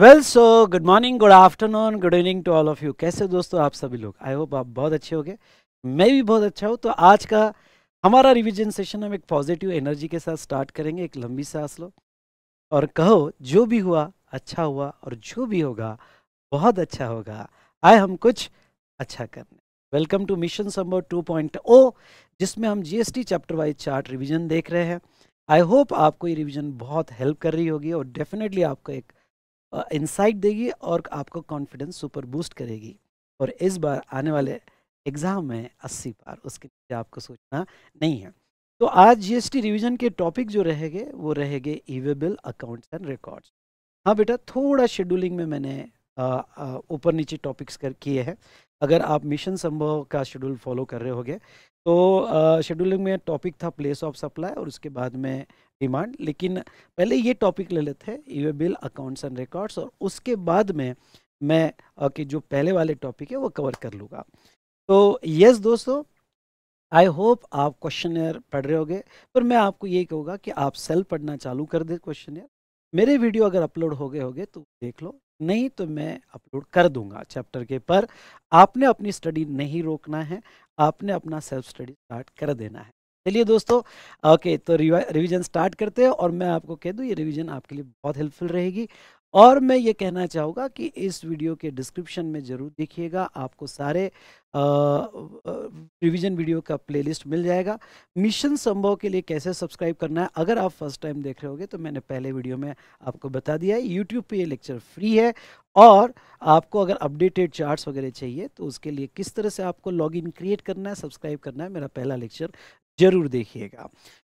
Well so good morning good afternoon good evening to all of you कैसे दोस्तों आप सभी लोग आई होप आप बहुत अच्छे हो गए मैं भी बहुत अच्छा हूँ तो आज का हमारा रिविजन सेशन हम एक पॉजिटिव एनर्जी के साथ स्टार्ट करेंगे एक लंबी सांस लो और कहो जो भी हुआ अच्छा हुआ और जो भी होगा बहुत अच्छा होगा आए हम कुछ अच्छा करने वेलकम टू मिशन संभव ओ जिसमें हम GST chapter wise chart revision देख रहे हैं आई होप आपको ये रिवीजन बहुत हेल्प कर रही होगी और डेफिनेटली आपको एक इंसाइट देगी और आपको कॉन्फिडेंस सुपर बूस्ट करेगी और इस बार आने वाले एग्ज़ाम में अस्सी पार उसके लिए आपको सोचना नहीं है तो आज जीएसटी रिवीजन के टॉपिक जो रहेंगे वो रहेंगे ईवेबल अकाउंट्स एंड रिकॉर्ड्स हाँ बेटा थोड़ा शेड्यूलिंग में मैंने ऊपर नीचे टॉपिक्स कर किए हैं अगर आप मिशन संभव का शेड्यूल फॉलो कर रहे होगे तो शेड्यूलिंग में टॉपिक था प्लेस ऑफ सप्लाई और उसके बाद में डिमांड लेकिन पहले ये टॉपिक ले लेते हैं यू बिल अकाउंट्स एंड रिकॉर्ड्स और उसके बाद में मैं कि जो पहले वाले टॉपिक है वो कवर कर लूँगा तो यस दोस्तों आई होप आप क्वेश्चन पढ़ रहे होगे पर मैं आपको ये कहूँगा कि आप सेल पढ़ना चालू कर दे क्वेश्चन मेरे वीडियो अगर अपलोड हो गए होगे तो देख लो नहीं तो मैं अपलोड कर दूंगा चैप्टर के पर आपने अपनी स्टडी नहीं रोकना है आपने अपना सेल्फ स्टडी स्टार्ट कर देना है चलिए दोस्तों ओके तो रिवीजन स्टार्ट करते हैं और मैं आपको कह दूँ ये रिवीजन आपके लिए बहुत हेल्पफुल रहेगी और मैं ये कहना चाहूँगा कि इस वीडियो के डिस्क्रिप्शन में ज़रूर देखिएगा आपको सारे रिवीजन वीडियो का प्लेलिस्ट मिल जाएगा मिशन संभव के लिए कैसे सब्सक्राइब करना है अगर आप फर्स्ट टाइम देख रहे होगे तो मैंने पहले वीडियो में आपको बता दिया है यूट्यूब पे ये लेक्चर फ्री है और आपको अगर अपडेटेड चार्ट्स वगैरह चाहिए तो उसके लिए किस तरह से आपको लॉगिन क्रिएट करना है सब्सक्राइब करना है मेरा पहला लेक्चर जरूर देखिएगा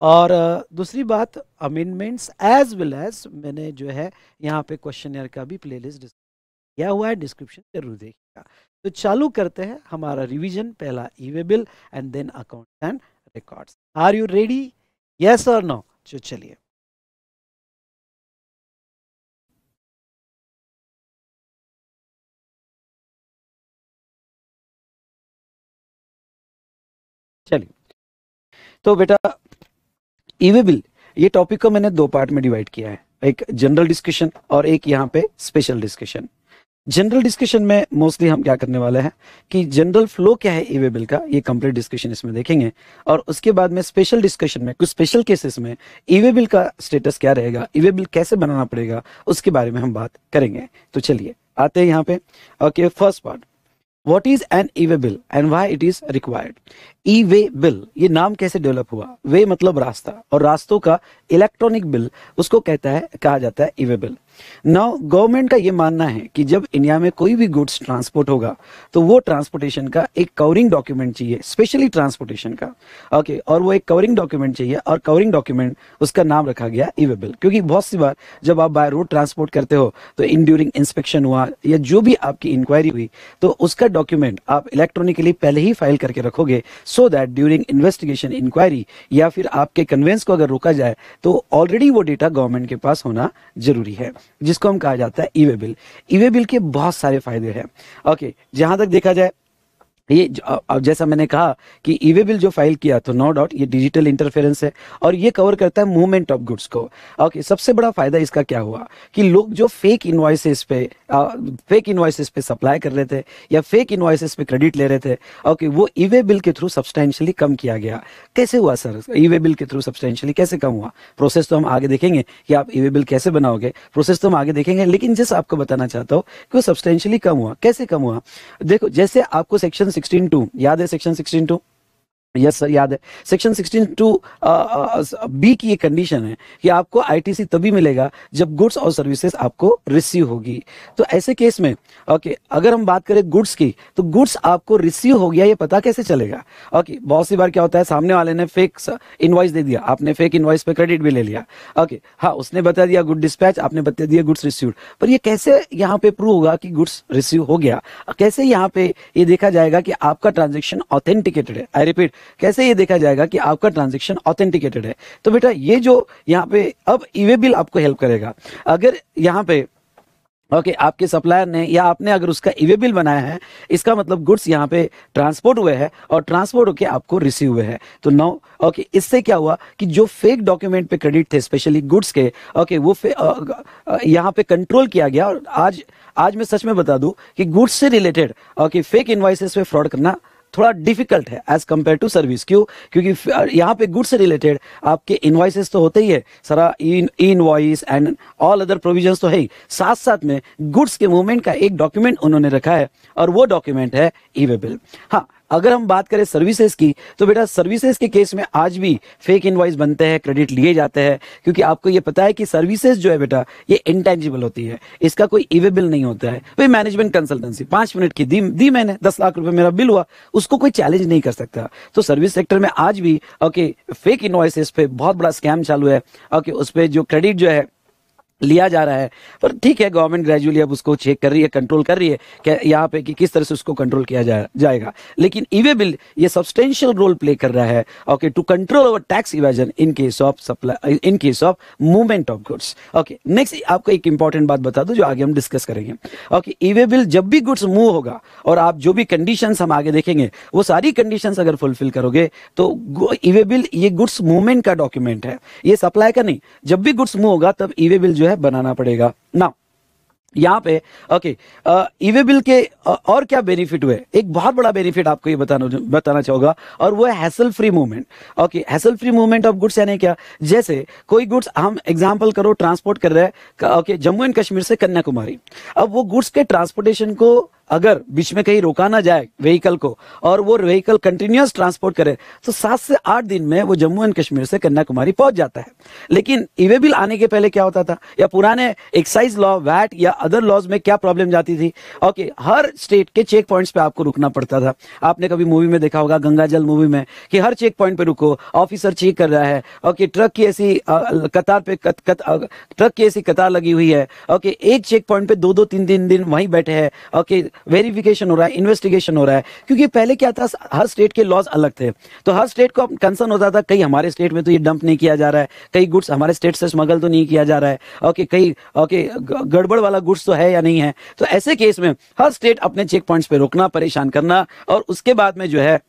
और दूसरी बात अमेंडमेंट्स एज वेल एज मैंने जो है यहाँ पे क्वेश्चन का भी प्लेलिस्ट किया हुआ है डिस्क्रिप्शन जरूर देखिएगा तो चालू करते हैं हमारा रिवीजन पहला e way bill and then account and records are you ready yes और नो जो चलिए चलिए तो बेटा ईवे बिल ये टॉपिक को मैंने दो पार्ट में डिवाइड किया है एक जनरल डिस्कशन और एक यहाँ पे स्पेशल डिस्कशन जनरल डिस्कशन में मोस्टली हम क्या करने वाले हैं कि जनरल फ्लो क्या है ईवे बिल का ये कंप्लीट डिस्कशन इसमें देखेंगे और उसके बाद में स्पेशल डिस्कशन में कुछ स्पेशल केसेस में ईवे बिल का स्टेटस क्या रहेगा ईवे बिल कैसे बनाना पड़ेगा उसके बारे में हम बात करेंगे तो चलिए आते हैं यहाँ पे okay first part what is an e way bill and why it is required e way bill ये नाम कैसे डेवलप हुआ वे मतलब रास्ता और रास्तों का इलेक्ट्रॉनिक बिल उसको कहता है कहा जाता है ई वे बिल नाउ गवर्नमेंट का ये मानना है कि जब इंडिया में कोई भी गुड्स ट्रांसपोर्ट होगा तो वो ट्रांसपोर्टेशन का एक कवरिंग डॉक्यूमेंट चाहिए स्पेशली ट्रांसपोर्टेशन का ओके okay, और वो एक कवरिंग डॉक्यूमेंट चाहिए और कवरिंग डॉक्यूमेंट उसका नाम रखा गया इवेबल क्योंकि बहुत सी बार जब आप बाय रोड ट्रांसपोर्ट करते हो तो इन ड्यूरिंग इंस्पेक्शन हुआ या जो भी आपकी इंक्वायरी हुई तो उसका डॉक्यूमेंट आप इलेक्ट्रॉनिकली पहले ही फाइल करके रखोगे so that during investigation inquiry या फिर आपके कन्वेंस को अगर रोका जाए तो ऑलरेडी वो डेटा गवर्नमेंट के पास होना जरूरी है जिसको हम कहा जाता है ईवे बिल ईवे बिल के बहुत सारे फायदे हैं ओके जहां तक देखा जाए ये अब जैसा मैंने कहा कि ईवेबिल e जो फाइल किया तो नो डाउट ये डिजिटल इंटरफेरेंस है और ये कवर करता है मूवमेंट ऑफ गुड्स को ओके सबसे बड़ा फायदा इसका क्या हुआ कि लोग जो फेक इन्वाइसेस पे आ, फेक इन्वाइसेस पे सप्लाई कर रहे थे या फेक इन्वाइसेस पे क्रेडिट ले रहे थे ओके वो ईवे e बिल के थ्रू सब्सटैंशली कम किया गया कैसे हुआ सर ईवे बिल के थ्रू सब्सटैंशली कैसे कम हुआ प्रोसेस तो हम आगे देखेंगे कि आप ईवे e बिल कैसे बनाओगे प्रोसेस तो हम आगे देखेंगे लेकिन जैसे आपको बताना चाहता हूँ कि वो सब्सटैंशली कम हुआ कैसे कम हुआ देखो जैसे आपको सेक्शन सिक्सटीन टू याद है section sixteen two yes sir याद है सेक्शन सिक्सटीन टू बी की ये कंडीशन है कि आपको आईटीसी तभी मिलेगा जब गुड्स और सर्विसेज आपको रिसीव होगी तो ऐसे केस में ओके okay, अगर हम बात करें गुड्स की तो गुड्स आपको रिसीव हो गया ये पता कैसे चलेगा ओके okay, बहुत सी बार क्या होता है सामने वाले ने फेक इन्वाइस दे दिया आपने फेक इन्वाइस पे क्रेडिट भी ले लिया ओके okay, हाँ उसने बता दिया गुड डिस्पैच आपने बता दिया गुड्स रिसीव पर यह कैसे यहाँ पे प्रूव होगा कि गुड्स रिसीव हो गया कैसे यहाँ पे ये देखा जाएगा कि आपका ट्रांजेक्शन ऑथेंटिकेटेड है आई रिपीट कैसे ये देखा जाएगा कि आपका ट्रांजेक्शन ऑथेंटिकेटेड है तो बेटा ये जो यहाँ पे अब ईवे बिल आपको हेल्प करेगा अगर यहाँ पे ओके okay, आपके सप्लायर ने या आपने अगर उसका ईवे बिल बनाया है इसका मतलब गुड्स यहाँ पे ट्रांसपोर्ट हुए हैं और ट्रांसपोर्ट होके आपको रिसीव हुए हैं तो नौ ओके okay, इससे क्या हुआ कि जो फेक डॉक्यूमेंट पे क्रेडिट थे स्पेशली गुड्स के ओके okay, वो फे, यहाँ पे कंट्रोल किया गया और आज आज मैं सच में बता दूं कि गुड्स से रिलेटेड ओके फेक इन्वाइसेस पे फ्रॉड करना थोड़ा डिफिकल्ट है एज कम्पेयर टू सर्विस क्यों क्योंकि यहाँ पे गुड्स से रिलेटेड आपके इन्वाइसेस तो होते ही है सारा invoice and all other provisions तो है ही साथ साथ में गुड्स के मूवमेंट का एक डॉक्यूमेंट उन्होंने रखा है और वो डॉक्यूमेंट है ई वे बिल हाँ अगर हम बात करें सर्विसेज की तो बेटा सर्विसेज के केस में आज भी फेक इनवाइस बनते हैं क्रेडिट लिए जाते हैं क्योंकि आपको ये पता है कि सर्विसेज जो है बेटा ये इंटेंजिबल होती है इसका कोई इवेबल नहीं होता है भाई मैनेजमेंट कंसल्टेंसी पांच मिनट की दी दी मैंने दस लाख रुपए मेरा बिल हुआ उसको कोई चैलेंज नहीं कर सकता तो सर्विस सेक्टर में आज भी ओके फेक इन्वाइसेस पे बहुत बड़ा स्कैम चालू है ओके उस पर जो क्रेडिट जो है लिया जा रहा है पर ठीक है गवर्नमेंट ग्रेजुअली अब उसको चेक कर रही है कंट्रोल कर रही है क्या यहाँ पे कि किस तरह से उसको कंट्रोल किया जा, जाएगा लेकिन ईवे बिल ये सब्सटेंशियल रोल प्ले कर रहा है okay to control our tax evasion in case of supply in case of movement of goods okay next आपको एक इंपॉर्टेंट बात बता दूं जो आगे हम डिस्कस करेंगे ओके ईवे बिल जब भी गुड्स मूव होगा और आप जो भी कंडीशन हम आगे देखेंगे वो सारी कंडीशन अगर फुलफिल करोगे तो ईवे बिल ये गुड्स मूवमेंट का डॉक्यूमेंट है ये सप्लाई का नहीं जब भी गुड्स मूव होगा तब ईवे बिल जो है है बनाना पड़ेगा ना यहाँ पे ओके ईवेबिल e के आ, और क्या बेनिफिट हुए एक बहुत बड़ा बेनिफिट आपको ये बताना बताना चाहूंगा और वो है hassle free movement okay hassle free movement of goods यानी क्या जैसे कोई गुड्स हम एग्जांपल करो ट्रांसपोर्ट कर रहे हैं ओके जम्मू एंड कश्मीर से कन्याकुमारी अब वो गुड्स के ट्रांसपोर्टेशन को अगर बीच में कहीं रोका ना जाए व्हीकल को और वो व्हीकल कंटिन्यूस ट्रांसपोर्ट करे तो सात से आठ दिन में वो जम्मू एंड कश्मीर से कन्याकुमारी पहुंच जाता है लेकिन ईवे बिल आने के पहले क्या होता था या पुराने एक्साइज लॉ वैट या अदर लॉज में क्या प्रॉब्लम जाती थी ओके हर स्टेट के चेक पॉइंट पे आपको रुकना पड़ता था आपने कभी मूवी में देखा होगा गंगा जल मूवी में कि हर चेक पॉइंट पे रुको ऑफिसर चेक कर रहा है ओके ट्रक की ऐसी कतार पे कत, कत, ट्रक की ऐसी कतार लगी हुई है ओके एक चेक पॉइंट पे दो दो तीन तीन दिन वहीं बैठे हैं ओके वेरिफिकेशन हो रहा है इन्वेस्टिगेशन हो रहा है क्योंकि पहले क्या था हर स्टेट के लॉज अलग थे तो हर स्टेट को कंसर्न होता था कहीं हमारे स्टेट में तो ये डंप नहीं किया जा रहा है कई गुड्स हमारे स्टेट से स्मगल तो नहीं किया जा रहा है ओके कई ओके गड़बड़ वाला गुड्स तो है या नहीं है तो ऐसे केस में हर स्टेट अपने चेक पॉइंट्स पर रोकना परेशान करना और उसके बाद में जो है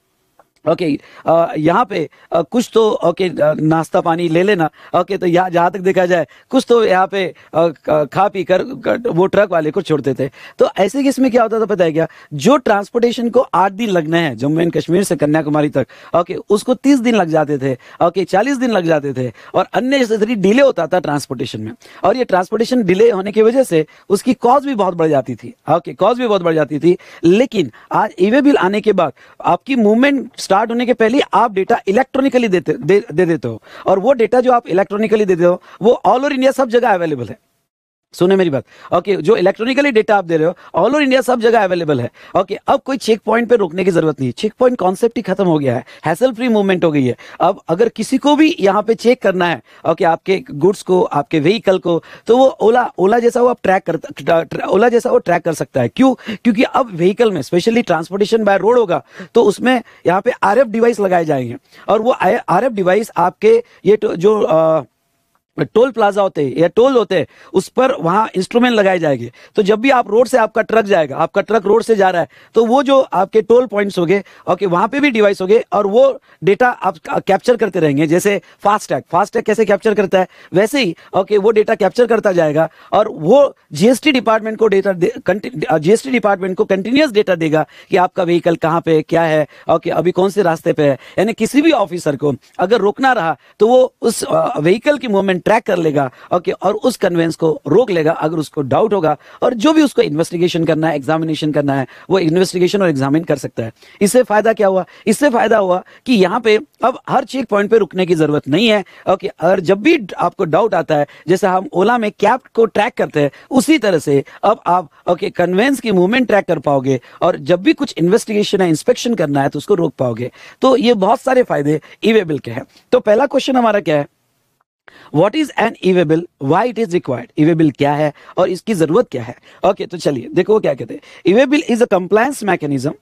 ओके okay, यहाँ पे आ, कुछ तो ओके okay, नाश्ता पानी ले लेना ओके okay, तो यहाँ जहाँ तक देखा जाए कुछ तो यहाँ पे आ, खा पी कर, कर वो ट्रक वाले को छोड़ते थे तो ऐसे केस में क्या होता था पता है क्या जो ट्रांसपोर्टेशन को आठ दिन लगने हैं जम्मू एंड कश्मीर से कन्याकुमारी तक ओके उसको तीस दिन लग जाते थे ओके चालीस दिन लग जाते थे और जैसे डिले होता था ट्रांसपोर्टेशन में और ये ट्रांसपोर्टेशन डिले होने की वजह से उसकी कॉज भी बहुत बढ़ जाती थी ओके कॉज भी बहुत बढ़ जाती थी लेकिन आज ईवे बिल आने के बाद आपकी मूवमेंट स्टार्ट होने के पहले आप डेटा इलेक्ट्रॉनिकली देते दे, दे देते हो और वो डेटा जो आप इलेक्ट्रॉनिकली देते हो वो ऑल ओवर इंडिया सब जगह अवेलेबल है सुने मेरी बात ओके जो इलेक्ट्रॉनिकली डेटा आप दे रहे हो ऑल ओवर इंडिया सब जगह अवेलेबल है ओके अब कोई चेक पॉइंट पे रोकने की जरूरत नहीं चेक पॉइंट कॉन्सेप्ट ही खत्म हो गया है हैसल फ्री मूवमेंट हो गई है अब अगर किसी को भी यहाँ पे चेक करना है ओके आपके गुड्स को आपके व्हीकल को तो वो ओला ओला जैसा वो आप ट्रैक कर ओला जैसा वो ट्रैक कर सकता है क्यों क्योंकि अब व्हीकल में स्पेशली ट्रांसपोर्टेशन बाय रोड होगा तो उसमें यहाँ पे आर डिवाइस लगाए जाएंगे और वो आर डिवाइस आपके ये तो जो आ, टोल प्लाजा होते हैं या टोल होते हैं उस पर वहाँ इंस्ट्रूमेंट लगाए जाएंगे तो जब भी आप रोड से आपका ट्रक जाएगा आपका ट्रक रोड से जा रहा है तो वो जो आपके टोल पॉइंट्स हो गए ओके वहाँ पे भी डिवाइस हो गए और वो डेटा आप कैप्चर करते रहेंगे जैसे फास्टैग फास्टैग कैसे कैप्चर करता है वैसे ही ओके वो डेटा कैप्चर करता जाएगा और वो जी डिपार्टमेंट को डेटा जी डिपार्टमेंट को कंटिन्यूस डेटा देगा कि आपका व्हीकल कहाँ पर क्या है ओके अभी कौन से रास्ते पर है यानी किसी भी ऑफिसर को अगर रोकना रहा तो वो उस व्हीकल की मूवमेंट ट्रैक कर लेगा ओके और उस कन्वेंस को रोक लेगा अगर उसको डाउट होगा और जो भी उसको इन्वेस्टिगेशन करना है एग्जामिनेशन करना है वो इन्वेस्टिगेशन और एग्जामिन कर सकता है इससे फायदा क्या हुआ इससे फायदा हुआ कि यहाँ पे अब हर चेक पॉइंट पे रुकने की जरूरत नहीं है ओके और जब भी आपको डाउट आता है जैसे हम ओला में कैब को ट्रैक करते हैं उसी तरह से अब आप ओके कन्वेंस की मूवमेंट ट्रैक कर पाओगे और जब भी कुछ इन्वेस्टिगेशन है इंस्पेक्शन करना है तो उसको रोक पाओगे तो ये बहुत सारे फायदे ईवेबल के हैं तो पहला क्वेश्चन हमारा क्या है what is an e way bill why it is required e way bill क्या है और इसकी जरूरत क्या है ओके okay, तो चलिए देखो क्या कहते हैं e way bill is a compliance mechanism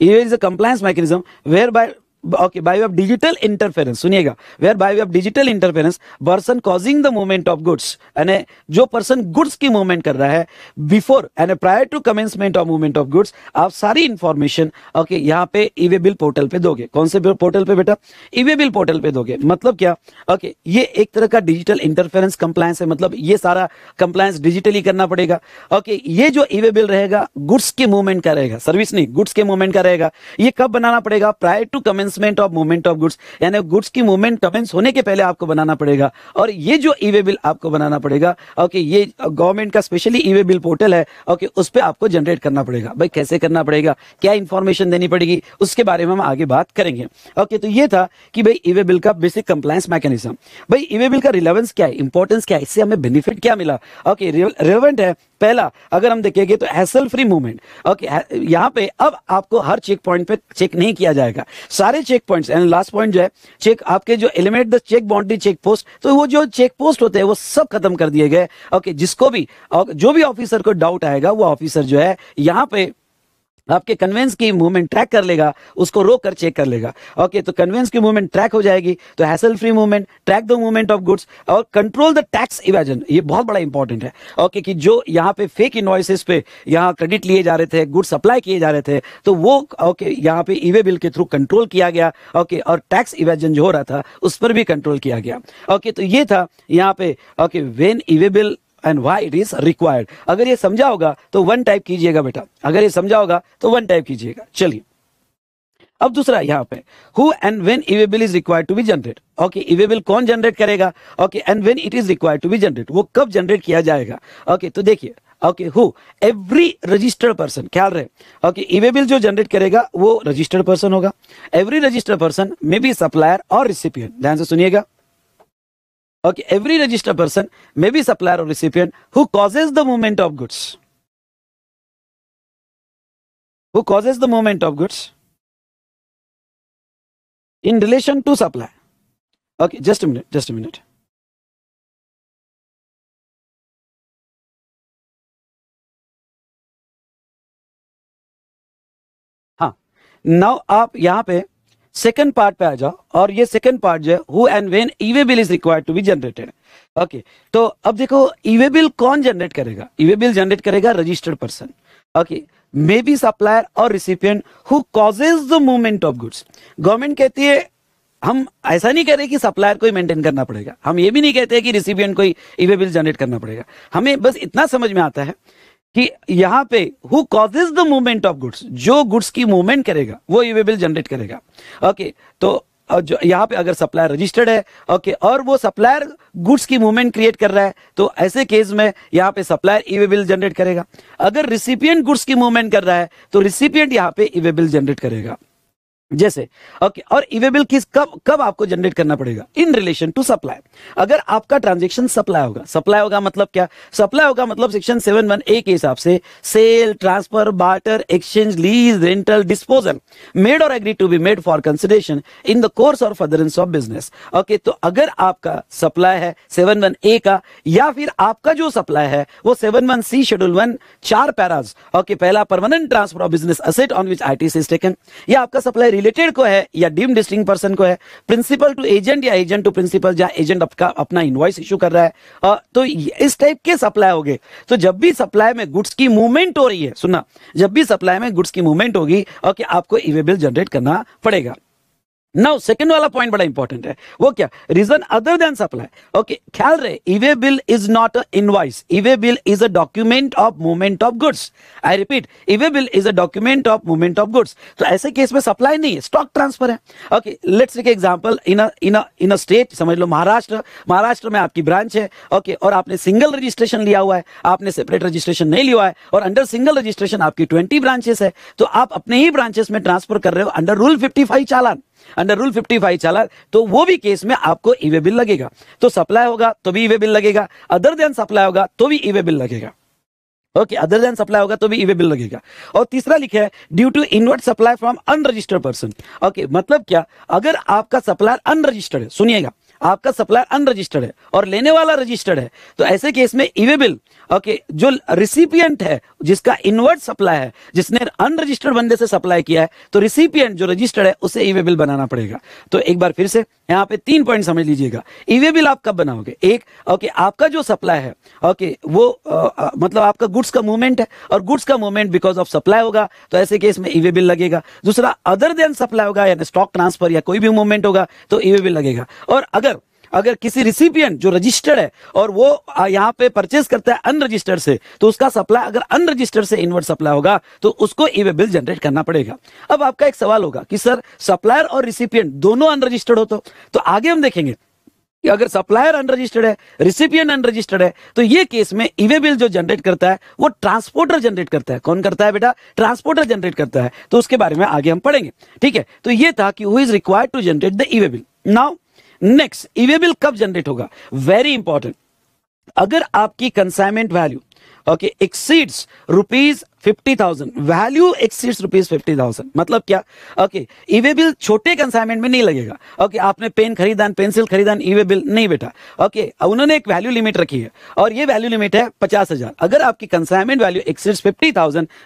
e way bill is a compliance mechanism whereby okay by way of digital interference suniyega where by way of digital interference person causing the movement of goods यानी जो person goods की movement कर रहा है before यानी prior to commencement of movement of goods आप सारी information okay okay, यहाँ पे ईवे बिल पोर्टल पे दोगे कौन से पोर्टल पे बेटा ईवे बिल पोर्टल पे दोगे मतलब क्या ओके okay, ये एक तरह का डिजिटल इंटरफेरेंस कंप्लायंस है मतलब ये सारा कंप्लायंस डिजिटली करना पड़ेगा ओके okay, ये जो ईवे बिल रहेगा गुड्स के मूवमेंट का रहेगा सर्विस नहीं गुड्स के मूवमेंट का रहेगा ये कब बनाना पड़ेगा prior to commence commencement of movement of goods यानी गुड्स की मूवमेंट कमेंस होने के पहले आपको बनाना पड़ेगा और ये जो ई वे बिल आपको बनाना पड़ेगा ओके ये गवर्नमेंट का स्पेशली ई वे बिल पोर्टल है ओके उस पर आपको जनरेट करना पड़ेगा भाई कैसे करना पड़ेगा क्या इन्फॉर्मेशन देनी पड़ेगी उसके बारे में हम आगे बात करेंगे ओके तो ये था कि भाई ई वे बिल का बेसिक कंप्लायंस मैकेनिज्म भाई ई वे बिल का रिलेवेंस क्या है इंपॉर्टेंस क्या है इससे हमें बेनिफिट क्या मिला ओके रिलेवेंट है पहला अगर हम देखेंगे तो हैसल फ्री मूवमेंट ओके यहाँ पे अब आपको हर चेक पॉइंट पे चेक नहीं किया जाएगा सारे check points and last point जो है चेक आपके जो element the check boundary check post तो वो जो चेक पोस्ट होते हैं वो सब खत्म कर दिए गए ओके जिसको भी जो भी ऑफिसर को डाउट आएगा वो ऑफिसर जो है यहाँ पे आपके कन्वेंस की मूवमेंट ट्रैक कर लेगा उसको रोक कर चेक कर लेगा ओके तो कन्वेंस की मूवमेंट ट्रैक हो जाएगी तो hassle free movement track the movement of goods और कंट्रोल द टैक्स इवेजन ये बहुत बड़ा इंपॉर्टेंट है ओके कि जो यहाँ पे फेक इन्वाइसिस पे यहाँ क्रेडिट लिए जा रहे थे गुड्स सप्लाई किए जा रहे थे तो वो ओके यहाँ पे ईवे बिल के थ्रू कंट्रोल किया गया ओके और टैक्स इवेजन जो हो रहा था उस पर भी कंट्रोल किया गया ओके तो ये था यहाँ पे okay when e way bill and why it is required अगर ये समझा होगा तो वन टाइप कीजिएगा बेटा अगर ये समझा होगा तो वन टाइप कीजिएगा चलिए अब दूसरा यहां पे who and when e way bill is required to be generate okay e way bill कौन जनरेट करेगा okay and when it is required to be generate वो कब जनरेट किया जाएगा ओके okay, तो देखिए okay who every registered person ख्याल रहे ओके इवेबल जो जनरेट करेगा वो रजिस्टर्ड पर्सन होगा every registered person may be supplier और रिसिपियन ध्यान से सुनिएगा Okay, every registered person may be supplier or recipient who causes the movement of goods. Who causes the movement of goods in relation to supply. Okay, just a minute, just a minute. Huh? Now, up यहाँ second part पे आ जाओ और ये second part जो है who and is required to be generated okay तो अब देखो ईवेबिल कौन जनरेट करेगा ईवेबिल जनरेट करेगा registered person okay may be supplier और recipient who causes the movement of goods government कहती है हम ऐसा नहीं कह रहे कि सप्लायर को ही मेंटेन करना पड़ेगा हम ये भी नहीं कहते कि रिसिपियंट को ही ईवे बिल जनरेट करना पड़ेगा हमें बस इतना समझ में आता है कि यहां पे who causes the movement of goods जो गुड्स की मूवमेंट करेगा वो ये बिल जनरेट करेगा ओके okay, तो जो यहाँ पे अगर सप्लायर रजिस्टर्ड है ओके okay, और वो सप्लायर गुड्स की मूवमेंट क्रिएट कर रहा है तो ऐसे केस में यहाँ पे सप्लायर ई बिल जनरेट करेगा अगर रिसिपियंट गुड्स की मूवमेंट कर रहा है तो रिसिपियंट यहाँ पे ई बिल जनरेट करेगा जैसे ओके और इवेबल किस कब कब आपको जनरेट करना पड़ेगा इन रिलेशन टू सप्लाई अगर आपका ट्रांजेक्शन सप्लाई होगा सप्लाई होगा मतलब क्या सप्लाई होगा मतलब सेक्शन सेवन वन ए के हिसाब से sale transfer barter exchange lease rental disposal made और agree to be made for consideration in the course और फर्दरेंस ऑफ बिजनेस ओके तो अगर आपका सप्लाई है सेवन वन ए का या फिर आपका जो सप्लाई है वो seven one C schedule one चार पैराज ओके okay, पहला permanent transfer of business asset on which I T taken या आपका सप्लाई रिलेटेड को है या डीम डिस्टिंग पर्सन को है प्रिंसिपल टू एजेंट या एजेंट टू प्रिंसिपल या एजेंट आपका अपना इन्वाइस इश्यू कर रहा है आ, तो इस टाइप के सप्लाई हो गए तो जब भी सप्लाई में गुड्स की मूवमेंट हो रही है सुनना जब भी सप्लाई में गुड्स की मूवमेंट होगी और आपको इवेबिल जनरेट करना पड़ेगा नाउ सेकंड वाला पॉइंट बड़ा इंपॉर्टेंट है वो क्या reason other than supply okay ख्याल रहे e way bill is not a invoice e way bill is a document of movement of goods I repeat e way bill is a document of movement of goods तो ऐसे case में supply नहीं है stock transfer है okay let's take example in in in a state समझ लो महाराष्ट्र महाराष्ट्र में आपकी ब्रांच है ओके okay, और आपने सिंगल रजिस्ट्रेशन लिया हुआ है आपने सेपरेट रजिस्ट्रेशन नहीं लिया है और अंडर सिंगल रजिस्ट्रेशन आपकी ट्वेंटी ब्रांचेस है तो आप अपने ही ब्रांचेस में ट्रांसफर कर रहे हो अंडर रूल फिफ्टी चालान अंडर रूल 55 चला तो वो भी केस में आपको ईवे e बिल लगेगा तो सप्लाई होगा तो भी ईवे e बिल लगेगा अदर देन सप्लाई होगा तो भी ईवे e बिल लगेगा ओके अदर देन सप्लाई होगा तो भी ईवे बिल लगेगा और तीसरा लिखा है due to inward supply from unregistered person okay मतलब क्या अगर आपका सप्लायर अनरजिस्टर्ड है सुनिएगा आपका सप्लायर अनरजिस्टर्ड है और लेने वाला रजिस्टर्ड है तो ऐसे केस में ईवे ओके जो रिसिपियंट है जिसका इनवर्ट सप्लाई है जिसने अनरजिस्टर्ड बंदे से सप्लाई किया है तो रिसिपियंट जो रजिस्टर्ड है उसे ईवे बनाना पड़ेगा तो एक बार फिर से यहाँ पे तीन पॉइंट समझ लीजिएगा ईवे आप कब बनाओगे एक ओके आपका जो सप्लाई है ओके वो आ, मतलब आपका गुड्स का मूवमेंट है और गुड्स का मूवमेंट बिकॉज ऑफ सप्लाई होगा तो ऐसे केस में ईवे लगेगा दूसरा अदर देन सप्लाई होगा यानी स्टॉक ट्रांसफर या कोई भी मूवमेंट होगा तो ईवे लगेगा और अगर अगर किसी रिसिपियंट जो रजिस्टर्ड है और वो यहाँ पे परचेज करता है अनरजिस्टर्ड से तो उसका सप्लाई अगर अनरजिस्टर्ड से इनवर्ट सप्लाई होगा तो उसको ईवे बिल जनरेट करना पड़ेगा अब आपका एक सवाल होगा कि सर सप्लायर और रिसिपियंट दोनों अनरजिस्टर्ड हो तो, तो आगे हम देखेंगे कि अगर सप्लायर अनरजिस्टर्ड है रिसिपियंट अनरजिस्टर्ड है तो ये केस में ईवे बिल जो जनरेट करता है वो ट्रांसपोर्टर जनरेट करता है कौन करता है बेटा ट्रांसपोर्टर जनरेट करता है तो उसके बारे में आगे हम पढ़ेंगे ठीक है तो ये था कि who is required to generate the e-way bill now next eway bill e कब जनरेट होगा वेरी इंपॉर्टेंट अगर आपकी consignment value okay exceeds rupees fifty value exceeds rupees fifty मतलब क्या ओके ईवे बिल छोटे कंसाइनमेंट में नहीं लगेगा ओके आपने पेन पेंसिल ईवे बिल नहीं बेटा ओके उन्होंने एक वैल्यू लिमिट रखी है और ये वैल्यू लिमिट है पचास हजार अगर आपकी कंसाइनमेंट वैल्यू एक्सीड्स फिफ्टी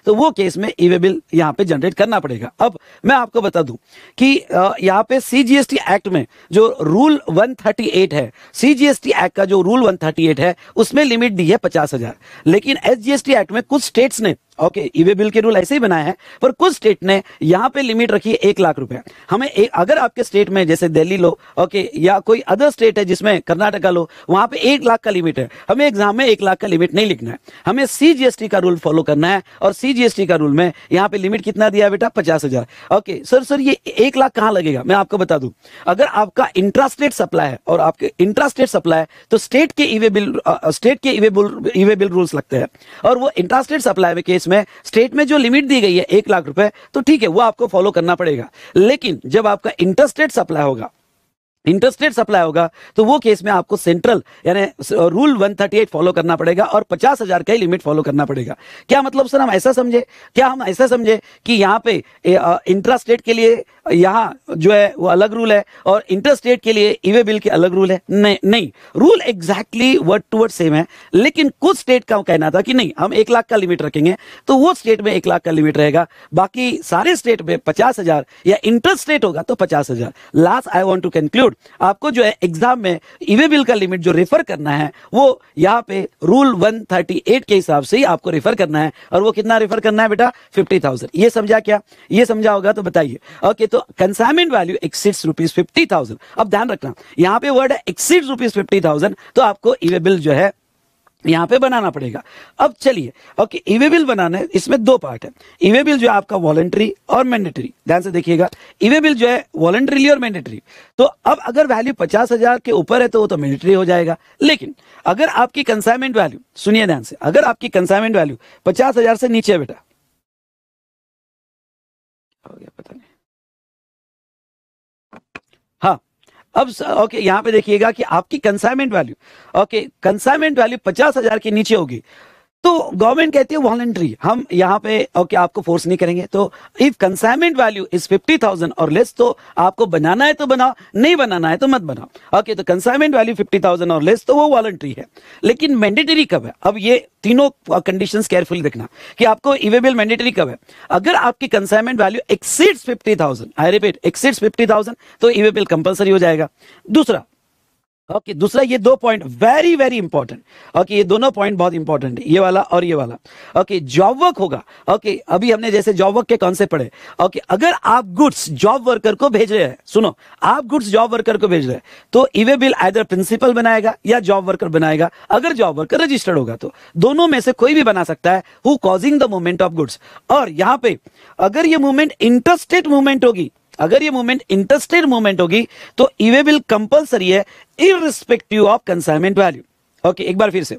तो वो केस में ईवे e बिल यहाँ पे जनरेट करना पड़ेगा अब मैं आपको बता दू की यहाँ पे सीजीएसटी एक्ट में जो रूल 138 है सीजीएसटी एक्ट का जो रूल 138 है उसमें लिमिट दी है पचास हजार लेकिन एसजीएसटी एक्ट में कुछ स्टेट्स ने ओके ईवे बिल के रूल ऐसे ही बनाए हैं पर कुछ स्टेट ने यहाँ पे लिमिट रखी है एक लाख रुपए हमें ए, अगर आपके स्टेट में जैसे दिल्ली लो ओके या कोई अदर स्टेट है जिसमें कर्नाटका लो वहां पे एक लाख का लिमिट है हमें एग्जाम में एक लाख का लिमिट नहीं लिखना है हमें सीजीएसटी का रूल फॉलो करना है और सीजीएसटी का रूल में यहाँ पे लिमिट कितना दिया बेटा पचास हजार ओके सर सर ये एक लाख कहाँ लगेगा मैं आपको बता दू अगर आपका इंट्रास्टेट सप्लाई है और आपके इंट्रास्टेट सप्लाई है तो स्टेट के ईवे बिल स्टेट के ईवे बिल रूल्स लगते हैं और वो इंट्रास्टेट सप्लाई के केस में स्टेट में जो लिमिट दी गई है एक लाख रुपए तो ठीक है वो आपको फॉलो करना पड़ेगा लेकिन जब आपका इंटरस्टेट सप्लाई होगा इंटरस्टेट सप्लाई होगा तो वो केस में आपको सेंट्रल यानी रूल 138 फॉलो करना पड़ेगा और पचास हजार का ही लिमिट फॉलो करना पड़ेगा क्या मतलब सर हम ऐसा समझे क्या हम ऐसा समझे कि यहाँ पे इंटरस्टेट के लिए यहाँ जो है वो अलग रूल है और इंटरस्टेट के लिए ईवे बिल के अलग रूल है नहीं नहीं rule exactly word to word same है लेकिन कुछ स्टेट का कहना था कि नहीं हम एक लाख का लिमिट रखेंगे तो वो स्टेट में एक लाख का लिमिट रहेगा बाकी सारे स्टेट में पचास हजार या इंटरस्टेट होगा तो पचास हजार last I want to conclude code आपको जो है एग्जाम में ईवे बिल का लिमिट जो रेफर करना है वो यहाँ पे रूल 138 के हिसाब से ही आपको रेफर करना है और वो कितना रेफर करना है बेटा 50,000 ये समझा क्या ये समझा होगा तो बताइए ओके तो consignment value exceeds rupees fifty अब ध्यान रखना यहाँ पे वर्ड है एक्सीड्स रुपीज फिफ्टी तो आपको ईवे बिल जो है यहाँ पे बनाना पड़ेगा अब चलिए ओके ईवे बिल बनाना है इसमें दो पार्ट है ईवे बिल जो है आपका वॉलेंट्री और मैंडेटरी ध्यान से देखिएगा ईवे बिल जो है वॉलेंट्रीली और मैंडेटरी तो अब अगर वैल्यू पचास हजार के ऊपर है तो वो तो मैंडेटरी हो जाएगा लेकिन अगर आपकी कंसाइनमेंट वैल्यू सुनिए ध्यान से अगर आपकी कंसाइनमेंट वैल्यू पचास से नीचे बेटा हो गया पता नहीं हाँ अब ओके यहां पे देखिएगा कि आपकी consignment value okay consignment value पचास हजार के नीचे होगी तो गवर्नमेंट कहती है वॉलेंट्री हम यहाँ पे ओके आपको फोर्स नहीं करेंगे तो if consignment value is fifty thousand और लेस तो आपको बनाना है तो बनाओ नहीं बनाना है तो मत बनाओ ओके तो कंसाइनमेंट वैल्यू फिफ्टी थाउजेंड और लेस तो वो वॉलेंट्री है लेकिन मैंडेटरी कब है अब ये तीनों कंडीशंस केयरफुल देखना कि आपको इवेबल मैंडेटरी कब है अगर आपकी consignment value exceeds fifty thousand I repeat exceeds fifty thousand तो इवेबल कंपलसरी हो जाएगा दूसरा ओके दूसरा ये दो point very very important okay ये दोनों पॉइंट बहुत इंपॉर्टेंट है ये वाला और ये वाला ओके जॉब वर्क होगा ओके अभी हमने जैसे जॉब वर्क के कॉन्सेप्ट पढ़े ओके अगर आप गुड्स जॉब वर्कर को भेज रहे हैं सुनो आप गुड्स जॉब वर्कर को भेज रहे हैं तो इवे बिल आइदर प्रिंसिपल बनाएगा या जॉब वर्कर बनाएगा अगर जॉब वर्कर रजिस्टर्ड होगा तो दोनों में से कोई भी बना सकता है who causing the movement of goods और यहाँ पे अगर ये मूवमेंट इंटरस्टेट मूवमेंट होगी अगर ये मूवमेंट इंटरेस्टेड मूवमेंट होगी तो ईवे बिल कंपल्सरी है irrespective of consignment value okay एक बार फिर से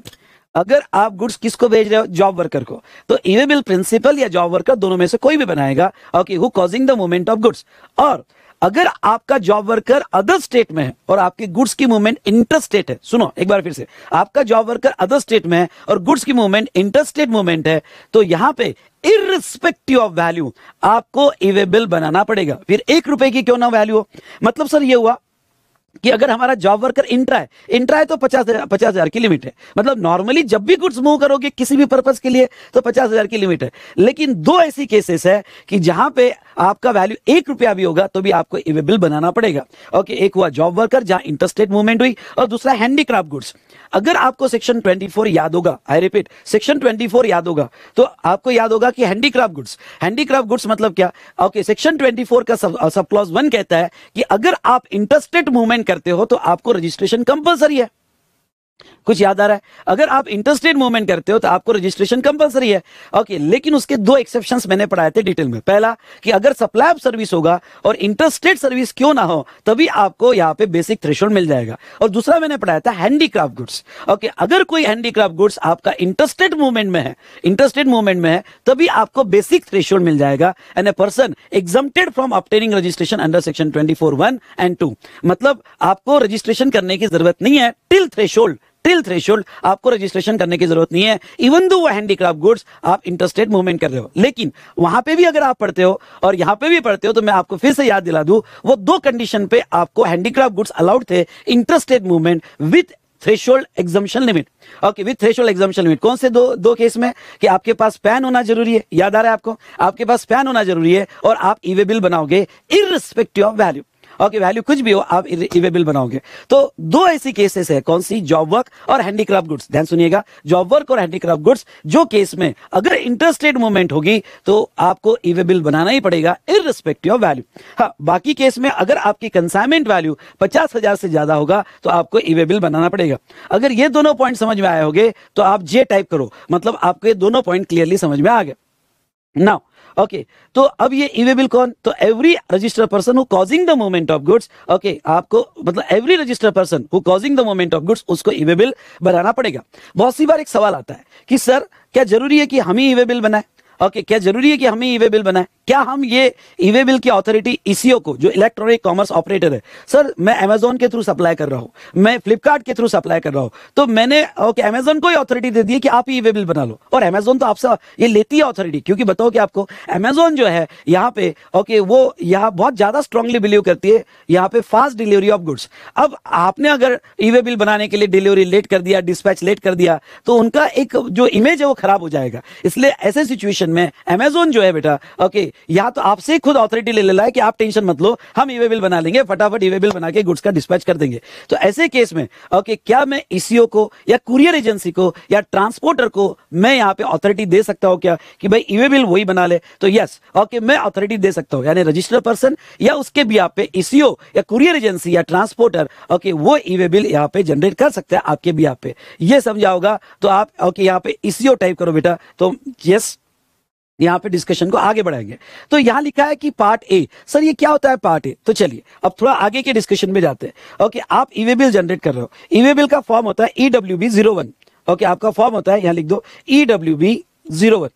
अगर आप गुड्स किसको भेज रहे हो जॉब वर्कर को तो ईवे बिल प्रिंसिपल या जॉब वर्कर दोनों में से कोई भी बनाएगा okay who causing the movement of goods और अगर आपका जॉब वर्कर अदर स्टेट में है और आपके गुड्स की मूवमेंट इंटर स्टेट है सुनो एक बार फिर से आपका जॉब वर्कर अदर स्टेट में है और गुड्स की मूवमेंट इंटर स्टेट मूवमेंट है तो यहां पे इरिस्पेक्टिव ऑफ वैल्यू आपको इवेबल बनाना पड़ेगा फिर एक रुपए की क्यों ना वैल्यू हो मतलब सर ये हुआ कि अगर हमारा जॉब वर्कर इंट्रा है इंट्रा है तो पचास हजार पचास हजार की लिमिट है मतलब नॉर्मली जब भी गुड्स मूव करोगे किसी भी पर्पज के लिए तो पचास हजार की लिमिट है लेकिन दो ऐसी केसेस है कि जहां पे आपका वैल्यू एक रुपया भी होगा तो भी आपको बिल बनाना पड़ेगा ओके एक हुआ जॉब वर्कर जहां इंटरस्टेट मूवमेंट हुई और दूसरा हैंडीक्राफ्ट गुड्स अगर आपको सेक्शन 24 याद होगा आई रिपीट सेक्शन 24 याद होगा तो आपको याद होगा कि हैंडीक्राफ्ट गुड्स हैंडीक्राफ्ट गुड्स मतलब क्या ओके सेक्शन 24 का सब क्लॉज वन कहता है कि अगर आप इंटरस्टेट मूवमेंट करते हो तो आपको रजिस्ट्रेशन कंपलसरी है कुछ याद आ रहा है अगर आप इंटरस्टेट मूवमेंट करते हो तो आपको रजिस्ट्रेशन कंपलसरी है ओके लेकिन उसके दो एक्सेप्शन मैंने पढ़ाए थे डिटेल में पहला कि अगर सप्लाई सर्विस होगा और इंटरस्टेट सर्विस क्यों ना हो तभी आपको यहाँ पे बेसिक थ्रेशोल्ड मिल जाएगा और दूसरा मैंने पढ़ाया था हैंडीक्राफ्ट गुड्स ओके अगर कोई हैंडीक्राफ्ट गुड्स आपका इंटरस्टेट मूवमेंट में है इंटरस्टेट मूवमेंट में है तभी आपको बेसिक थ्रेशोल्ड मिल जाएगा and a person exempted from obtaining registration under section twenty four one and two मतलब आपको रजिस्ट्रेशन करने की जरूरत नहीं है टिल थ्रेशोल्ड टिल थ्रेशोल्ड आपको रजिस्ट्रेशन करने की जरूरत नहीं है इवन दो वो हैंडीक्राफ्ट गुड्स आप इंटरेस्टेड मूवमेंट कर रहे हो लेकिन वहां पे भी अगर आप पढ़ते हो और यहाँ पे भी पढ़ते हो तो मैं आपको फिर से याद दिला दू वो दो कंडीशन पे आपको हैंडीक्राफ्ट गुड्स अलाउड थे interstate movement with threshold exemption limit okay with threshold exemption limit कौन से दो दो केस में कि आपके पास पैन होना जरूरी है याद आ रहा है आपको आपके पास पैन होना जरूरी है और आप ईवे e बिल बनाओगे इरिस्पेक्टिव ऑफ वैल्यू आपकी वैल्यू कुछ भी हो आप इवेबल बनाओगे तो दो ऐसी केसेस है कौन सी जॉब वर्क और हैंडीक्राफ्ट गुड्स ध्यान सुनिएगा जॉब वर्क और हैंडीक्राफ्ट गुड्स जो केस में अगर इंटरेस्ट रेट मूवमेंट होगी तो आपको इवेबल बनाना ही पड़ेगा इरिस्पेक्टिव ऑफ वैल्यू हाँ बाकी केस में अगर आपकी कंसाइनमेंट वैल्यू पचास हजार से ज्यादा होगा तो आपको इवेबल बनाना पड़ेगा अगर ये दोनों पॉइंट समझ में आए होंगे तो आप जे टाइप करो मतलब आपको ये दोनों पॉइंट क्लियरली समझ में आ गए नाउ ओके तो अब ये इवेबल कौन तो every register person who causing the movement of goods okay आपको मतलब every register person who causing the movement of goods उसको इवेबल बनाना पड़ेगा बहुत सी बार एक सवाल आता है कि सर क्या जरूरी है कि हम ही इवेबल बनाए ओके okay, क्या जरूरी है कि हमें इवेबल बनाए क्या हम ये ईवे बिल की अथॉरिटी ईसीओ e को जो इलेक्ट्रॉनिक कॉमर्स ऑपरेटर है सर मैं अमेजोन के थ्रू सप्लाई कर रहा हूँ मैं फ्लिपकार्ट के थ्रू सप्लाई कर रहा हूँ तो मैंने ओके अमेजोन को ही अथॉरिटी दे दी कि आप ईवे बिल बना लो और अमेजोन तो आपसे ये लेती है अथॉरिटी क्योंकि बताओ कि आपको अमेजोन जो है यहाँ पे ओके वो यहाँ बहुत ज्यादा स्ट्रांगली बिलीव करती है यहाँ पे फास्ट डिलीवरी ऑफ गुड्स अब आपने अगर ईवे बिल बनाने के लिए डिलीवरी लेट कर दिया डिस्पैच लेट कर दिया तो उनका एक जो इमेज है वो खराब हो जाएगा इसलिए ऐसे सिचुएशन में अमेजोन जो है बेटा ओके या तो आपसे खुद ऑथोरिटी ले लेला है कि आप टेंशन मत लो हम ईवे बिल बना लेंगे फटाफट ईवे बिल बना के गुड्स का डिस्पैच कर देंगे तो ऐसे केस में ओके क्या मैं ईसीओ e को या कुरियर एजेंसी को या ट्रांसपोर्टर को मैं यहाँ पे ऑथोरिटी दे सकता हूँ क्या कि भाई ईवे बिल वही बना ले तो यस ओके मैं ऑथोरिटी दे सकता हूँ यानी रजिस्टर पर्सन या उसके भी आप पे ईसीओ या कुरियर एजेंसी या ट्रांसपोर्टर ओके वो ईवे बिल यहाँ पे जनरेट e कर सकते हैं आपके भी आप पे ये समझा होगा तो आप ओके यहाँ पे ईसीओ e टाइप करो बेटा तो यस यहाँ पे डिस्कशन को आगे बढ़ाएंगे तो यहां लिखा है कि पार्ट ए सर ये क्या होता है पार्ट ए तो चलिए अब थोड़ा आगे के डिस्कशन में जाते हैं ओके आप ईवे बिल जनरेट कर रहे हो ईवे बिल का फॉर्म होता है E W B zero one okay आपका फॉर्म होता है यहां लिख दो E W B zero one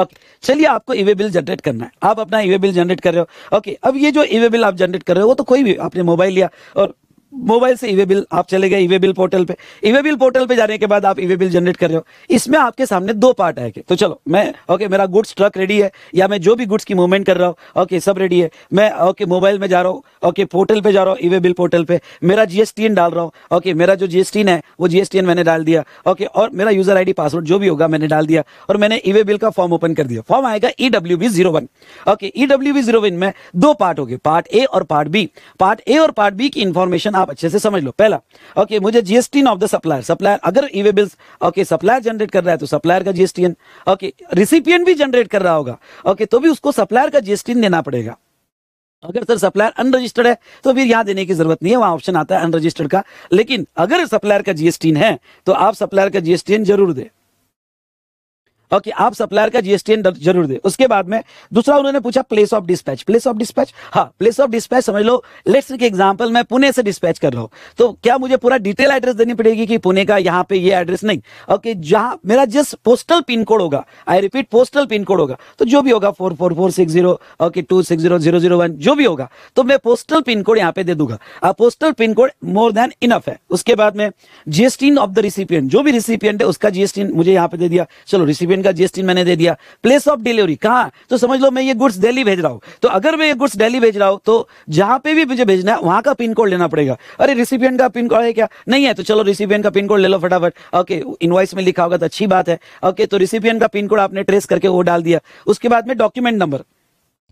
okay चलिए आपको ईवे बिल जनरेट करना है आप अपना ईवे बिल जनरेट कर रहे हो ओके अब ये जो ईवे बिल आप जनरेट कर रहे हो वो तो कोई भी आपने मोबाइल लिया और मोबाइल से ईवे बिल आप चले गए ईवे बिल पोर्टल पे ईवे बिल पोर्टल पे जाने के बाद आप ईवे बिल जनरेट कर रहे हो इसमें आपके सामने दो पार्ट आएंगे तो चलो मैं ओके मेरा गुड्स ट्रक रेडी है या मैं जो भी गुड्स की मूवमेंट कर रहा हूँ ओके सब रेडी है मैं ओके मोबाइल में जा रहा हूँ ओके पोर्टल पे जा रहा हूँ ईवे बिल पोर्टल पे मेरा जीएसटी डाल रहा हूँ ओके मेरा जो जीएसटी है वो जीएसटी मैंने डाल दिया ओके और मेरा यूजर आई पासवर्ड जो भी होगा मैंने डाल दिया और मैंने ईवे बिल का फॉर्म ओपन कर दिया फॉर्म आएगा E W B zero one okay E W B zero one में दो पार्ट हो गए पार्ट ए और पार्ट बी पार्ट ए और पार्ट बी की इन्फॉर्मेशन आप अच्छे से समझ लो पहला ओके मुझे GST of the supplier supplier अगर eway bills okay supplier generate कर रहा है तो सप्लायर का जीएसटी ओके रिसिपियन भी जनरेट कर रहा होगा ओके तो भी उसको सप्लायर का जीएसटी देना पड़ेगा अगर सर सप्लायर अनरजिस्टर्ड है तो फिर यहां देने की जरूरत नहीं है वहां ऑप्शन आता है अनरजिस्टर्ड का लेकिन अगर सप्लायर का जीएसटी है तो आप सप्लायर का जीएसटी जरूर दें ओके आप सप्लायर का जीएसटी जरूर दे उसके बाद में दूसरा उन्होंने पूछा place of dispatch place of dispatch हाँ प्लेस ऑफ डिस्पैच समझ लो लेट्स के एग्जांपल मैं पुणे से डिस्पैच कर रहा हूं तो क्या मुझे पूरा डिटेल एड्रेस देनी पड़ेगी कि पुणे का यहाँ पे ये एड्रेस नहीं ओके जहां मेरा जिस पोस्टल पिन कोड होगा I repeat postal pin code होगा तो जो भी होगा four four four six zero okay two six zero zero zero one जो भी होगा तो मैं पोस्टल पिन कोड यहाँ पे दे दूंगा postal pin code more than enough है उसके बाद में जीएसटी ऑफ द रिसिपियंट जो भी रिसिपियंट है उसका जीएसटी मुझे यहाँ पे दे दिया चलो रिसिपियन परसेंट का जीएसटी मैंने दे दिया प्लेस ऑफ डिलीवरी कहा तो समझ लो मैं ये गुड्स दिल्ली भेज रहा हूं तो अगर मैं ये गुड्स दिल्ली भेज रहा हूं तो जहां पे भी मुझे भेजना है वहां का पिन कोड लेना पड़ेगा अरे रिसिपियंट का पिन कोड है क्या नहीं है तो चलो रिसिपियंट का पिन कोड ले लो फटाफट ओके इनवाइस में लिखा होगा तो अच्छी बात है ओके तो रिसिपियंट का पिन कोड आपने ट्रेस करके वो डाल दिया उसके बाद में डॉक्यूमेंट नंबर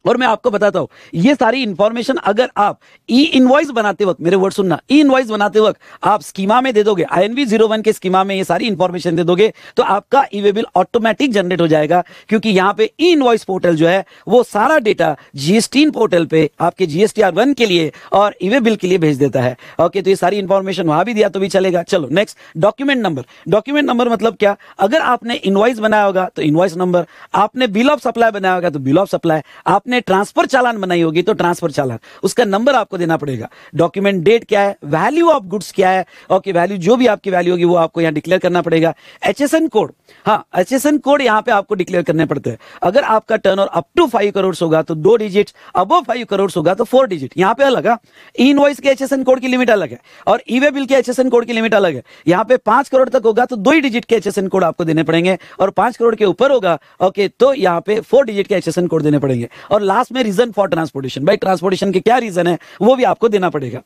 और मैं आपको बताता हूं ये सारी इंफॉर्मेशन अगर आप ई इनवॉइस बनाते वक्त मेरे वर्ड सुनना ई इनवॉइस बनाते वक्त आप स्कीमा में दे दोगे आई एनवी जीरो वन के स्कीमा में ये सारी इंफॉर्मेशन दे दोगे तो आपका ई वे बिल ऑटोमेटिक जनरेट हो जाएगा क्योंकि यहाँ पे ई इनवॉइस पोर्टल जो है वो सारा डेटा जीएसटी पोर्टल पे आपके जीएसटी आर वन के लिए और ई वे बिल के लिए भेज देता है ओके तो ये सारी इंफॉर्मेशन वहां भी दिया तो भी चलेगा चलो next document number document number मतलब क्या अगर आपने इनवॉइस बनाया होगा तो इनवॉइस नंबर आपने बिल ऑफ सप्लाई बनाया होगा तो बिल ऑफ सप्लाई आपने आपने ट्रांसफर चालान बनाई होगी तो ट्रांसफर चालान उसका नंबर आपको देना पड़ेगा डॉक्यूमेंट डेट क्या है वैल्यू ऑफ गुड्स क्या है ओके वैल्यू जो भी आपकी वैल्यू होगी वो आपको यहाँ डिक्लेयर करना पड़ेगा एच कोड हाँ एच कोड यहाँ पे आपको डिक्लेयर करने पड़ते हैं अगर आपका turn up to five crore होगा तो दो डिजिट अब फाइव करोड़ होगा तो फोर डिजिट यहाँ पे अलग है हाँ। इन के एच कोड की लिमिट अलग है और ईवे बिल के एच कोड की लिमिट अलग है यहाँ पे पांच करोड़ तक होगा तो दो ही डिजिट के एच कोड आपको देने पड़ेंगे और पांच करोड़ के ऊपर होगा ओके तो यहाँ पे फोर डिजिट के एच कोड देने पड़ेंगे और और लास्ट में रीजन फॉर ट्रांसपोर्टेशन भाई ट्रांसपोर्टेशन के क्या रीजन है वो भी आपको देना पड़ेगा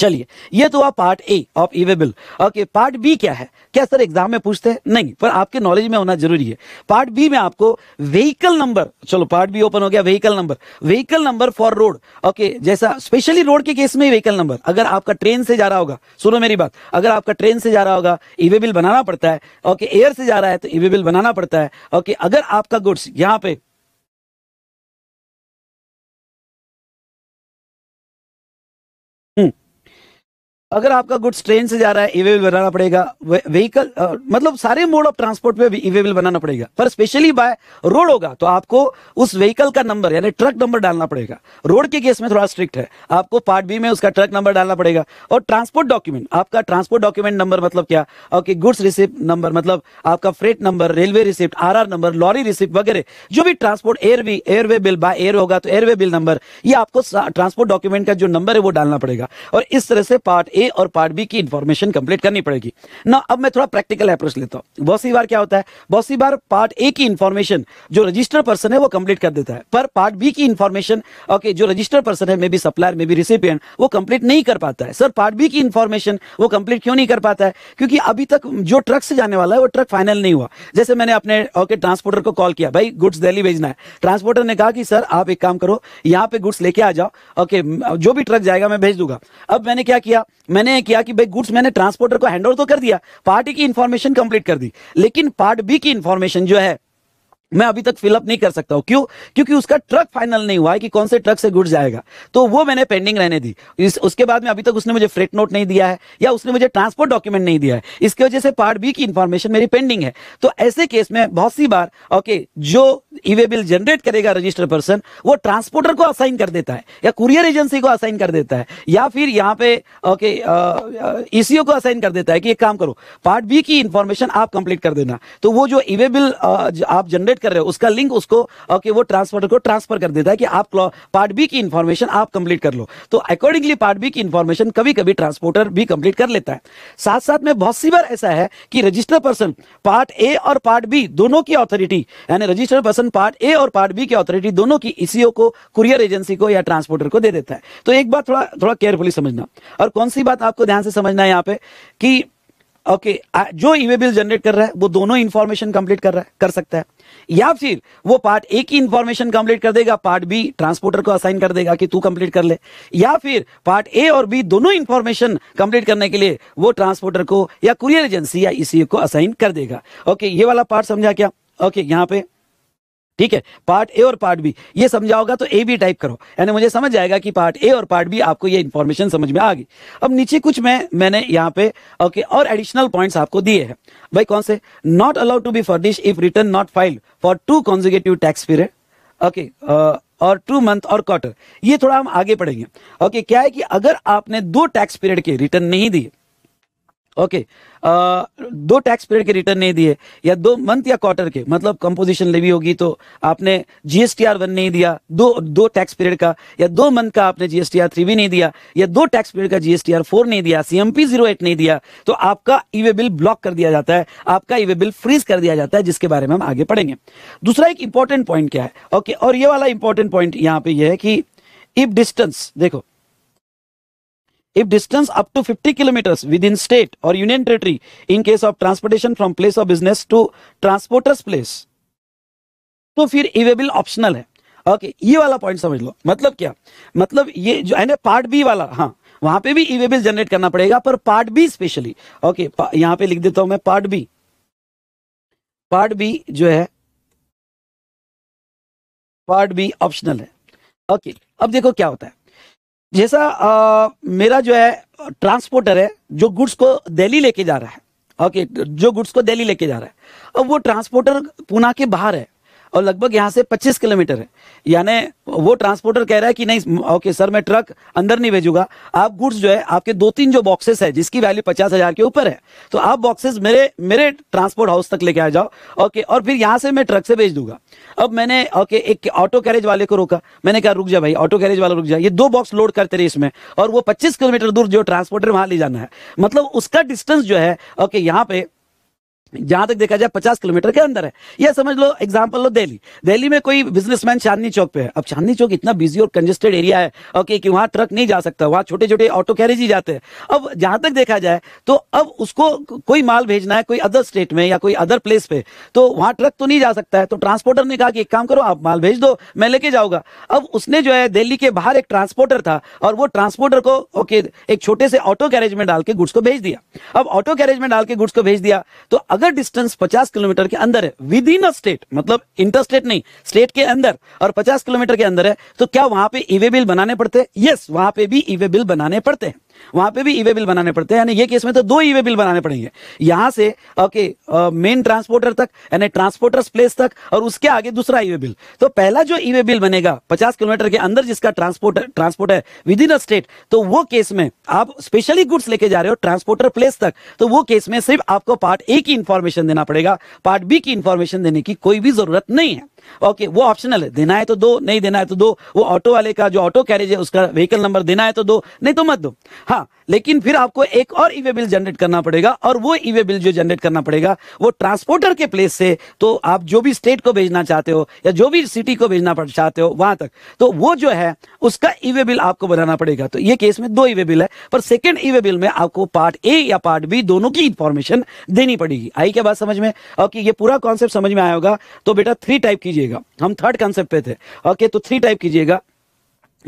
चलिए ये तो आप part A of e-way bill okay part B क्या है क्या सर एग्जाम में पूछते हैं नहीं पर आपके नॉलेज में होना जरूरी है पार्ट बी में आपको व्हीकल नंबर चलो पार्ट बी ओपन हो गया vehicle number vehicle number for road okay जैसा स्पेशली रोड के केस में व्हीकल नंबर अगर आपका ट्रेन से जा रहा होगा सुनो मेरी बात अगर आपका ट्रेन से जा रहा होगा ईवे बिल बनाना पड़ता है ओके एयर से जा रहा है तो ईवे बिल बनाना पड़ता है ओके अगर आपका गुड्स यहाँ पे Hmm. अगर आपका गुड्स ट्रेन से जा रहा है ईवेबल बनाना पड़ेगा व्हीकल मतलब सारे मोड ऑफ ट्रांसपोर्ट पे भी ईवेबल बनाना पड़ेगा पर स्पेशली बाय रोड होगा तो आपको उस व्हीकल का नंबर यानी ट्रक नंबर डालना पड़ेगा रोड के केस में थोड़ा स्ट्रिक्ट है आपको पार्ट बी में उसका ट्रक नंबर डालना पड़ेगा और ट्रांसपोर्ट डॉक्यूमेंट आपका ट्रांसपोर्ट डॉक्यूमेंट नंबर मतलब क्या ओके गुड्स रिसिप्ट नंबर मतलब आपका freight number railway receipt R number lorry receipt वगैरह जो भी transport airway airway bill by air होगा तो एयरवे बिल नंबर ये आपको ट्रांसपोर्ट डॉक्यूमेंट का जो नंबर है वो डालना पड़ेगा और इस तरह से पार्ट ए और पार्ट बी की इंफॉर्मेशन कंप्लीट करनी पड़ेगी ना अब मैं थोड़ा प्रैक्टिकल अप्रोच लेता हूं बहुत सी बार क्या होता है बहुत सी बार पार्ट ए की इंफॉर्मेशन जो रजिस्टर पर्सन है वो कंप्लीट कर देता है पर पार्ट बी की इंफॉर्मेशन ओके जो रजिस्टर पर्सन है may be supplier may be recipient वो कंप्लीट नहीं कर पाता है सर पार्ट बी की इंफॉर्मेशन वो कंप्लीट क्यों नहीं कर पाता है क्योंकि अभी तक जो ट्रक से जाने वाला है वो ट्रक फाइनल नहीं हुआ जैसे मैंने अपने ओके ट्रांसपोर्टर को कॉल किया भाई गुड्स दिल्ली भेजना है ट्रांसपोर्टर ने कहा कि सर आप एक काम करो यहाँ पे गुड्स लेके आ जाओ ओके जो भी ट्रक जाएगा मैं भेज दूंगा अब मैंने क्या किया मैंने किया कि भाई गुड्स मैंने ट्रांसपोर्टर को हैंड तो कर दिया पार्ट ए की इंफॉर्मेशन कंप्लीट कर दी लेकिन पार्ट बी की इंफॉर्मेशन जो है मैं अभी तक फिलअप नहीं कर सकता हूँ क्यों क्योंकि उसका ट्रक फाइनल नहीं हुआ है कि कौन से ट्रक से गुड्स जाएगा तो वो मैंने पेंडिंग रहने दी इस उसके बाद में अभी तक उसने मुझे फ्रेट नोट नहीं दिया है या उसने मुझे ट्रांसपोर्ट डॉक्यूमेंट नहीं दिया है इसकी वजह से पार्ट बी की इन्फॉर्मेशन मेरी पेंडिंग है तो ऐसे केस में बहुत सी बार ओके जो ईवे बिल जनरेट करेगा रजिस्टर पर्सन वो ट्रांसपोर्टर को असाइन कर देता है या कुरियर एजेंसी को असाइन कर देता है या फिर यहाँ पे ओके ईसीओ e को असाइन कर देता है कि एक काम करो पार्ट बी की इन्फॉर्मेशन आप कंप्लीट कर देना तो वो जो ईवे बिल आप जनरेट बात कर रहे हो उसका लिंक उसको ओके वो ट्रांसपोर्टर को ट्रांसफर कर देता है कि आप पार्ट बी की इन्फॉर्मेशन आप कंप्लीट कर लो तो अकॉर्डिंगली पार्ट बी की इन्फॉर्मेशन कभी कभी ट्रांसपोर्टर भी कंप्लीट कर लेता है साथ साथ में बहुत सी बार ऐसा है कि रजिस्टर पर्सन पार्ट ए और पार्ट बी दोनों की ऑथोरिटी यानी रजिस्टर पर्सन पार्ट ए और पार्ट बी की ऑथोरिटी दोनों की ईसीओ e को कुरियर एजेंसी को या ट्रांसपोर्टर को दे देता है तो एक बात थोड़ा थोड़ा केयरफुली समझना और कौन सी बात आपको ध्यान से समझना है यहाँ पे कि ओके okay, जो ईवे बिल जनरेट कर रहा है वो दोनों इंफॉर्मेशन कंप्लीट कर रहा है कर सकता है या फिर वो पार्ट ए की इंफॉर्मेशन कंप्लीट कर देगा पार्ट बी ट्रांसपोर्टर को असाइन कर देगा कि तू कंप्लीट कर ले या फिर पार्ट ए और बी दोनों इन्फॉर्मेशन कंप्लीट करने के लिए वो ट्रांसपोर्टर को या कुरियर एजेंसी या ई e को असाइन कर देगा ओके okay, ये वाला पार्ट समझा क्या ओके okay, यहाँ पे ठीक है पार्ट ए और पार्ट बी ये समझा होगा तो ए बी टाइप करो यानी मुझे समझ जाएगा कि पार्ट ए और पार्ट बी आपको ये इन्फॉर्मेशन समझ में आ गई अब नीचे कुछ मैं मैंने यहाँ पे ओके और एडिशनल पॉइंट्स आपको दिए हैं भाई कौन से not allowed to be furnish if return not file for two consecutive tax period okay और टू मंथ और क्वार्टर ये थोड़ा हम आगे पढ़ेंगे ओके okay, क्या है कि अगर आपने दो टैक्स पीरियड के रिटर्न नहीं दिए ओके okay. uh, दो टैक्स पीरियड के रिटर्न नहीं दिए या दो मंथ या क्वार्टर के मतलब कंपोजिशन लेवी होगी तो आपने जीएसटीआर वन नहीं दिया दो दो टैक्स पीरियड का या दो मंथ का आपने जीएसटीआर थ्री भी नहीं दिया या दो टैक्स पीरियड का जीएसटीआर फोर नहीं दिया सीएमपी जीरो एट नहीं दिया तो आपका ईवे बिल ब्लॉक कर दिया जाता है आपका ईवे बिल फ्रीज कर दिया जाता है जिसके बारे में हम आगे पढ़ेंगे दूसरा एक इंपॉर्टेंट पॉइंट क्या है ओके okay, और ये वाला इंपॉर्टेंट पॉइंट यहाँ पे यह है कि इफ डिस्टेंस देखो distance up to fifty kilometre within state और union territory in case of transportation from place of business to transporter's place तो फिर इवेबिल ऑप्शनल है ओके ये वाला पॉइंट समझ लो मतलब क्या मतलब ये जो है पार्ट बी वाला हाँ वहां पे भी इवेबिल जनरेट करना पड़ेगा पर पार्ट बी स्पेशली ओके यहां पे लिख देता हूं मैं पार्ट बी पार्ट बी जो है पार्ट बी ऑप्शनल है ओके अब देखो क्या होता है जैसा आ, मेरा जो है ट्रांसपोर्टर है जो गुड्स को दिल्ली लेके जा रहा है ओके जो गुड्स को दिल्ली लेके जा रहा है अब वो ट्रांसपोर्टर पुणे के बाहर है और लगभग यहाँ से 25 किलोमीटर है यानी वो ट्रांसपोर्टर कह रहा है कि नहीं ओके सर मैं ट्रक अंदर नहीं भेजूंगा आप गुड्स जो है आपके दो तीन जो बॉक्सेस है जिसकी वैल्यू पचास हजार के ऊपर है तो आप बॉक्सेस मेरे मेरे ट्रांसपोर्ट हाउस तक लेके आ जाओ ओके और फिर यहाँ से मैं ट्रक से भेज दूंगा अब मैंने ओके एक ऑटो कैरेज वाले को रोका मैंने कहा रुक जा भाई ऑटो कैरेज वाला रुक जाए ये दो बॉक्स लोड करते रहे इसमें और वो पच्चीस किलोमीटर दूर जो ट्रांसपोर्टर वहां ले जाना है मतलब उसका डिस्टेंस जो है ओके यहाँ पे जहां तक देखा जाए पचास किलोमीटर के अंदर है यह समझ लो एग्जाम्पल लो दिल्ली दिल्ली में कोई बिजनेसमैन चांदनी चौक पे है अब चांदनी चौक इतना बिजी और कंजेस्टेड एरिया है ओके कि वहां ट्रक नहीं जा सकता वहां छोटे छोटे ऑटो कैरेज ही जाते हैं अब जहां तक देखा जाए तो अब उसको कोई माल भेजना है कोई अदर स्टेट में या कोई अदर प्लेस पे तो वहां ट्रक तो नहीं जा सकता है तो ट्रांसपोर्टर ने कहा कि एक काम करो आप माल भेज दो मैं लेके जाऊंगा अब उसने जो है दिल्ली के बाहर एक ट्रांसपोर्टर था और वो ट्रांसपोर्टर को ओके एक छोटे से ऑटो कैरेज में डाल के गुड्स को भेज दिया अब ऑटो कैरेज में डाल के गुड्स को भेज दिया तो अगर डिस्टेंस 50 किलोमीटर के अंदर है विद इन अ स्टेट मतलब इंटर स्टेट नहीं स्टेट के अंदर और 50 किलोमीटर के अंदर है तो क्या वहां पे ईवे बिल बनाने पड़ते हैं यस वहां पे भी ईवे बिल बनाने पड़ते हैं वहां पे भी ईवे बिल बनाने पड़ते हैं यानी ये केस में तो दो ईवे बिल बनाने पड़ेंगे यहां से ओके मेन ट्रांसपोर्टर तक यानी ट्रांसपोर्टर्स प्लेस तक और उसके आगे दूसरा ईवे बिल तो पहला जो ईवे बिल बनेगा 50 किलोमीटर के अंदर जिसका ट्रांसपोर्ट ट्रांसपोर्ट है विद इन अ स्टेट तो वो केस में आप स्पेशली गुड्स लेके जा रहे हो ट्रांसपोर्टर प्लेस तक तो वो केस में सिर्फ आपको पार्ट ए की इंफॉर्मेशन देना पड़ेगा पार्ट बी की इंफॉर्मेशन देने की कोई भी जरूरत नहीं है ओके वो ऑप्शनल है देना है तो दो नहीं देना है तो दो वो ऑटो वाले का जो ऑटो कैरेज है उसका व्हीकल नंबर देना है तो दो नहीं तो मत दो हाँ लेकिन फिर आपको एक और ईवे बिल जनरेट करना पड़ेगा और वो ईवे बिल जो जनरेट करना पड़ेगा वो ट्रांसपोर्टर के प्लेस से तो आप जो भी स्टेट को भेजना चाहते हो या जो भी सिटी को भेजना चाहते हो वहां तक तो वो जो है उसका ईवे बिल आपको बनाना पड़ेगा तो ये केस में दो ईवे बिल है पर सेकेंड ईवे बिल में आपको पार्ट ए या पार्ट बी दोनों की इंफॉर्मेशन देनी पड़ेगी आई क्या बात समझ में ओके ये पूरा कॉन्सेप्ट समझ में आया होगा तो बेटा थ्री टाइप कीजिएगा हम थर्ड कॉन्सेप्ट पे थे ओके तो थ्री टाइप कीजिएगा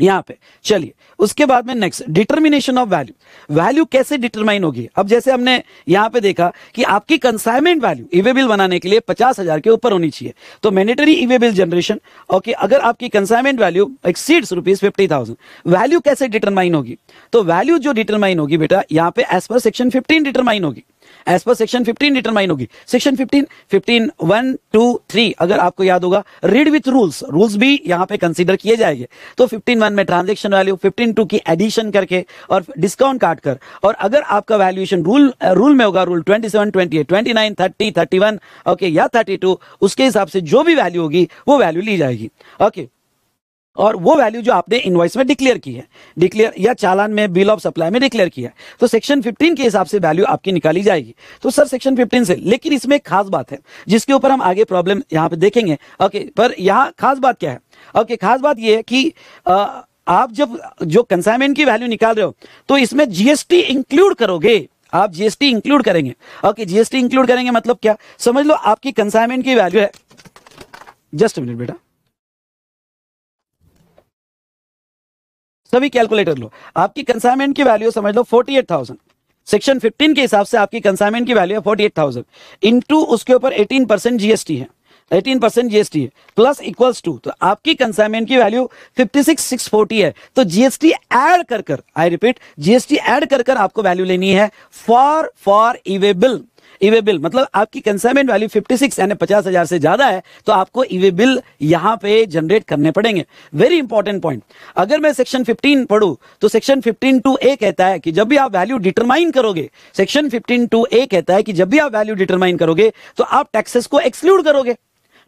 यहां पे चलिए उसके बाद में next determination of value value कैसे डिटरमाइन होगी अब जैसे हमने यहां पे देखा कि आपकी कंसाइनमेंट वैल्यू इवे बिल बनाने के लिए पचास हजार के ऊपर होनी चाहिए तो mandatory e way bill generation okay अगर आपकी consignment value exceeds rupees fifty thousand value कैसे डिटरमाइन होगी तो वैल्यू जो डिटरमाइन होगी बेटा यहाँ पे as per section fifteen determine होगी एज पर सेक्शन 15 डिटरमाइन होगी सेक्शन 15 15 वन टू थ्री अगर आपको याद होगा रीड विथ रूल्स रूल्स भी यहाँ पे कंसिडर किए जाएंगे तो 15 वन में ट्रांजेक्शन वैल्यू 15 टू की एडिशन करके और डिस्काउंट काट कर और अगर आपका वैल्यूएशन रूल रूल में होगा रूल 27 28 29 30 31 ओके okay, या 32 उसके हिसाब से जो भी वैल्यू होगी वो वैल्यू ली जाएगी ओके okay. और वो वैल्यू जो आपने इन्वाइस में डिक्लेयर की है डिक्लेयर या चालान में बिल ऑफ सप्लाई में डिक्लेयर किया है तो सेक्शन 15 के हिसाब से वैल्यू आपकी निकाली जाएगी तो सर सेक्शन 15 से लेकिन इसमें एक खास बात है जिसके ऊपर हम आगे प्रॉब्लम यहाँ पे देखेंगे ओके पर यहाँ खास बात क्या है ओके खास बात यह है कि आ, आप जब जो कंसाइनमेंट की वैल्यू निकाल रहे हो तो इसमें जीएसटी इंक्लूड करोगे आप जीएसटी इंक्लूड करेंगे ओके जीएसटी इंक्लूड करेंगे मतलब क्या समझ लो आपकी कंसाइनमेंट की वैल्यू है जस्ट मिनट बेटा सभी कैलकुलेटर लो आपकी कंसाइनमेंट की वैल्यू समझ लो फोर्टी एट थाउजेंड सेक्शन 15 के हिसाब से आपकी कंसाइनमेंट की वैल्यू है फोर्टी एट थाउजेंड इंटू उसके ऊपर 18 परसेंट जीएसटी है 18 परसेंट जीएसटी है प्लस इक्वल्स टू तो आपकी कंसाइनमेंट की वैल्यू 56,640 है तो जीएसटी एड कर आई रिपीट जीएसटी एड कर आपको वैल्यू लेनी है फॉर फॉर इवेबल इवेबिल मतलब आपकी कंसाइनमेंट वैल्यू 56 यानी पचास हजार से ज्यादा है तो आपको इवेबिल यहां पे जनरेट करने पड़ेंगे वेरी इंपॉर्टेंट पॉइंट अगर मैं सेक्शन 15 पढ़ू तो सेक्शन 15 टू ए कहता है कि जब भी आप वैल्यू डिटरमाइन करोगे सेक्शन 15 टू ए कहता है कि जब भी आप वैल्यू डिटरमाइन करोगे तो आप टैक्सेस को एक्सक्लूड करोगे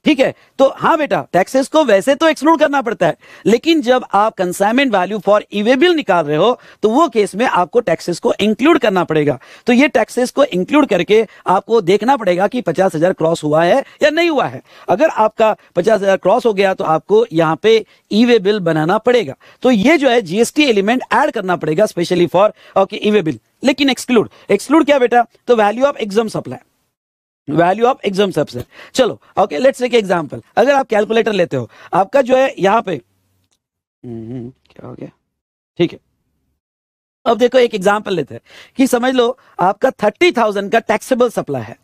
ठीक है तो हाँ बेटा टैक्सेस को वैसे तो एक्सक्लूड करना पड़ता है लेकिन जब आप कंसाइनमेंट वैल्यू फॉर इवेबल निकाल रहे हो तो वो केस में आपको टैक्सेस को इंक्लूड करना पड़ेगा तो ये टैक्सेस को इंक्लूड करके आपको देखना पड़ेगा कि पचास हजार क्रॉस हुआ है या नहीं हुआ है अगर आपका पचास हजार क्रॉस हो गया तो आपको यहाँ पे ईवे बिल बनाना पड़ेगा तो ये जो है जीएसटी एलिमेंट एड करना पड़ेगा specially for okay e-way bill लेकिन एक्सक्लूड एक्सक्लूड क्या बेटा तो value of exempt supply value of exempt सबसे चलो ओके लेट्स एक एग्जाम्पल अगर आप कैलकुलेटर लेते हो आपका जो है यहाँ पे हम्म, क्या हो गया ठीक है अब देखो एक एग्जाम्पल लेते हैं कि समझ लो आपका थर्टी थाउजेंड का टैक्सेबल सप्लाई है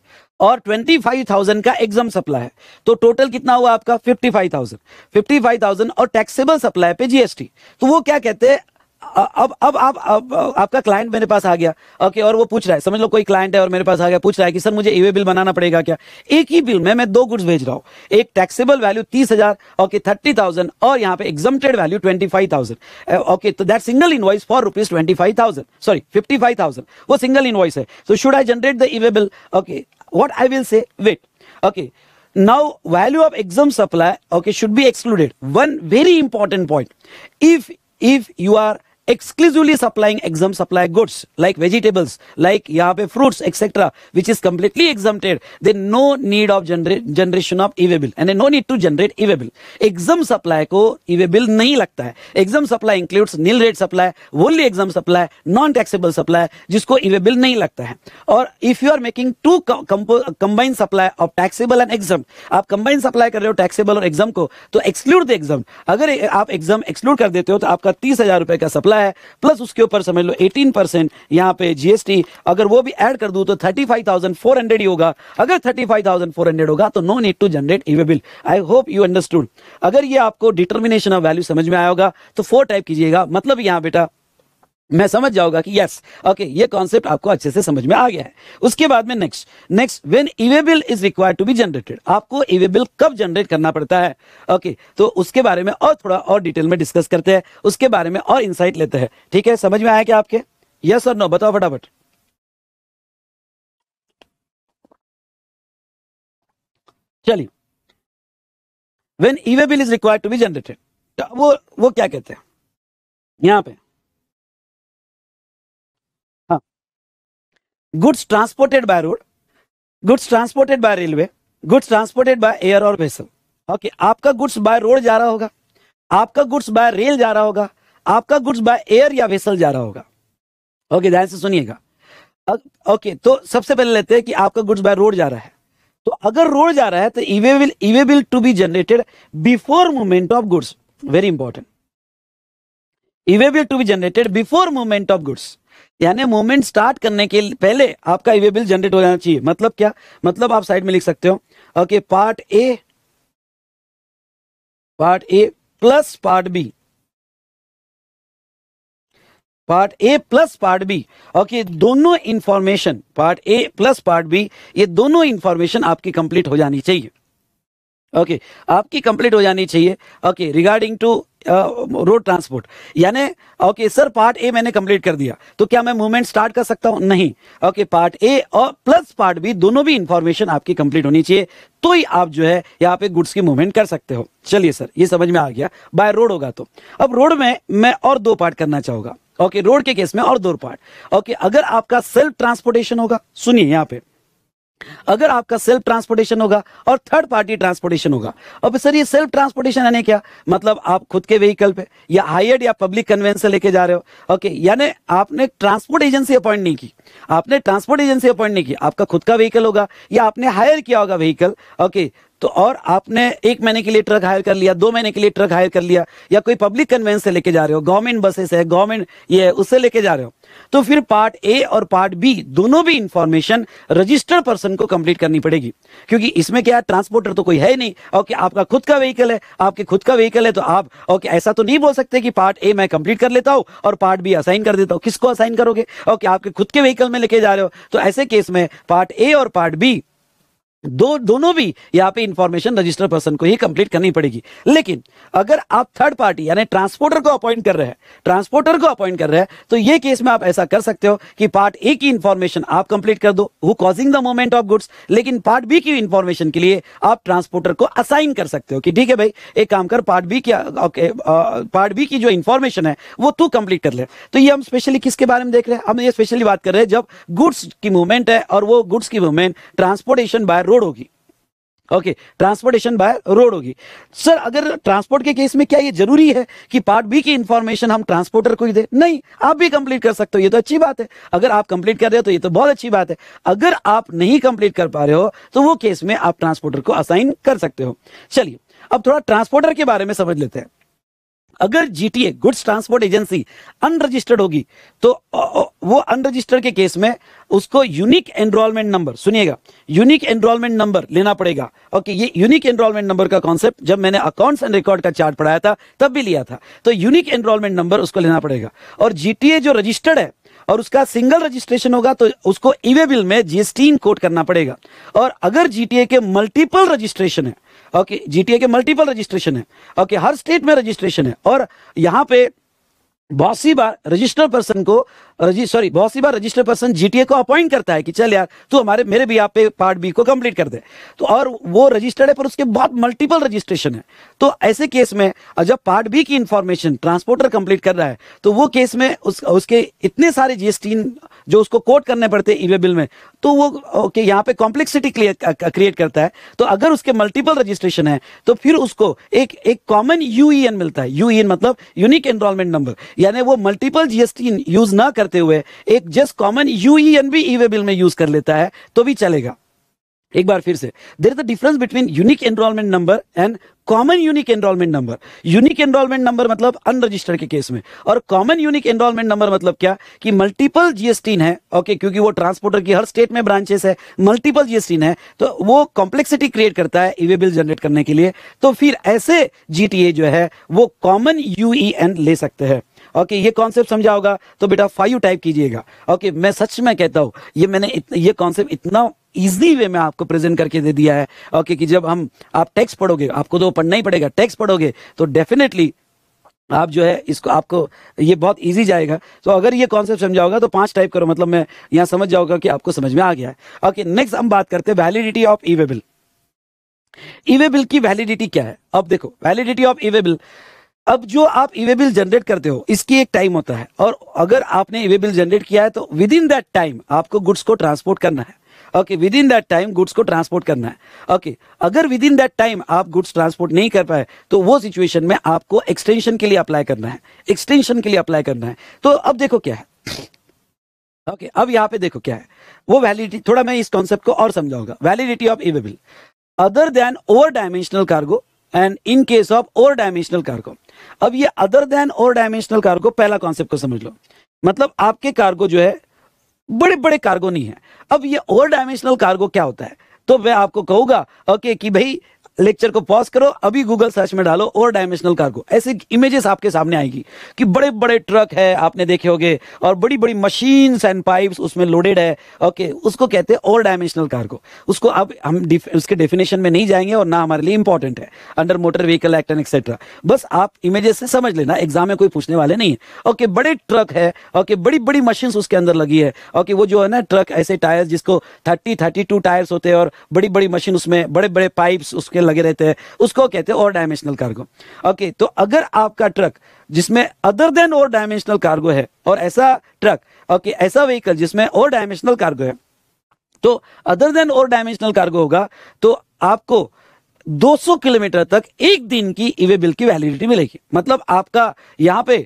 और ट्वेंटी फाइव थाउजेंड का एग्जाम सप्लाई है तो टोटल कितना हुआ आपका fifty five thousand fifty five thousand और टैक्सेबल सप्लाई पे जीएसटी तो वो क्या कहते हैं अब अब आप अब, आपका क्लाइंट मेरे पास आ गया ओके और वो पूछ रहा है समझ लो कोई क्लाइंट है और मेरे पास आ गया पूछ रहा है कि सर मुझे ईवे बिल बनाना पड़ेगा क्या एक ही बिल में मैं दो गुड्स भेज रहा हूं एक टैक्सेबल वैल्यू तीस हजार ओके थर्टी थाउजेंड और यहां पे exempted value twenty five thousand okay तो that single invoice for rupees twenty five thousand sorry fifty five thousand वो सिंगल इनवॉइस है so should I generate the e-way bill okay what I will say wait okay now value of exempt supply okay should be excluded one very important point if if you are exclusively supplying exempt supply goods like vegetables, like yahan pe fruits, etc., which is completely exempted, then no need of genera generation of evable and no need to generate evable. Exempt supply को evable नहीं लगता है exempt supply includes nil rate supply, only exempt supply, non taxable supply, जिसको evable नहीं लगता है और if you are making two combined supply of taxable and exempt, आप combined supply कर रहे हो taxable और exempt को तो exclude the exempt. अगर आप exempt exclude कर देते हो तो आपका तीस हजार रुपए का supply है प्लस उसके ऊपर समझ लो 18 परसेंट यहाँ पे जीएसटी अगर वो भी ऐड कर दू तो 35,400 ही होगा अगर 35,400 होगा तो no need to generate e way bill I hope you understood अगर ये आपको डिटर्मिनेशन ऑफ वैल्यू समझ में आया होगा तो फोर टाइप कीजिएगा मतलब यहाँ बेटा मैं समझ जाऊंगा कि यस ओके ये कॉन्सेप्ट आपको अच्छे से समझ में आ गया है उसके बाद में next next when e way bill is required to be generated आपको इवेबिल कब जनरेट करना पड़ता है ओके okay, तो उसके बारे में और थोड़ा और डिटेल में डिस्कस करते हैं उसके बारे में और इंसाइट लेते हैं ठीक है समझ में आया क्या आपके यस और नो बताओ फटाफट चलिए when e way bill is required to be generated वो वो क्या कहते हैं यहां पर goods transported by road goods transported by railway goods transported by air और वेसल ओके आपका गुड्स बाय रोड जा रहा होगा आपका गुड्स बाय रेल जा रहा होगा आपका गुड्स बाय एयर या वेसल जा रहा होगा ओके ध्यान से सुनिएगा ओके तो सबसे पहले लेते हैं कि आपका गुड्स बाय रोड जा रहा है तो अगर रोड जा रहा है तो e way bill e way bill to be generated before movement of goods very important e way bill to be generated before movement of goods यानी मूवमेंट स्टार्ट करने के पहले आपका ईवे बिल जनरेट हो जाना चाहिए मतलब क्या मतलब आप साइड में लिख सकते हो okay part A part A plus part B part A plus part B okay दोनों information part A plus part B ये दोनों इंफॉर्मेशन आपकी कंप्लीट हो जानी चाहिए ओके okay, आपकी कंप्लीट हो जानी चाहिए okay regarding to road transport यानी ओके सर पार्ट ए मैंने कंप्लीट कर दिया तो क्या मैं मूवमेंट स्टार्ट कर सकता हूं नहीं ओके पार्ट ए और प्लस पार्ट बी दोनों भी इंफॉर्मेशन आपकी कंप्लीट होनी चाहिए तो ही आप जो है यहाँ पे गुड्स की मूवमेंट कर सकते हो चलिए सर ये समझ में आ गया बाय रोड होगा तो अब रोड में मैं और दो पार्ट करना चाहूंगा ओके रोड के केस में और दो पार्ट ओके अगर आपका सेल्फ ट्रांसपोर्टेशन होगा सुनिए यहाँ पे अगर आपका सेल्फ ट्रांसपोर्टेशन होगा और थर्ड पार्टी ट्रांसपोर्टेशन होगा अब सर ये सेल्फ ट्रांसपोर्टेशन यानी क्या मतलब आप खुद के व्हीकल पे या हायर्ड या पब्लिक कन्वेंस से लेके जा रहे हो ओके यानी आपने ट्रांसपोर्ट एजेंसी अपॉइंट नहीं की आपने ट्रांसपोर्ट एजेंसी अपॉइंट नहीं की आपका खुद का व्हीकल होगा या आपने हायर किया होगा व्हीकल ओके तो और आपने एक महीने के लिए ट्रक हायर कर लिया दो महीने के लिए ट्रक हायर कर लिया या कोई पब्लिक कन्वेंस से लेके जा रहे हो गवर्नमेंट बसेस है गवर्नमेंट ये है उससे लेके जा रहे हो तो फिर पार्ट ए और पार्ट बी दोनों भी इंफॉर्मेशन रजिस्टर्ड पर्सन को कंप्लीट करनी पड़ेगी क्योंकि इसमें क्या है ट्रांसपोर्टर तो कोई है नहीं ओके आपका खुद का व्हीकल है आपके खुद का व्हीकल है तो आप ओके ऐसा तो नहीं बोल सकते कि पार्ट ए मैं कंप्लीट कर लेता हूँ और पार्ट बी असाइन कर देता हूँ किसको असाइन करोगे ओके आपके खुद के व्हीकल में लेके जा रहे हो तो ऐसे केस में पार्ट ए और पार्ट बी दो दोनों भी यहाँ पे इंफॉर्मेशन रजिस्टर पर्सन को ही कंप्लीट करनी पड़ेगी लेकिन अगर आप थर्ड पार्टी यानी ट्रांसपोर्टर को अपॉइंट कर रहे हैं ट्रांसपोर्टर को अपॉइंट कर रहे हैं तो ये केस में आप ऐसा कर सकते हो कि पार्ट ए की इंफॉर्मेशन आप कंप्लीट कर दो वो causing the movement of goods लेकिन पार्ट बी की इंफॉर्मेशन के लिए आप ट्रांसपोर्टर को असाइन कर सकते हो कि ठीक है भाई एक काम कर पार्ट बी की ओके पार्ट बी की जो इंफॉर्मेशन है वो तू कंप्लीट कर ले तो ये हम स्पेशली किसके बारे में देख रहे हैं हम ये स्पेशली बात कर रहे हैं जब गुड्स की मूवमेंट है और वो गुड्स की मूवमेंट ट्रांसपोर्टेशन बाय रोड होगी ओके ट्रांसपोर्टेशन बाय रोड होगी सर अगर ट्रांसपोर्ट के केस में क्या ये जरूरी है कि पार्ट बी की इंफॉर्मेशन हम ट्रांसपोर्टर को ही दे नहीं आप भी कंप्लीट कर सकते हो ये तो अच्छी बात है अगर आप कंप्लीट कर रहे हो तो ये तो बहुत अच्छी बात है अगर आप नहीं कंप्लीट कर पा रहे हो तो वो केस में आप ट्रांसपोर्टर को असाइन कर सकते हो चलिए अब थोड़ा ट्रांसपोर्टर के बारे में समझ लेते हैं अगर GTA goods transport agency unregistered होगी तो वो अनरजिस्टर्ड के केस में उसको यूनिक एनरोलमेंट नंबर सुनिएगा यूनिक एनरोलमेंट नंबर लेना पड़ेगा ओके ये यूनिक एनरोलमेंट नंबर का कॉन्सेप्ट जब मैंने अकाउंट्स एंड रिकॉर्ड का चार्ट पढ़ाया था तब भी लिया था तो यूनिक एनरोलमेंट नंबर उसको लेना पड़ेगा और जीटीए जो रजिस्टर्ड है और उसका सिंगल रजिस्ट्रेशन होगा तो उसको ईवे e बिल में जीएसटी कोट करना पड़ेगा और अगर जीटीए के मल्टीपल रजिस्ट्रेशन है ओके जीटीए के मल्टीपल रजिस्ट्रेशन है ओके हर स्टेट में रजिस्ट्रेशन है और यहाँ पे बहुत सी बार रजिस्टर पर्सन को सॉरी बहुत सी बार रजिस्टर पर्सन जीटीए को अपॉइंट करता है कि चल यार तू हमारे मेरे भी आप पे पार्ट बी को कंप्लीट कर दे तो और वो रजिस्टर्ड है पर उसके बहुत मल्टीपल रजिस्ट्रेशन है तो ऐसे केस में जब पार्ट बी की इंफॉर्मेशन ट्रांसपोर्टर कंप्लीट कर रहा है तो वो केस में उस उसके इतने सारे जीएसटी जो उसको कोट करने पड़ते हैं ईवे बिल में तो वो ओके यहाँ पे कॉम्प्लेक्सिटी क्रिएट करता है तो अगर उसके मल्टीपल रजिस्ट्रेशन है तो फिर उसको एक एक कॉमन यूईएन e मिलता है यूईएन e मतलब यूनिक एनरोलमेंट नंबर यानी वो मल्टीपल जीएसटी यूज ना करते हुए एक जस्ट कॉमन यूईएन भी ईवे बिल में यूज कर लेता है तो भी चलेगा एक बार फिर से there is a difference between unique enrolment number and common unique enrolment number unique enrolment number मतलब अनरजिस्टर्ड के केस में और कॉमन यूनिक एनरोलमेंट नंबर मतलब क्या कि मल्टीपल जीएसटी है ओके क्योंकि वो ट्रांसपोर्टर की हर स्टेट में ब्रांचेस है मल्टीपल जीएसटी है तो वो कॉम्प्लेक्सिटी क्रिएट करता है ईवे बिल जनरेट करने के लिए तो फिर ऐसे जीटीए जो है वो कॉमन यूईएन e ले सकते हैं ओके okay, ये कॉन्सेप्ट समझा होगा तो बेटा फाइव टाइप कीजिएगा ओके okay, मैं सच में कहता हूँ ये मैंने इतन, ये कॉन्सेप्ट इतना इजी वे में आपको प्रेजेंट करके दे दिया है ओके okay, कि जब हम आप टेक्स्ट पढ़ोगे आपको तो पढ़ना ही पड़ेगा टेक्स्ट पढ़ोगे तो डेफिनेटली आप जो है इसको आपको ये बहुत इजी जाएगा तो अगर ये कॉन्सेप्ट समझाओगा तो पांच टाइप करो मतलब मैं यहाँ समझ जाऊंगा कि आपको समझ में आ गया है ओके नेक्स्ट हम बात करते हैं वैलिडिटी ऑफ ई वेबिल की वैलिडिटी क्या है अब देखो वैलिडिटी ऑफ ईवे अब जो आप इवेबिल जनरेट करते हो इसकी एक टाइम होता है और अगर आपने इवेबिल जनरेट किया है तो विद इन दैट टाइम आपको गुड्स को ट्रांसपोर्ट करना है okay within that time goods को ट्रांसपोर्ट करना है ओके okay, अगर विद इन दैट टाइम आप गुड्स ट्रांसपोर्ट नहीं कर पाए तो वो सिचुएशन में आपको एक्सटेंशन के लिए अप्लाई करना है एक्सटेंशन के लिए अप्लाई करना है तो अब देखो क्या है ओके okay, अब यहां पे देखो क्या है वो वैलिडिटी थोड़ा मैं इस कॉन्सेप्ट को और समझाऊंगा validity of e way bill other than over dimensional cargo and in case of over dimensional cargo अब ये other than over dimensional cargo पहला कॉन्सेप्ट को समझ लो मतलब आपके कार्गो जो है बड़े बड़े कार्गो नहीं है अब ये ओवर डायमेंशनल कार्गो क्या होता है तो मैं आपको कहूंगा ओके कि भाई लेक्चर को पॉज करो अभी गूगल सर्च में डालो और डायमेंशनल कार्गो ऐसे इमेजेस आपके सामने आएगी कि बड़े बड़े ट्रक है आपने देखे होंगे और बड़ी बड़ी मशीन एंड पाइप्स उसमें लोडेड है ओके उसको कहते हैं और डायमेंशनल कार्गो उसको अब हम उसके डेफिनेशन में नहीं जाएंगे और ना हमारे लिए इंपॉर्टेंट है under motor vehicle act and etcetera बस आप इमेजेस से समझ लेना एग्जाम में कोई पूछने वाले नहीं है ओके बड़े ट्रक है ओके बड़ी बड़ी मशीन उसके अंदर लगी है ओके वो जो है ना ट्रक ऐसे टायर जिसको थर्टी थर्टी टू टायर्स होते हैं और बड़ी बड़ी मशीन उसमें बड़े बड़े पाइप्स उसके लगे रहते हैं उसको कहते हैं ओवर डायमेंशनल कार्गो ओके तो अगर आपका ट्रक जिसमें other than over dimensional cargo है और ऐसा ट्रक ओके ऐसा व्हीकल जिसमें ओवर डायमेंशनल कार्गो है तो other than over dimensional cargo होगा तो आपको 200 किलोमीटर तक एक दिन की ईवे बिल की वैलिडिटी मिलेगी मतलब आपका यहाँ पे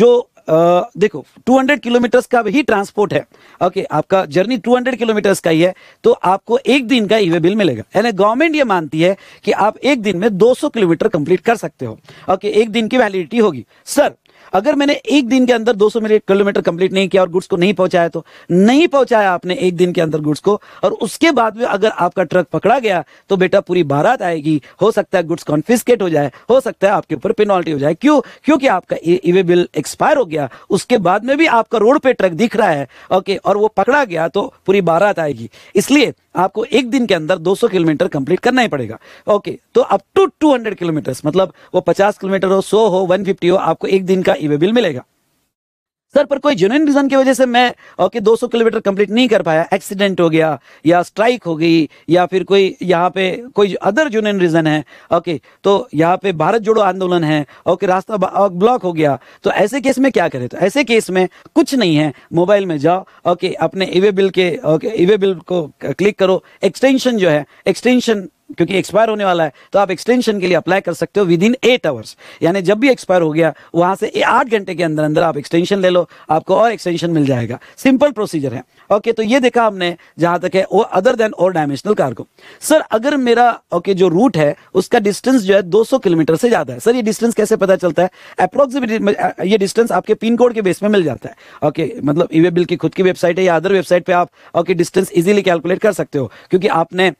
जो देखो 200 किलोमीटर्स का ही ट्रांसपोर्ट है ओके okay, आपका जर्नी 200 किलोमीटर्स का ही है तो आपको एक दिन का ईवे बिल मिलेगा यानी गवर्नमेंट ये मानती है कि आप एक दिन में 200 किलोमीटर कंप्लीट कर सकते हो ओके okay, एक दिन की वैलिडिटी होगी सर अगर मैंने एक दिन के अंदर 200 किलोमीटर कंप्लीट नहीं किया और गुड्स को नहीं पहुंचाया तो नहीं पहुंचाया आपने एक दिन के अंदर गुड्स को और उसके बाद में अगर आपका ट्रक पकड़ा गया तो बेटा पूरी बारात आएगी हो सकता है गुड्स कॉन्फिस्केट हो जाए हो सकता है आपके ऊपर पेनॉल्टी हो जाए क्यों क्योंकि आपका ईवे बिल एक्सपायर हो गया उसके बाद में भी आपका रोड पे ट्रक दिख रहा है ओके और वो पकड़ा गया तो पूरी बारात आएगी इसलिए आपको एक दिन के अंदर 200 किलोमीटर कंप्लीट करना ही पड़ेगा ओके तो अप टू 200 किलोमीटर मतलब वो 50 किलोमीटर हो 100 हो 150 हो आपको एक दिन का ई बिल मिलेगा सर पर कोई जेन्यन रीजन की वजह से मैं ओके 200 किलोमीटर कंप्लीट नहीं कर पाया एक्सीडेंट हो गया या स्ट्राइक हो गई या फिर कोई यहाँ पे कोई अदर जेन्यन रीजन है ओके तो यहाँ पे भारत जोड़ो आंदोलन है ओके रास्ता ब्लॉक हो गया तो ऐसे केस में क्या करें तो ऐसे केस में कुछ नहीं है मोबाइल में जाओ ओके अपने ईवे बिल के ओके ईवे बिल को क्लिक करो एक्सटेंशन जो है एक्सटेंशन क्योंकि एक्सपायर होने वाला है तो आप एक्सटेंशन के लिए अप्लाई कर सकते हो विद इन एट आवर्स यानी जब भी एक्सपायर हो गया वहां से आठ घंटे के अंदर अंदर आप एक्सटेंशन ले लो आपको और एक्सटेंशन मिल जाएगा सिंपल प्रोसीजर है ओके तो ये देखा हमने जहां तक है वो other than over dimensional cargo sir अगर मेरा ओके जो रूट है उसका डिस्टेंस जो है 200 किलोमीटर से ज्यादा है सर ये डिस्टेंस कैसे पता चलता है अप्रोक्सिमेटली ये डिस्टेंस आपके पिन कोड के बेस में मिल जाता है ओके मतलब ईवे बिल की खुद की वेबसाइट है या अदर वेबसाइट पर आप ओके डिस्टेंस इजिली कैलकुलेट कर सकते हो क्योंकि आपने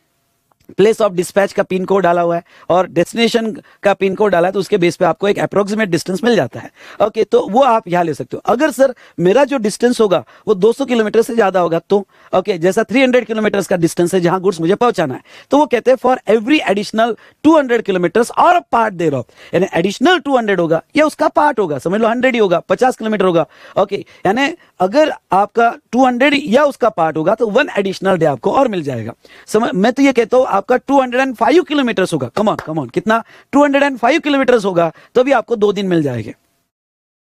प्लेस ऑफ डिस्पैच का पिन कोड डाला हुआ है और डेस्टिनेशन का पिन कोड डाला है तो उसके बेस पे आपको एक अप्रोक्सीमेट डिस्टेंस मिल जाता है ओके okay, तो वो आप यहाँ ले सकते हो अगर सर मेरा जो डिस्टेंस होगा वो 200 किलोमीटर से ज़्यादा होगा तो ओके okay, जैसा 300 किलोमीटर का डिस्टेंस है जहां गुड्स मुझे पहुंचाना है तो वो कहते हैं for every additional two hundred kilometres और पार्ट दे रहा यानी एडिशनल टू हंड्रेड होगा या उसका पार्ट होगा समझ लो हंड्रेड ही होगा पचास किलोमीटर होगा ओके okay, यानी अगर आपका 200 या उसका पार्ट होगा तो वन एडिशनल डे आपको और मिल जाएगा समय मैं तो ये कहता हूं आपका 205 किलोमीटर होगा कमॉन कमॉन कितना 205 किलोमीटर होगा तो भी आपको दो दिन मिल जाएगा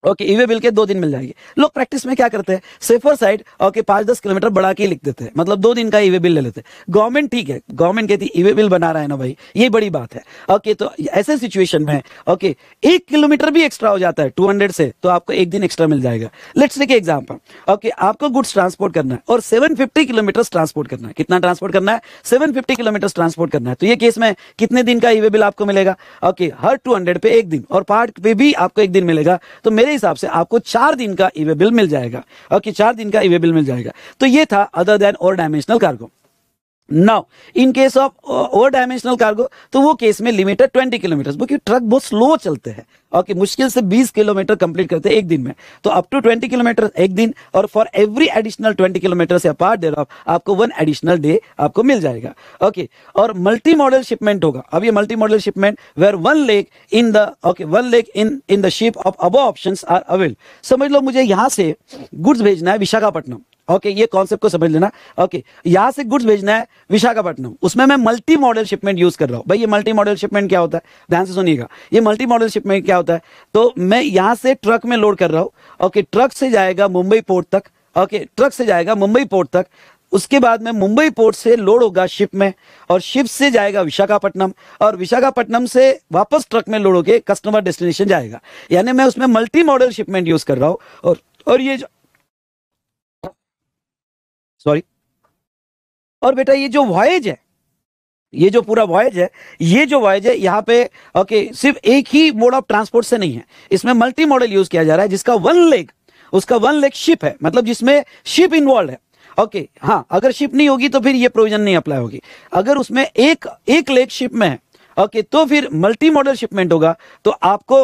ओके ईवे बिल के दो दिन मिल जाएंगे लोग प्रैक्टिस में क्या करते हैं सेफर साइड ओके पांच दस किलोमीटर बढ़ा के लिख देते हैं मतलब दो दिन का ईवे बिल ले लेते हैं गवर्नमेंट ठीक है गवर्नमेंट कहती ईवे बिल बना रहा है ना भाई ये बड़ी बात है ओके तो ऐसे सिचुएशन में ओके एक किलोमीटर भी एक्स्ट्रा हो जाता है टू हंड्रेड से तो आपको एक दिन एक्स्ट्रा मिल जाएगा लेट्स लेके एग्जाम्पल ओके आपको गुड्स ट्रांसपोर्ट करना है और सेवन फिफ्टी किलोमीटर ट्रांसपोर्ट करना है कितना ट्रांसपोर्ट करना है सेवन फिफ्टी किलोमीटर ट्रांसपोर्ट करना है तो ये केस में कितने दिन का ईवे बिल आपको मिलेगा ओके हर टू हंड्रेड पे एक दिन और पार्ट पे भी आपको एक दिन मिलेगा तो मेरे हिसाब से आपको चार दिन का ईवे e बिल मिल जाएगा ओके चार दिन का ईवे e बिल मिल जाएगा तो ये था other than over dimensional cargo now in case of over dimensional cargo तो वो केस में लिमिट है ट्वेंटी किलोमीटर क्योंकि ट्रक बहुत स्लो चलते हैं ओके okay, मुश्किल से 20 किलोमीटर कंप्लीट करते हैं एक दिन में तो अप टू 20 किलोमीटर एक दिन और फॉर एवरी एडिशनल 20 किलोमीटर से अपार्ट देर ऑफ आपको वन एडिशनल डे आपको मिल जाएगा ओके okay, और मल्टी मॉडल शिपमेंट होगा अब ये multi modal shipment where one leg in the okay one leg in in the ship of अब ऑप्शन आर अवेल समझ लो मुझे यहाँ से गुड्स भेजना है विशाखापट्टनम ओके ये कॉन्सेप्ट को समझ लेना ओके यहां यहाँ से गुड्स भेजना है विशाखापट्टनम उसमें मैं मल्टी मॉडल शिपमेंट यूज कर रहा हूँ भाई ये मल्टी मॉडल शिपमेंट क्या होता है ध्यान से सुनिएगा ये मल्टी मॉडल शिपमेंट क्या होता है तो मैं यहां से ट्रक में लोड कर रहा हूं ओके ट्रक से जाएगा मुंबई पोर्ट तक ओके ट्रक से जाएगा मुंबई पोर्ट तक उसके बाद में मुंबई पोर्ट से लोड होगा शिप में और शिप से जाएगा विशाखापट्टनम और विशाखापट्टनम से वापस ट्रक में लोड होके कस्टमर डेस्टिनेशन जाएगा यानी मैं उसमें मल्टी मॉडल शिपमेंट यूज कर रहा हूँ और और ये सॉरी और बेटा ये जो वॉयज है ये जो पूरा वॉयज है ये जो वॉयज है यहाँ पे ओके सिर्फ एक ही मोड ऑफ ट्रांसपोर्ट से नहीं है इसमें मल्टी मॉडल यूज किया जा रहा है जिसका वन लेग उसका वन लेग शिप है मतलब जिसमें शिप इन्वॉल्व है ओके okay, हाँ अगर शिप नहीं होगी तो फिर ये प्रोविजन नहीं अप्लाई होगी अगर उसमें एक एक लेग शिप में है ओके okay, तो फिर मल्टी मॉडल शिपमेंट होगा तो आपको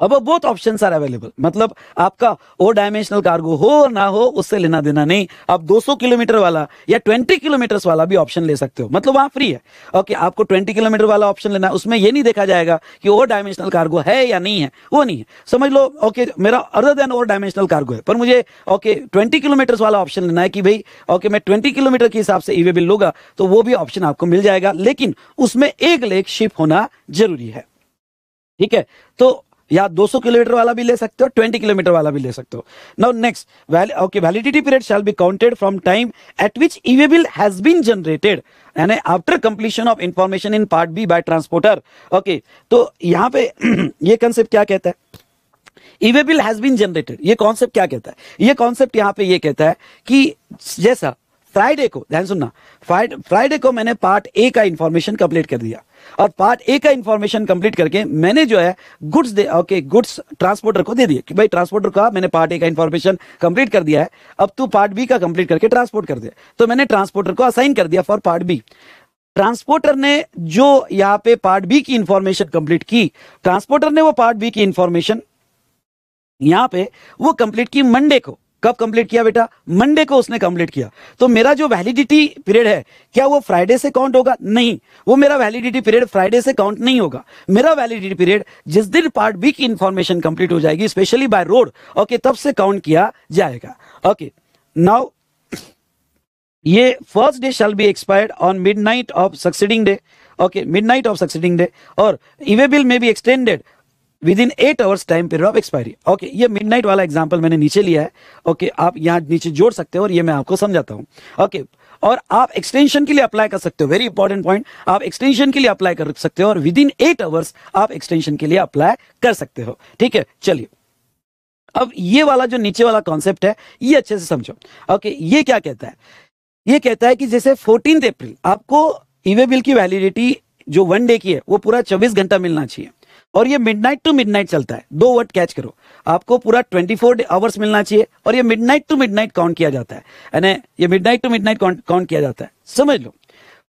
अब बहुत ऑप्शन आर अवेलेबल मतलब आपका ओ डायमेंशनल कार्गो हो और ना हो उससे लेना देना नहीं आप 200 किलोमीटर वाला या 20 किलोमीटर वाला भी ऑप्शन ले सकते हो मतलब वहां फ्री है ओके आपको 20 किलोमीटर वाला ऑप्शन लेना है उसमें ये नहीं देखा जाएगा कि ओ डायमेंशनल कार्गो है या नहीं है वो नहीं है समझ लो ओके मेरा other than over dimensional cargo है पर मुझे ओके ट्वेंटी किलोमीटर वाला ऑप्शन लेना है कि भाई ओके मैं ट्वेंटी किलोमीटर के हिसाब से ईवे बिल लूंगा तो वो भी ऑप्शन आपको मिल जाएगा लेकिन उसमें एक लेक शिप होना जरूरी है ठीक है तो या 200 किलोमीटर वाला भी ले सकते हो 20 किलोमीटर वाला भी ले सकते हो now next okay validity period shall be counted from time at which e way bill has been generated यानी after completion of information in part B by transporter okay तो यहां पे ये कंसेप्ट क्या कहता है इवेबिल हैज बीन जनरेटेड ये concept क्या कहता है ये कॉन्सेप्ट यहां पे ये कहता है कि जैसा फ्राइडे को ध्यान सुनना फ्राइडे को मैंने पार्ट ए का इंफॉर्मेशन कंप्लीट कर दिया और पार्ट ए का इंफॉर्मेशन कंप्लीट करके मैंने जो है गुड्स दे ओके गुड्स ट्रांसपोर्टर को दे दिए कि भाई ट्रांसपोर्टर का मैंने पार्ट ए का इंफॉर्मेशन कंप्लीट कर दिया है अब तू पार्ट बी का कंप्लीट करके ट्रांसपोर्ट कर दे तो मैंने ट्रांसपोर्टर को असाइन कर दिया फॉर पार्ट बी ट्रांसपोर्टर ने जो यहाँ पे पार्ट बी की इंफॉर्मेशन कंप्लीट की ट्रांसपोर्टर ने वो पार्ट बी की इंफॉर्मेशन यहाँ पे वो कंप्लीट की मंडे को कब कंप्लीट किया बेटा मंडे को उसने कंप्लीट किया तो मेरा जो वैलिडिटी पीरियड है क्या वो फ्राइडे से काउंट होगा नहीं वो मेरा वैलिडिटी पीरियड फ्राइडे से काउंट नहीं होगा मेरा वैलिडिटी पीरियड जिस दिन पार्ट बी की इंफॉर्मेशन कंप्लीट हो जाएगी स्पेशली बाय रोड ओके तब से काउंट किया जाएगा ओके नाउ ये first day shall be expired on midnight of succeeding day okay midnight of succeeding day और इवेबिल में be extended within eight hours time period of expiry okay ये midnight वाला example मैंने नीचे लिया है okay okay, आप यहाँ नीचे जोड़ सकते हो और ये मैं आपको समझाता हूँ ओके okay, और आप एक्सटेंशन के लिए अप्लाई कर सकते हो वेरी इंपॉर्टेंट पॉइंट आप एक्सटेंशन के लिए अप्लाई कर सकते हो और विद इन एट आवर्स आप एक्सटेंशन के लिए अप्लाई कर सकते हो ठीक है चलिए अब ये वाला जो नीचे वाला कॉन्सेप्ट है ये अच्छे से समझो ओके okay, ये क्या कहता है ये कहता है कि जैसे फोर्टीन अप्रैल आपको ईवे बिल की वैलिडिटी जो वन डे की है वो पूरा चौबीस घंटा मिलना चाहिए और ये मिडनाइट टू मिडनाइट चलता है दो वर्ड कैच करो आपको पूरा 24 फोर आवर्स मिलना चाहिए और ये मिडनाइट टू मिडनाइट काउंट किया जाता है यानी ये मिडनाइट टू मिडनाइट काउंट किया जाता है समझ लो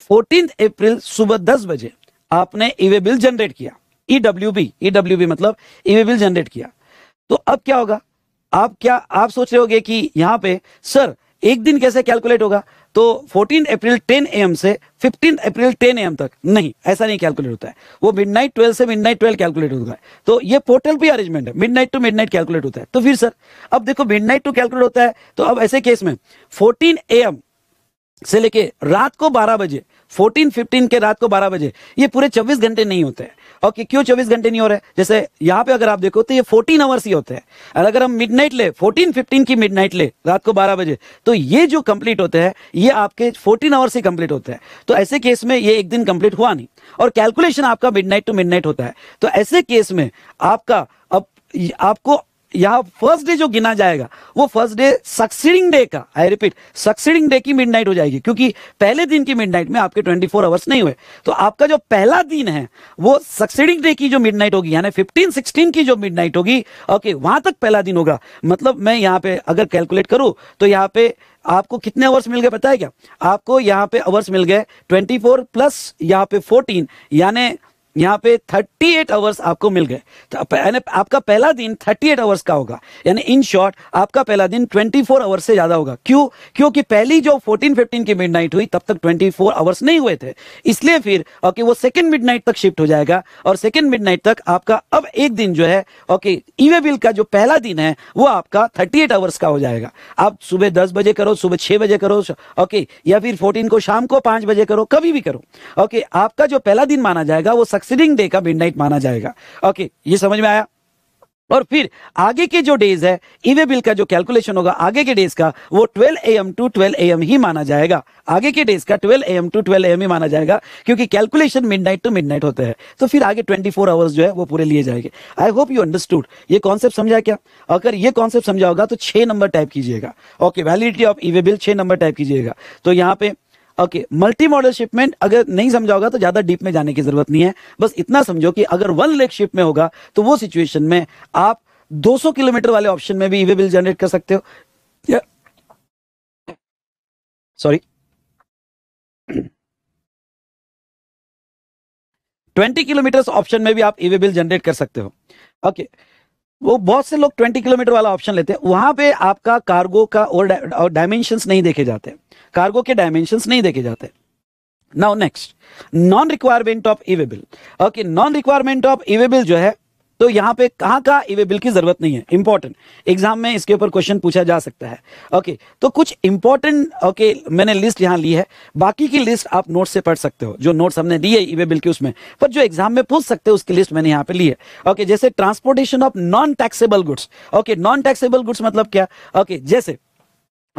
फोर्टीन अप्रैल सुबह दस बजे आपने ईवे बिल जनरेट किया ईडब्ल्यू बी ईडब्ल्यू बी मतलब ईवे बिल जनरेट किया तो अब क्या होगा आप क्या आप सोच रहे हो कि यहां पे सर एक दिन कैसे कैलकुलेट होगा तो 14 अप्रैल 10 एम से 15 अप्रैल 10 एम तक नहीं ऐसा नहीं कैलकुलेट होता है वो मिडनाइट 12 से मिडनाइट 12 कैलकुलेट होता है तो ये पोर्टल भी अरेंजमेंट है मिडनाइट टू मिडनाइट कैलकुलेट होता है तो फिर सर अब देखो मिडनाइट टू कैलकुलेट होता है तो अब ऐसे केस में फोर्टीन एम से लेके रात को बारह बजे 14 15 के रात को 12 बजे ये पूरे 24 घंटे नहीं होते हैं ओके क्यों चौबीस घंटे नहीं हो रहे जैसे यहाँ पे अगर आप देखो तो ये फोर्टीन आवर्स ही होते हैं अगर हम मिड ले फोर्टीन फिफ्टीन की मिड ले रात को बारह बजे तो ये जो कंप्लीट होते हैं ये आपके फोर्टीन आवर्स ही कंप्लीट होते हैं तो ऐसे केस में ये एक दिन कंप्लीट हुआ नहीं और कैलकुलेशन आपका मिड टू मिड होता है तो ऐसे केस में आपका अब आपको यहाँ फर्स्ट डे जो गिना जाएगा वो फर्स्ट डे सक्सीडिंग डे का आई रिपीट सक्सीडिंग डे की मिडनाइट हो जाएगी क्योंकि पहले दिन की मिडनाइट में आपके 24 फोर आवर्स नहीं हुए तो आपका जो पहला दिन है वो सक्सीडिंग डे की जो मिडनाइट होगी यानी 15 16 की जो मिडनाइट होगी ओके वहां तक पहला दिन होगा मतलब मैं यहाँ पे अगर कैलकुलेट करूँ तो यहाँ पे आपको कितने आवर्स मिल गए पता है क्या आपको यहाँ पे आवर्स मिल गए 24 प्लस यहाँ पे फोर्टीन यानी यहाँ पे 38 आवर्स आपको मिल गए तो आपका पहला दिन 38 आवर्स का होगा यानी इन शॉर्ट आपका पहला दिन 24 आवर्स से ज़्यादा होगा क्यों क्योंकि पहली जो 14 15 की मिडनाइट हुई तब तक 24 आवर्स नहीं हुए थे इसलिए फिर ओके वो सेकेंड मिडनाइट तक शिफ्ट हो जाएगा और सेकेंड मिडनाइट तक आपका अब एक दिन जो है ओके ईवे बिल का जो पहला दिन है वो आपका थर्टी आवर्स का हो जाएगा आप सुबह दस बजे करो सुबह छह बजे करो ओके या फिर फोर्टीन को शाम को पांच बजे करो कभी भी करो ओके आपका जो पहला दिन माना जाएगा वो सक्सेडिंग डे का मिडनाइट माना जाएगा ओके ये समझ में आया और फिर आगे के जो डेज है ईवे बिल का जो कैलकुलेशन होगा आगे के डेज का वो 12 एम टू 12 एम ही माना जाएगा आगे के डेज का 12 एम टू 12 एम ही माना जाएगा क्योंकि कैलकुलेशन मिडनाइट टू मिडनाइट होते हैं तो फिर आगे 24 फोर आवर्स जो है वो पूरे लिए जाएंगे आई होप यू अंडरस्टूड ये कॉन्सेप्ट समझा क्या अगर ये कॉन्सेप्ट समझा होगा तो छह नंबर टाइप कीजिएगा okay validity of e-way bill छह नंबर टाइप कीजिएगा तो यहाँ पे ओके मल्टी मॉडल शिप में अगर नहीं समझा होगा तो ज्यादा डीप में जाने की जरूरत नहीं है बस इतना समझो कि अगर वन लेग शिप में होगा तो वो सिचुएशन में आप 200 किलोमीटर वाले ऑप्शन में भी ईवे बिल जनरेट कर सकते हो सॉरी ट्वेंटी किलोमीटर ऑप्शन में भी आप ईवे बिल जनरेट कर सकते हो ओके okay. वो बहुत से लोग 20 किलोमीटर वाला ऑप्शन लेते हैं वहां पे आपका कार्गो का और डायमेंशन नहीं देखे जाते कार्गो के डायमेंशन नहीं देखे जाते now next non requirement of e way bill okay non requirement of e way bill जो है तो यहाँ पे कहाँ का बिल की जरूरत नहीं है इंपॉर्टेंट एग्जाम में इसके ऊपर क्वेश्चन पूछा जा सकता है ओके तो कुछ इंपॉर्टेंट ओके मैंने लिस्ट यहाँ ली है बाकी की लिस्ट आप नोट से पढ़ सकते हो जो नोट्स हमने दिए बिल की उसमें पर जो एग्जाम में पूछ सकते हो उसकी लिस्ट मैंने यहाँ पे ली है ओके जैसे transportation of non taxable goods okay non taxable goods मतलब क्या ओके जैसे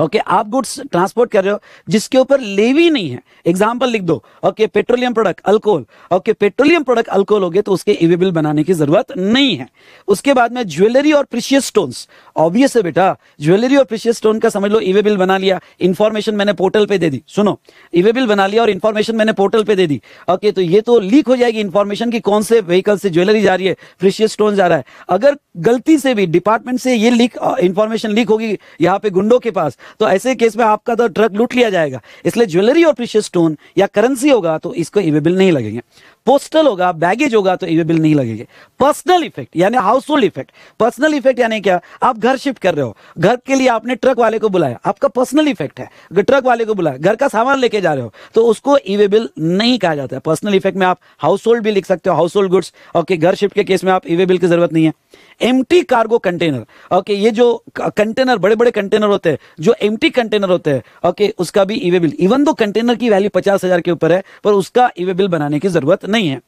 ओके okay, आप गुड्स ट्रांसपोर्ट कर रहे हो जिसके ऊपर लेवी नहीं है एग्जाम्पल लिख दो okay okay, petroleum product alcohol okay okay, petroleum product alcohol हो गए तो उसके इवेबिल बनाने की जरूरत नहीं है उसके बाद में ज्वेलरी और प्रिशियस स्टोन्स ऑब्वियस है बेटा ज्वेलरी और प्रिशियस स्टोन का समझ लो इवेबिल बना लिया इन्फॉर्मेशन मैंने पोर्टल पर दे दी सुनो इवेबिल बना लिया और इन्फॉर्मेशन मैंने पोर्टल पर दे दी ओके तो ये तो लीक हो जाएगी इन्फॉर्मेशन की कौन से व्हीकल से ज्वेलरी जा रही है प्रिशियस स्टोन जा रहा है अगर गलती से भी डिपार्टमेंट से ये लीक इन्फॉर्मेशन लीक होगी यहाँ पे गुंडों के पास तो ऐसे केस में आपका तो ड्रग लूट लिया जाएगा इसलिए ज्वेलरी और प्रीशियस स्टोन या करेंसी होगा तो इसको इवेबिल नहीं लगेंगे पोस्टल होगा बैगेज होगा तो इवेबिल नहीं लगेंगे पर्सनल इफेक्ट यानी household effect personal effect यानी क्या आप घर शिफ्ट कर रहे हो घर के लिए आपने ट्रक वाले को बुलाया आपका पर्सनल इफेक्ट है ट्रक वाले को बुलाया घर का सामान लेके जा रहे हो तो उसको इवेबिल नहीं कहा जाता है पर्सनल इफेक्ट में आप हाउस होल्ड भी लिख सकते हो हाउस होल्ड गुड्स ओके घर शिफ्ट के केस में आप इवेबिल की जरूरत नहीं है टी कार्गो कंटेनर ओके ये जो कंटेनर बड़े बड़े कंटेनर होते हैं जो टी कंटेनर होते हैं ओके उसका भी ईवे बिल इवन दो कंटेनर की वैल्यू पचास हजार के ऊपर है पर उसका ईवे e बिल बनाने की जरूरत नहीं है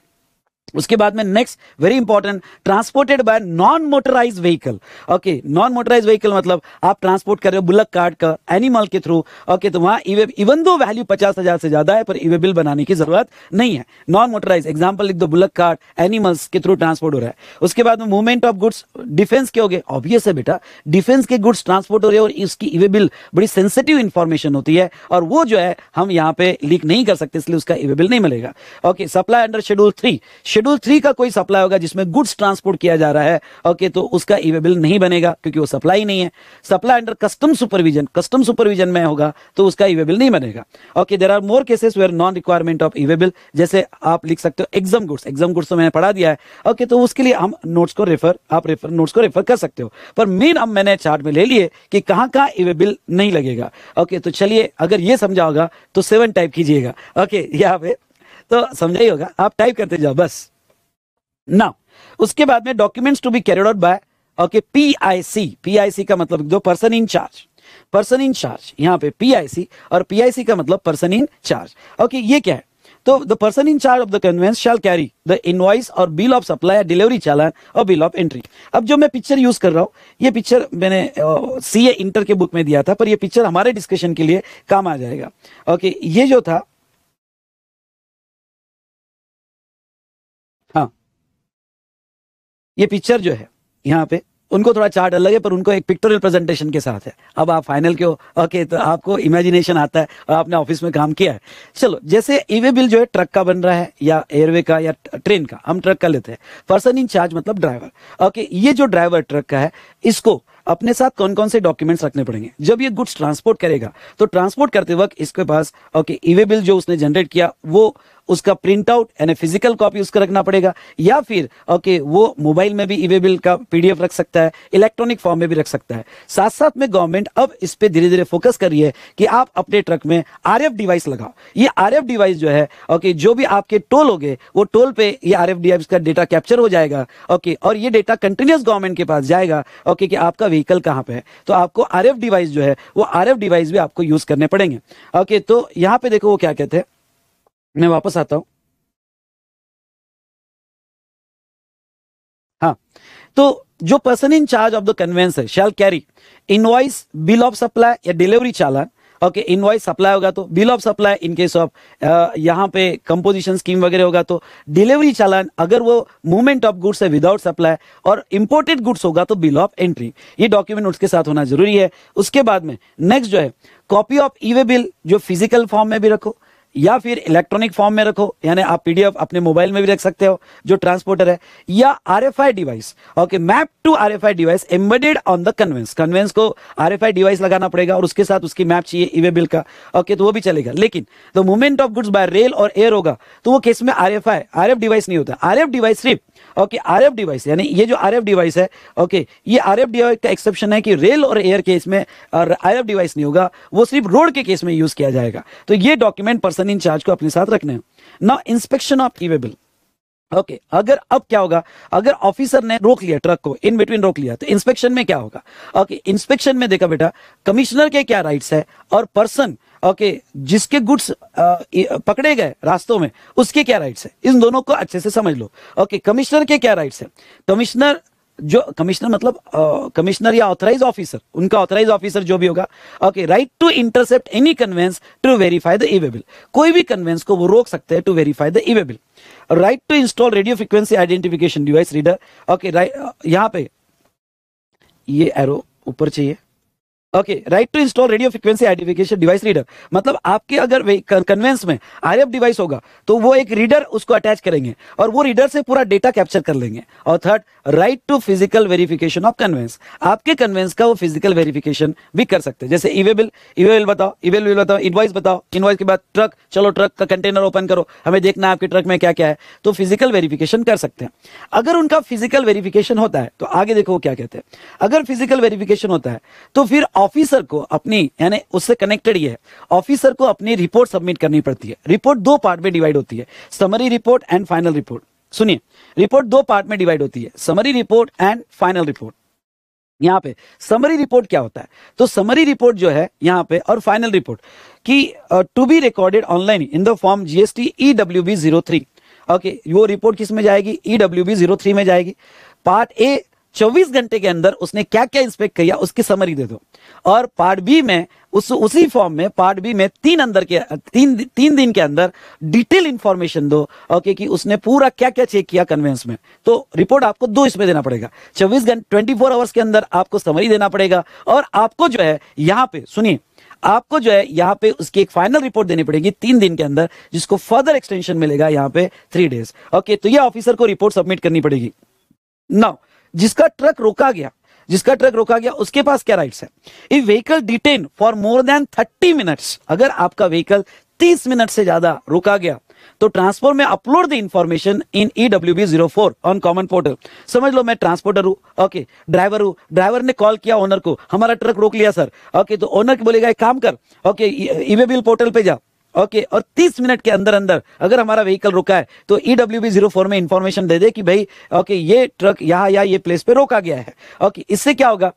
उसके बाद में next very important transported by non motorise vehicle okay non motorise vehicle मतलब आप ट्रांसपोर्ट कर रहे हो बुलक कार्ड का एनिमल के थ्रू ओके okay, तो वहां इवन दो वैल्यू पचास हजार से ज्यादा है पर इवेबिल बनाने की जरूरत नहीं है नॉन मोटराइज एग्जाम्पल लिख दो बुलक कार्ड एनिमल्स के थ्रू ट्रांसपोर्ट हो रहा है उसके बाद में मूवमेंट ऑफ गुड्स डिफेंस के हो गए ऑब्वियस है बेटा डिफेंस के गुड्स ट्रांसपोर्ट हो रहे हैं और इसकी इवेबिल बड़ी सेंसिटिव इंफॉर्मेशन होती है और वो जो है हम यहाँ पे लीक नहीं कर सकते इसलिए उसका इवेबिल नहीं मिलेगा okay supply under schedule three schedule three का कोई सप्लाई होगा जिसमें गुड्स ट्रांसपोर्ट किया जा रहा है ओके तो उसका ई बिल नहीं बनेगा क्योंकि वो सप्लाई नहीं है supply under custom supervision custom supervision में होगा तो उसका ई बिल नहीं बनेगा okay there are more cases where non requirement of E bill जैसे आप लिख सकते हो एग्जाम गुड्स एग्जाम गुड्स तो मैंने पढ़ा दिया है ओके तो उसके लिए हम नोट्स को रेफर आप रेफर नोट्स को रेफर कर सकते हो पर मेन अब मैंने चार्ट में ले लिए कि कहाँ कहाँ ई बिल नहीं लगेगा ओके तो चलिए अगर ये समझा होगा तो सेवन टाइप कीजिएगा ओके यहाँ पे तो समझा ही होगा आप टाइप करते जाओ बस ना उसके बाद में documents to be carried out by okay P I C P I C का मतलब दो person in charge person in charge यहां पे पी आई सी और पी आई सी का मतलब पर्सन इन चार्ज ओके ये क्या है तो the person in charge of the conveyance shall carry the invoice और bill of supply delivery challan और बिल ऑफ एंट्री अब जो मैं पिक्चर यूज कर रहा हूं ये पिक्चर मैंने सी ए इंटर के बुक में दिया था पर ये पिक्चर हमारे डिस्कशन के लिए काम आ जाएगा ओके ये जो था ये पिक्चर जो है यहाँ पे उनको थोड़ा चार्ट अलग है पर उनको एक पिक्टोरियल प्रेजेंटेशन के साथ है अब आप फाइनल क्यों ओके तो आपको इमेजिनेशन आता है और आपने ऑफिस में काम किया है चलो जैसे ईवे बिल जो है ट्रक का बन रहा है या एयरवे का या ट्रेन का हम ट्रक का लेते हैं पर्सन इन चार्ज मतलब ड्राइवर ओके ये जो ड्राइवर ट्रक का है इसको अपने साथ कौन कौन से डॉक्यूमेंट्स रखने पड़ेंगे जब ये गुड्स ट्रांसपोर्ट करेगा तो ट्रांसपोर्ट करते वक्त इसके पास ओके ईवे बिल जो उसने जनरेट किया वो उसका प्रिंट आउट यानी फिजिकल कॉपी उसका रखना पड़ेगा या फिर ओके वो मोबाइल में भी ईवे e बिल का पीडीएफ रख सकता है इलेक्ट्रॉनिक फॉर्म में भी रख सकता है साथ साथ में गवर्नमेंट अब इस पर धीरे धीरे फोकस कर रही है कि आप अपने ट्रक में आर डिवाइस लगाओ ये आर डिवाइस जो है ओके जो भी आपके टोल हो गए वो टोल पे ये आर डिवाइस का डेटा कैप्चर हो जाएगा ओके और ये डेटा कंटिन्यूस गवर्नमेंट के पास जाएगा ओके कि आपका व्हीकल कहाँ पे है तो आपको आर डिवाइस जो है वो आर एफ डिवाइस भी आपको यूज करने पड़ेंगे ओके तो यहाँ पे देखो वो क्या कहते हैं मैं वापस आता हूँ हाँ तो जो person in charge of the conveyance है shall carry invoice bill of supply या delivery challan okay invoice supply होगा तो bill of supply in case of यहाँ पे कंपोजिशन स्कीम वगैरह होगा तो डिलीवरी चालान अगर वो मूवमेंट ऑफ गुड्स है विदाउट सप्लाई और इंपोर्टेड गुड्स होगा तो बिल ऑफ एंट्री ये डॉक्यूमेंट उसके साथ होना जरूरी है उसके बाद में नेक्स्ट जो है कॉपी ऑफ ईवे बिल जो फिजिकल फॉर्म में भी रखो या फिर इलेक्ट्रॉनिक फॉर्म में रखो यानी आप पीडीएफ अपने मोबाइल में भी रख सकते हो जो ट्रांसपोर्टर है या RFI device okay map to RFI device embedded on the conveyance conveyance को आरएफआई डिवाइस लगाना पड़ेगा और उसके साथ उसकी मैप चाहिए ईवे बिल का ओके okay, तो वो भी चलेगा लेकिन the movement of goods by rail और एयर होगा तो वो केस में आर एफ डिवाइस नहीं होता आर डिवाइस सिर्फ ओके आर डिवाइस यानी ये जो आर डिवाइस है ओके ये आर डिवाइस का एक्सेप्शन है कि रेल और एयर केस में आर डिवाइस नहीं होगा वो सिर्फ रोड के केस में यूज किया जाएगा तो ये डॉक्यूमेंट पर्सन इन चार्ज को अपने साथ रखने now inspection of e way bill okay okay, अगर अब क्या होगा अगर ऑफिसर ने रोक लिया ट्रक को इन बिटवीन रोक लिया तो इंस्पेक्शन में क्या होगा ओके okay, इंस्पेक्शन में देखा बेटा कमिश्नर के क्या राइट्स है और पर्सन ओके okay, जिसके गुड्स uh, पकड़े गए रास्तों में उसके क्या राइट्स है इन दोनों को अच्छे से समझ लो ओके okay, कमिश्नर के क्या राइट्स है कमिश्नर जो कमिश्नर मतलब कमिश्नर या ऑथराइज ऑफिसर उनका ऑथराइज ऑफिसर जो भी होगा okay right to intercept any conveyance to verify the e-way bill कोई भी कन्वेंस को वो रोक सकते हैं to verify the e-way bill right to install radio frequency identification device reader okay right यहां पे ये एरो ऊपर चाहिए okay right to install radio frequency identification device reader मतलब आपके अगर कन्वेंस में आर डिवाइस होगा तो वो एक रीडर उसको अटैच करेंगे और वो रीडर से पूरा डेटा कैप्चर कर लेंगे और third right to physical verification of conveyance आपके कन्वेंस का वो फिजिकल वेरिफिकेशन भी कर सकते हैं जैसे इवेबिल इवेबिल बताओ इवेल इवेबिल बताओ इन्वाइस बताओ इन्वाइस के बाद ट्रक चलो ट्रक का कंटेनर ओपन करो हमें देखना है आपके ट्रक में क्या क्या है तो फिजिकल वेरिफिकेशन कर सकते हैं अगर उनका फिजिकल वेरिफिकेशन होता है तो आगे देखो वो क्या कहते हैं अगर फिजिकल वेरिफिकेशन होता है तो फिर ऑफिसर को अपनी यानी उससे कनेक्टेड ये है ऑफिसर को अपनी रिपोर्ट सबमिट करनी पड़ती है रिपोर्ट दो पार्ट में डिवाइड होती है summary report and final report सुनिए रिपोर्ट दो पार्ट में डिवाइड होती है summary report and final report यहाँ पे समरी रिपोर्ट क्या होता है तो समरी रिपोर्ट जो है यहाँ पे और फाइनल रिपोर्ट की to be recorded online in the form GST E W B zero three okay वो रिपोर्ट किस में जाएगी E W B zero three में जाएगी पार्ट ए 24 घंटे के अंदर उसने क्या क्या इंस्पेक्ट किया उसकी समरी दे दो और पार्ट बी में उस उसी फॉर्म में पार्ट बी में तीन अंदर के तीन तीन दिन के अंदर डिटेल इंफॉर्मेशन दो ओके कि उसने पूरा क्या क्या चेक किया कन्वेंस में तो रिपोर्ट आपको दो इसमें देना पड़ेगा चौबीस घंटे ट्वेंटी फोर आवर्स के अंदर आपको समरी देना पड़ेगा और आपको जो है यहाँ पे सुनिए आपको जो है यहाँ पे उसकी एक फाइनल रिपोर्ट देनी पड़ेगी तीन दिन के अंदर जिसको फर्दर एक्सटेंशन मिलेगा यहाँ पे थ्री डेज ओके तो ये ऑफिसर को रिपोर्ट सबमिट करनी पड़ेगी नाउ जिसका ट्रक रोका गया जिसका ट्रक रोका गया उसके पास क्या राइट्स है if vehicle detain for more than thirty minutes अगर आपका व्हीकल तीस मिनट से ज्यादा रोका गया तो ट्रांसपोर्ट में upload the information in E W B zero four on common portal समझ लो मैं ट्रांसपोर्टर हूं ओके ड्राइवर हूं ड्राइवर ने कॉल किया ओनर को हमारा ट्रक रोक लिया सर ओके तो ओनर बोलेगा एक काम कर ओके ईवे बिल पोर्टल पे जा ओके और 30 मिनट के अंदर अंदर अगर हमारा व्हीकल रुका है तो जीरो e फोर में इंफॉर्मेशन दे दे कि भाई ओके ये ट्रक यहाँ या ये प्लेस पे रोका गया है ओके इससे क्या होगा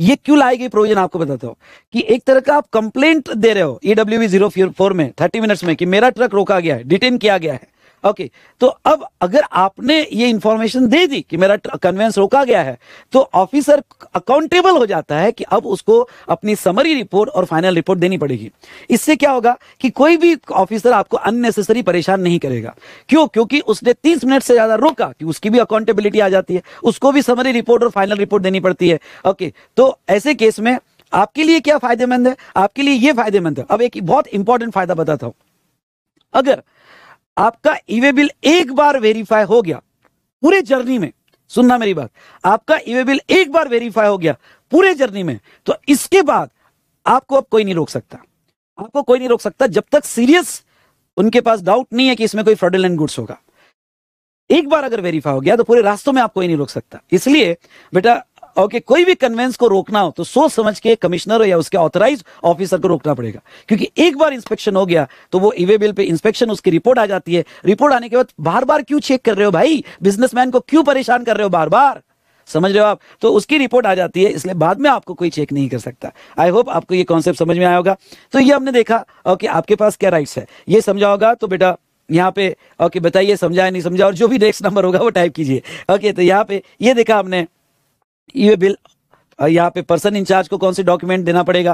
ये क्यों लाई गई प्रोविजन आपको बताता हूं कि एक तरह का आप कंप्लेंट दे रहे हो ईडब्ल्यू जीरो फोर में थर्टी मिनट्स में कि मेरा ट्रक रोका गया है डिटेन किया गया है ओके तो अब अगर आपने ये इंफॉर्मेशन दे दी कि मेरा कन्वेंस रोका गया है तो ऑफिसर अकाउंटेबल हो जाता है कि अब उसको अपनी समरी रिपोर्ट और फाइनल रिपोर्ट देनी पड़ेगी इससे क्या होगा कि कोई भी ऑफिसर आपको अननेसेसरी परेशान नहीं करेगा क्यों क्योंकि उसने तीस मिनट से ज्यादा रोका कि उसकी भी अकाउंटेबिलिटी आ जाती है उसको भी समरी रिपोर्ट और फाइनल रिपोर्ट देनी पड़ती है ओके तो ऐसे केस में आपके लिए क्या फायदेमंद है आपके लिए ये फायदेमंद है अब एक बहुत इंपॉर्टेंट फायदा बताता हूं अगर आपका ईवे बिल एक बार वेरीफाई हो गया पूरे जर्नी में सुनना मेरी बात आपका ईवे बिल एक बार वेरीफाई हो गया पूरे जर्नी में तो इसके बाद आपको अब कोई नहीं रोक सकता आपको कोई नहीं रोक सकता जब तक सीरियस उनके पास डाउट नहीं है कि इसमें कोई फ्रॉडुलेंट गुड्स होगा एक बार अगर वेरीफाई हो गया तो पूरे रास्तों में आप कोई नहीं रोक सकता इसलिए बेटा ओके कोई भी कन्वेंस को रोकना हो तो सोच समझ के कमिश्नर या उसके ऑथराइज ऑफिसर को रोकना पड़ेगा क्योंकि एक बार इंस्पेक्शन हो गया तो वो ईवे बिल पे इंस्पेक्शन उसकी रिपोर्ट आ जाती है रिपोर्ट आने के बाद बार बार क्यों चेक कर रहे हो भाई बिजनेसमैन को क्यों परेशान कर रहे हो बार बार समझ रहे हो आप तो उसकी रिपोर्ट आ जाती है इसलिए बाद में आपको कोई चेक नहीं कर सकता आई होप आपको ये कॉन्सेप्ट समझ में आया होगा तो ये हमने देखा ओके आपके पास क्या राइट्स है ये समझा होगा तो बेटा यहाँ पे ओके बताइए समझाए नहीं समझा और जो भी नेक्स्ट नंबर होगा वो टाइप कीजिए ओके तो यहाँ पे ये देखा हमने ये बिल यहाँ पे पर्सन इंचार्ज को कौन से डॉक्यूमेंट देना पड़ेगा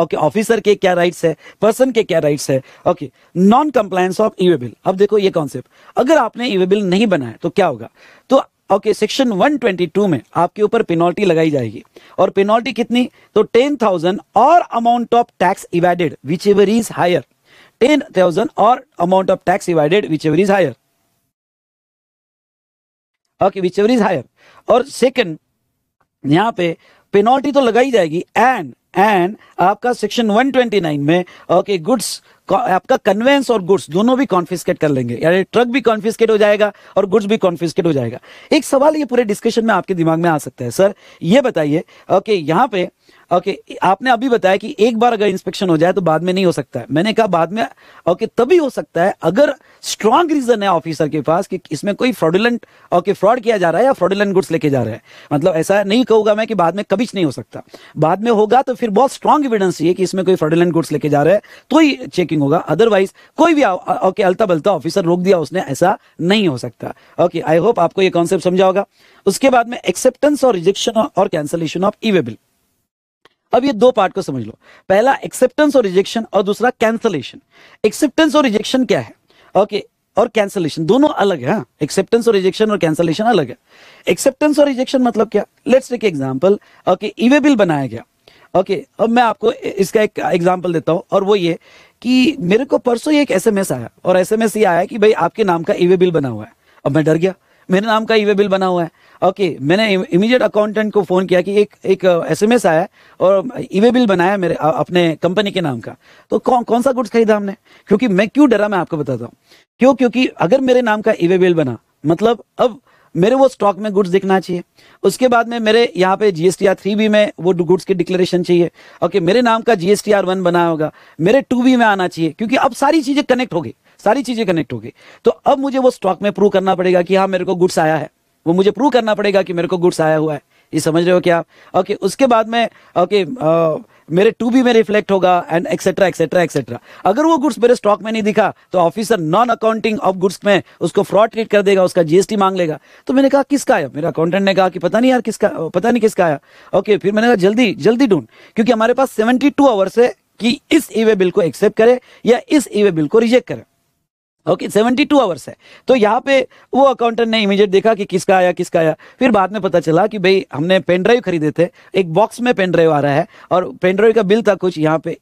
ओके ऑफिसर के क्या राइट्स है पर्सन के क्या राइट्स है okay non compliance of e-way bill अब देखो ये कॉन्सेप्ट अगर आपने ईवे e बिल नहीं बनाया तो क्या होगा तो ओके सेक्शन 122 में आपके ऊपर पेनल्टी लगाई जाएगी और पेनल्टी कितनी तो 10,000 और amount of tax evaded whichever is higher 10,000 और amount of tax evaded whichever is higher okay whichever is higher और सेकंड यहाँ पे पेनल्टी तो लगाई जाएगी एंड एंड आपका सेक्शन 129 में ओके गुड्स आपका कन्वेंस और गुड्स दोनों भी कॉन्फिस्केट कर लेंगे यानी ट्रक भी कॉन्फिस्केट हो जाएगा और गुड्स भी कॉन्फिस्केट हो जाएगा एक सवाल ये पूरे डिस्कशन में आपके दिमाग में आ सकता है सर ये बताइए ओके यहाँ पे ओके आपने अभी बताया कि एक बार अगर इंस्पेक्शन हो जाए तो बाद में नहीं हो सकता है मैंने कहा बाद में ओके तभी हो सकता है अगर स्ट्रांग रीजन है ऑफिसर के पास कि इसमें कोई फ्रॉडुलेंट ओके फ्रॉड किया जा रहा है या फ्रॉडुलेंट गुड्स लेके जा रहा है मतलब ऐसा नहीं कहूंगा मैं कि बाद में कभी नहीं हो सकता बाद में होगा तो फिर बहुत स्ट्रांग एविडेंस ये कि इसमें कोई फ्रॉडुलेंट गुड्स लेके जा रहा है तो ही चेकिंग होगा अदरवाइज कोई भी ओके अलता बलता ऑफिसर रोक दिया उसने ऐसा नहीं हो सकता ओके आई होप आपको ये कॉन्सेप्ट समझा होगा उसके बाद में एक्सेप्टेंस और रिजेक्शन और कैंसलेशन ऑफ ई बिल अब ये दो पार्ट को समझ लो पहला एक्सेप्टेंस और रिजेक्शन और दूसरा कैंसलेशन एक्सेप्टेंस और रिजेक्शन क्या है ओके और कैंसलेशन दोनों अलग है एक्सेप्टेंस हाँ। और रिजेक्शन और कैंसलेशन अलग है एक्सेप्टेंस और रिजेक्शन मतलब क्या let's take example okay e way bill बनाया गया ओके okay, अब मैं आपको इसका एक एग्जाम्पल देता हूं और वो ये कि मेरे को परसों एक एसएमएस आया और एसएमएस ये आया कि भाई आपके नाम का ईवे बिल बना हुआ है अब मैं डर गया मेरे नाम का ईवे बिल बना हुआ है ओके मैंने इमीडिएट अकाउंटेंट को फ़ोन किया कि एक एक एसएमएस uh, आया और ईवे बिल बनाया मेरे अपने कंपनी के नाम का तो कौन कौन सा गुड्स खरीदा हमने क्योंकि मैं क्यों डरा मैं आपको बताता हूँ क्यों क्योंकि अगर मेरे नाम का ईवे बिल बना मतलब अब मेरे वो स्टॉक में गुड्स दिखना चाहिए उसके बाद में मेरे यहाँ पे जीएसटी आर थ्री बी में वो गुड्स की डिक्लेरेशन चाहिए ओके मेरे नाम का जीएसटी आर वन बना होगा मेरे टू बी में आना चाहिए क्योंकि अब सारी चीजें कनेक्ट हो गई सारी चीजें कनेक्ट होगी तो अब मुझे वो स्टॉक में प्रूव करना पड़ेगा कि हाँ मेरे को गुड्स आया है वो मुझे प्रूव करना पड़ेगा कि मेरे को गुड्स आया हुआ है ये समझ रहे हो क्या ओके उसके बाद में ओके मेरे टू बी में रिफ्लेक्ट होगा एंड एक्सेट्रा एक्सेट्रा एक्सेट्रा अगर वो गुड्स मेरे स्टॉक में नहीं दिखा तो officer non accounting of goods में उसको फ्रॉड ट्रीट कर देगा उसका जीएसटी मांग लेगा तो मैंने कहा किसका आया मेरा अकाउंटेंट ने कहा कि पता नहीं यार किसका पता नहीं किसका आया ओके फिर मैंने कहा जल्दी जल्दी ढूंढ क्योंकि हमारे पास सेवेंटी टू आवर्स है कि इस ई वे बिल को एक्सेप्ट करे या इस ई वे बिल को रिजेक्ट करें ओके सेवेंटी टू आवर्स है तो यहाँ पे वो अकाउंटेंट ने इमीजिएट देखा कि किसका आया किसका आया फिर बाद में पता चला कि भाई हमने पेन ड्राइव खरीदे थे एक बॉक्स में पेन ड्राइव आ रहा है और पेन ड्राइव का बिल था कुछ यहाँ पे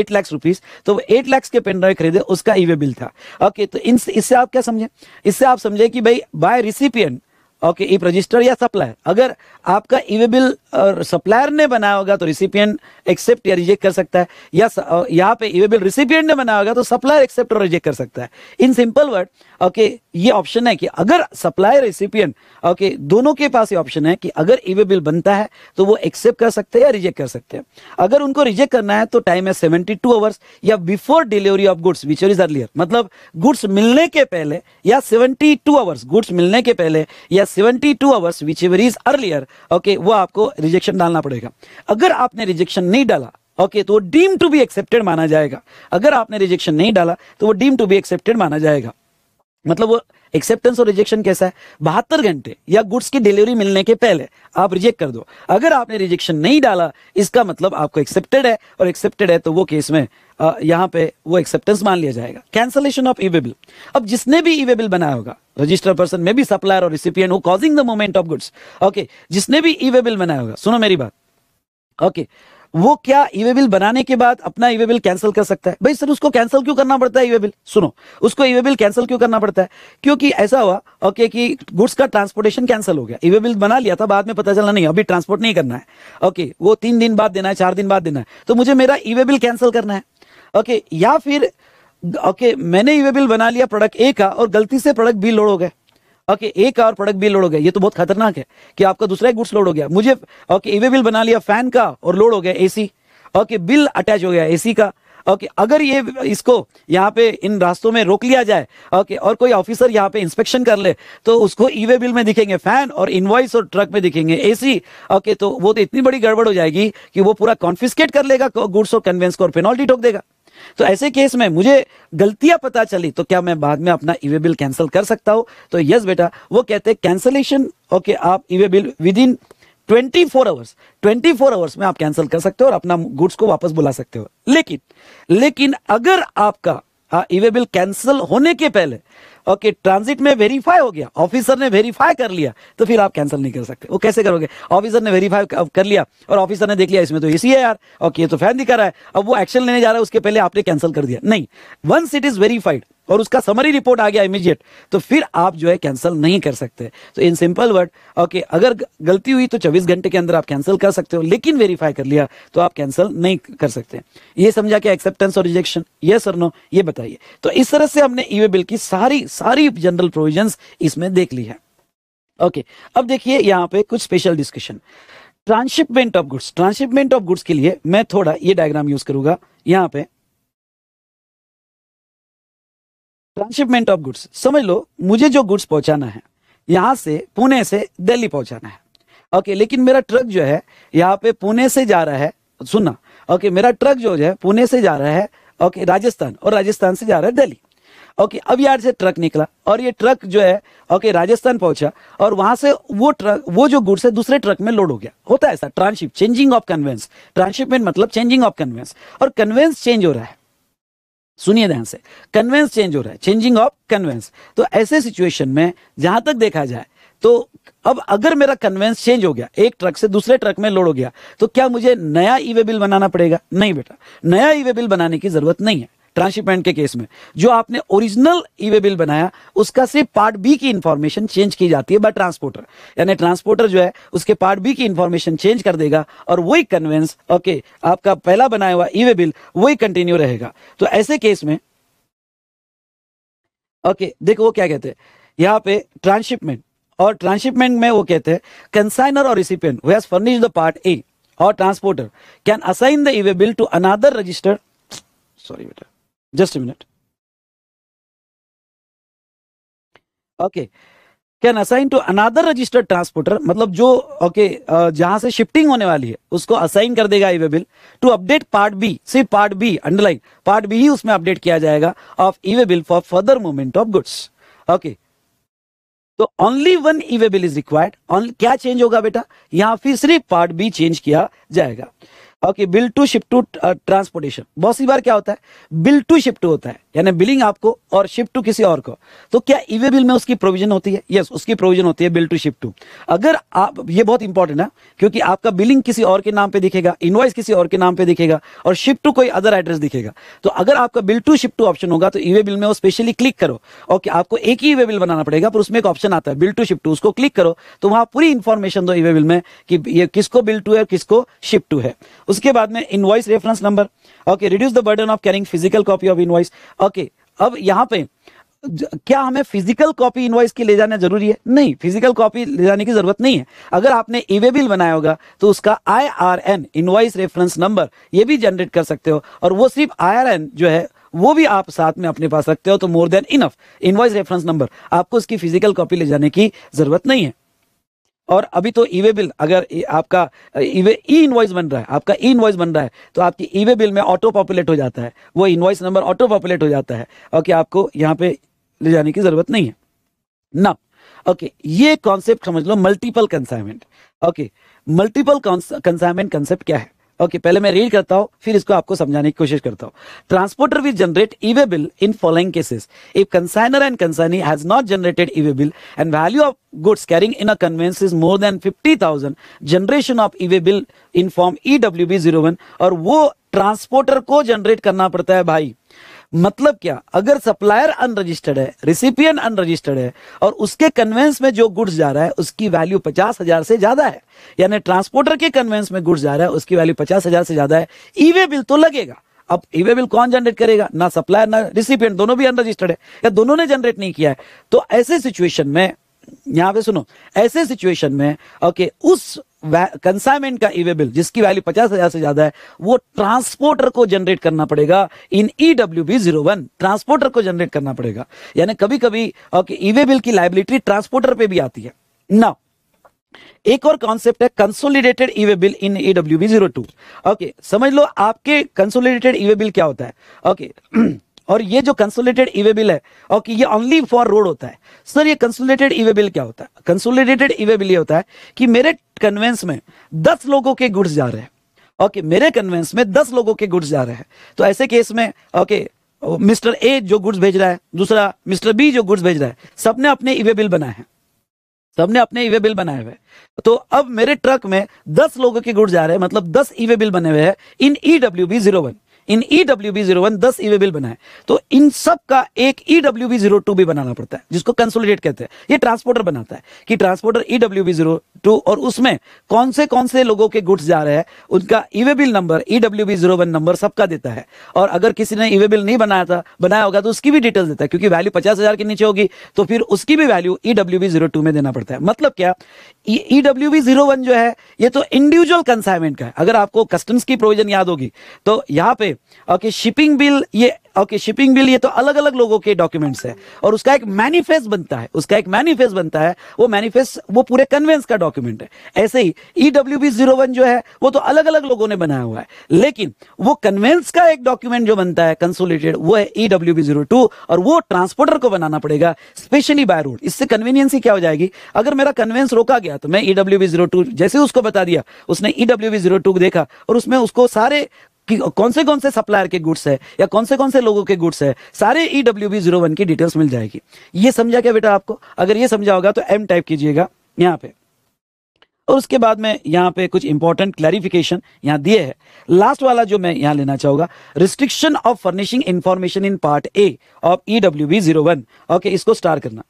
एट लैक्स रुपीज तो एट लैक्स के पेन ड्राइव खरीदे उसका ई e बिल था ओके तो इससे आप क्या समझे इससे आप समझे कि भाई by recipient okay if register या सप्लायर अगर आपका इवेबिल e सप्लायर ने बनाया होगा तो रिसिपियंट एक्सेप्ट या रिजेक्ट कर सकता है या यहाँ पे इवेबिल e रिसिपियंट ने बनाया होगा तो सप्लायर एक्सेप्ट और रिजेक्ट कर सकता है इन सिंपल वर्ड ओके ये ऑप्शन है कि अगर सप्लायर रिसिपियंट ओके दोनों के पास ये ऑप्शन है कि अगर इवेबिल e बनता है तो वो एक्सेप्ट कर सकते हैं या रिजेक्ट कर सकते हैं अगर उनको रिजेक्ट करना है तो टाइम है सेवेंटी टू आवर्स या before delivery of goods which is earlier मतलब गुड्स मिलने के पहले या सेवेंटी टू आवर्स गुड्स मिलने के पहले या या 72 two hours whichever is earlier okay वो आपको रिजेक्शन डालना पड़ेगा अगर आपने रिजेक्शन नहीं डाला ओके okay, तो वो डीम टू बी एक्सेप्टेड माना जाएगा अगर आपने रिजेक्शन नहीं डाला तो वो डीम टू बी एक्सेप्टेड माना जाएगा मतलब वो एक्सेप्टेंस और रिजेक्शन कैसा है बहत्तर घंटे या गुड्स की डिलीवरी मिलने के पहले आप रिजेक्ट कर दो अगर आपने रिजेक्शन नहीं डाला इसका मतलब आपको एक्सेप्टेड है और एक्सेप्टेड है तो वो केस में यहाँ पे वो एक्सेप्टेंस मान लिया जाएगा कैंसलेशन ऑफ ई अब जिसने भी ई बनाया होगा रजिस्टर पर्सन में भी सप्लायर और रिसिपियन हो causing the movement of goods okay जिसने भी ई वे बिल बनाया होगा सुनो मेरी बात ओके okay. वो क्या ईवे बिल बनाने के बाद अपना ईवे बिल कैंसिल कर सकता है भाई सर उसको कैंसिल क्यों करना पड़ता है ईवे बिल सुनो उसको ईवे बिल कैंसिल क्यों करना पड़ता है क्योंकि ऐसा हुआ ओके कि गुड्स का ट्रांसपोर्टेशन कैंसिल हो गया ईवे बिल बना लिया था बाद में पता चला नहीं अभी ट्रांसपोर्ट नहीं करना है ओके वो तीन दिन बाद देना है चार दिन बाद देना है तो मुझे मेरा ईवे बिल कैंसिल करना है ओके या फिर ओके मैंने ये बिल बना लिया प्रोडक्ट ए का और गलती से प्रोडक्ट बी लोड हो गया ओके ए का और प्रोडक्ट बी लोड हो गया ये तो बहुत खतरनाक है कि आपका दूसरा गुड्स लोड हो गया मुझे ओके ईवे बिल बना लिया फैन का और लोड हो गया एसी ओके बिल अटैच हो गया एसी का ओके अगर ये इसको यहाँ पे इन रास्तों में रोक लिया जाए ओके और कोई ऑफिसर यहाँ पे इंस्पेक्शन कर ले तो उसको ईवे e बिल में दिखेंगे फैन और इनवॉइस और ट्रक में दिखेंगे एसी ओके तो वो तो इतनी बड़ी गड़बड़ हो जाएगी कि वो पूरा कॉन्फिस्केट कर लेगा गुड्स और कन्वेंस को और पेनल्टी ठोक देगा तो ऐसे केस में मुझे गलतियां पता चली तो क्या मैं बाद में अपना ईवे e बिल कैंसिल कर सकता हूं तो यस बेटा वो कहते हैं कैंसलेशन ओके आप e-way e bill within twenty four hours twenty four hours में आप कैंसिल कर सकते हो और अपना गुड्स को वापस बुला सकते हो लेकिन लेकिन अगर आपका ईवे हाँ, e बिल कैंसिल होने के पहले ओके ट्रांजिट में वेरीफाई हो गया ऑफिसर ने वेरीफाई कर लिया तो फिर आप कैंसिल नहीं कर सकते वो कैसे करोगे ऑफिसर ने वेरीफाई कर लिया और ऑफिसर ने देख लिया इसमें तो ए है यार ओके ये तो फैन दिखा रहा है अब वो एक्शन लेने जा रहा है उसके पहले आपने कैंसिल कर दिया नहीं वंस इट इज वेरीफाइड और उसका समरी रिपोर्ट आ गया इमीजिएट तो फिर आप जो है कैंसिल नहीं कर सकते तो इन सिंपल वर्ड ओके अगर गलती हुई तो चौबीस घंटे के अंदर आप कैंसिल कर सकते हो लेकिन वेरीफाई कर लिया तो आप कैंसिल नहीं कर सकते ये समझा कि एक्सेप्टेंस और रिजेक्शन ये सर नो ये बताइए तो इस तरह से हमने ई e बिल की सारी सारी जनरल प्रोविजन इसमें देख ली है ओके अब देखिए यहाँ पे कुछ special discussion transhipment of goods transhipment of goods के लिए मैं थोड़ा ये डायग्राम यूज करूंगा यहाँ पे ट्रांसशिपमेंट ऑफ गुड्स समझ लो मुझे जो गुड्स पहुंचाना है यहाँ से पुणे से दिल्ली पहुंचाना है ओके लेकिन मेरा ट्रक जो है यहाँ पे पुणे से जा रहा है सुनना ओके मेरा ट्रक जो है पुणे से जा रहा है ओके राजस्थान और राजस्थान से जा रहा है दिल्ली ओके अब यार से ट्रक निकला और ये ट्रक जो है ओके राजस्थान पहुंचा और वहां से वो ट्रक वो जो गुड्स है दूसरे ट्रक में लोड हो गया होता है ऐसा tranship changing of conveyance transhipment मतलब चेंजिंग ऑफ कन्वेंस और कन्वेंस चेंज हो रहा है सुनिए ध्यान से कन्वेंस चेंज हो रहा है चेंजिंग ऑफ कन्वेंस तो ऐसे सिचुएशन में जहां तक देखा जाए तो अब अगर मेरा कन्वेंस चेंज हो गया एक ट्रक से दूसरे ट्रक में लोड हो गया तो क्या मुझे नया ई वे बिल बनाना पड़ेगा नहीं बेटा नया ई वे बिल बनाने की जरूरत नहीं है ट्रांशिपमेंट के केस में जो आपने ओरिजिनल ईवे बिल बनाया उसका सिर्फ पार्ट बी की इंफॉर्मेशन चेंज की जाती है बाय ट्रांसपोर्टर यानी ट्रांसपोर्टर जो है उसके पार्ट बी की इंफॉर्मेशन चेंज कर देगा और वही कन्वेंस ओके आपका पहला बनाया हुआ ईवे बिल वही कंटिन्यू रहेगा तो ऐसे केस में ओके देखो वो क्या कहते हैं यहां पे ट्रांसशिपमेंट और ट्रांसशिपमेंट में वो कहते हैं कंसाइनर और recipient who furnish the part A और transporter can assign the e-way bill to another register sorry बेटा Just a minute. Okay. Can assign to another registered transporter मतलब जो ओके okay, जहां से शिफ्टिंग होने वाली है उसको असाइन कर देगा e way to update part B सिर्फ part B underline part B ही उसमें अपडेट किया जाएगा of e way for further movement of goods okay तो only one e way is required क्या चेंज होगा बेटा यहां फिर सिर्फ पार्ट बी चेंज किया जाएगा okay bill to ship to transportation बहुत सी बार क्या होता है बिल टू शिप टू होता है यानी बिलिंग आपको और शिफ्ट टू किसी और को तो क्या ईवे बिल में उसकी प्रोविजन होती है यस उसकी प्रोविजन होती है बिल टू शिफ्ट टू अगर आप ये बहुत इंपॉर्टेंट है क्योंकि आपका बिलिंग किसी और के नाम पे दिखेगा इनवाइस किसी और के नाम पे दिखेगा और शिफ्ट टू कोई अदर एड्रेस दिखेगा तो अगर आपका bill to shift to option होगा तो ईवे बिल में वो स्पेशली क्लिक करो और आपको एक ही ईवे बिल बनाना पड़ेगा पर उसमें एक ऑप्शन आता है बिल टू शिफ्ट टू उसको क्लिक करो तो वहां पूरी इन्फॉर्मेशन दो ईवे बिल में कि ये किसको बिल टू है किसको शिफ्ट टू है उसके बाद में invoice reference number okay reduce the burden of carrying physical copy of invoice okay अब यहाँ पे क्या हमें फिजिकल कॉपी इनवाइस की ले जाना जरूरी है नहीं फिजिकल कॉपी ले जाने की जरूरत नहीं है अगर आपने ईवे बिल बनाया होगा तो उसका I R N invoice reference number ये भी जनरेट कर सकते हो और वो सिर्फ आई आर एन जो है वो भी आप साथ में अपने पास रखते हो तो more than enough invoice reference number आपको उसकी फिजिकल कॉपी ले जाने की जरूरत नहीं है और अभी तो ईवे बिल अगर आपका ईवे ई इनवाइस बन रहा है आपका ई इनवाइस बन रहा है तो आपकी ईवे बिल में ऑटो पॉपुलेट हो जाता है वो इनवाइस नंबर ऑटो पॉपुलेट हो जाता है ओके आपको यहाँ पे ले जाने की ज़रूरत नहीं है ना ओके ये कॉन्सेप्ट समझ लो multiple consignment okay multiple consignment concept क्या है ओके पहले मैं रीड करता हूँ फिर इसको आपको समझाने की कोशिश करता हूँ transporter will generate e way bill in following cases if consignor and consignee has not generated e way bill and value of goods carrying in a conveyance is more than 50,000, generation in form e bill B zero one और वो transporter को generate करना पड़ता है भाई मतलब क्या अगर सप्लायर अनरजिस्टर्ड है रिसिपियन अनरजिस्टर्ड है और उसके कन्वेंस में जो गुड्स जा रहा है उसकी वैल्यू पचास हजार से ज्यादा है यानी ट्रांसपोर्टर के कन्वेंस में गुड्स जा रहा है उसकी वैल्यू पचास हजार से ज्यादा है ईवे बिल तो लगेगा अब ईवे बिल कौन जनरेट करेगा ना सप्लायर ना रिसिपियंट दोनों भी अनरजिस्टर्ड है या दोनों ने जनरेट नहीं किया है तो ऐसे सिचुएशन में यहाँ पे सुनो ऐसे सिचुएशन में ओके उस कंसाइनमेंट का इवेबल जिसकी वैल्यू पचास हजार से ज्यादा है वो ट्रांसपोर्टर को जनरेट करना पड़ेगा in E W B zero one transporter को जनरेट करना पड़ेगा यानी कभी कभी ओके इवेबल की लाइबिलिटी ट्रांसपोर्टर पे भी आती है ना एक और कॉन्सेप्ट है consolidated e way bill in E W B zero two okay समझ लो आपके कंसोलिडेटेड ईवे बिल क्या होता है ओके okay. और ये जो कंसोलिडेटेड ईवे बिल है और कि ये ओनली फॉर रोड होता है सर ये कंसोलिडेटेड ईवे बिल क्या होता है कंसोलिडेटेड ईवे बिल ये होता है कि मेरे कन्वेंस में दस लोगों के गुड्स जा रहे हैं ओके मेरे कन्वेंस में दस लोगों के गुड्स जा रहे हैं तो ऐसे केस में ओके मिस्टर ए जो गुड्स भेज रहा है दूसरा मिस्टर बी जो गुड्स भेज रहा है सबने अपने ईवे बिल बनाए हैं सबने अपने ईवे बिल बनाए हुए तो अब मेरे ट्रक में दस लोगों के गुड़ जा रहे हैं मतलब दस ईवे बिल बने हुए हैं in E W B zero one in E W B zero one दस ई बिल बनाए तो इन सब का एक E W B zero two भी बनाना पड़ता है जिसको कंसोलिडेट कहते हैं ये ट्रांसपोर्टर बनाता है कि transporter E W B zero two और उसमें कौन से कौन से लोगों के गुड्स जा रहे हैं उनका e way bill number E W B zero one number सबका देता है और अगर किसी ने ईवे e बिल नहीं बनाया था बनाया होगा तो उसकी भी डिटेल्स देता है क्योंकि वैल्यू पचास हजार के नीचे होगी तो फिर उसकी भी value E W B zero two में देना पड़ता है मतलब क्या ईडब्ल्यू बी जीरो वन जो है ये तो इंडिविजुअल कंसाइनमेंट का है अगर आपको कस्टम्स की प्रोविजन याद होगी तो यहाँ पे ओके शिपिंग बिल ये ओके शिपिंग बिल ये तो अलग अलग लोगों के डॉक्यूमेंट्स है और उसका एक मैनिफेस्ट बनता है उसका एक मैनिफेस्ट बनता है वो मैनिफेस्ट वो पूरे कन्वेंस का डॉक्यूमेंट है ऐसे ही E W B zero one जो है वो तो अलग अलग लोगों ने बनाया हुआ है लेकिन वो कन्वेंस का एक डॉक्यूमेंट जो बनता है कंसोलिडेटेड वो है E W B zero two और वो ट्रांसपोर्टर को बनाना पड़ेगा स्पेशली बाय रोड इससे कन्वीनियंस ही क्या हो जाएगी अगर मेरा कन्वेंस रोका गया तो मैं E W B zero two जैसे उसको बता दिया उसने E W B zero two देखा और उसमें उसको सारे कि कौन से कौन से सप्लायर के गुड्स है या कौन से कौन से लोगों के गुड्स है सारे E W B zero one की डिटेल्स मिल जाएगी ये समझा क्या बेटा आपको अगर ये समझा होगा तो एम टाइप कीजिएगा यहाँ पे और उसके बाद में यहाँ पे कुछ इंपॉर्टेंट क्लैरिफिकेशन यहाँ दिए हैं लास्ट वाला जो मैं यहाँ लेना चाहूंगा restriction of furnishing information in part A of E W B zero one okay इसको स्टार करना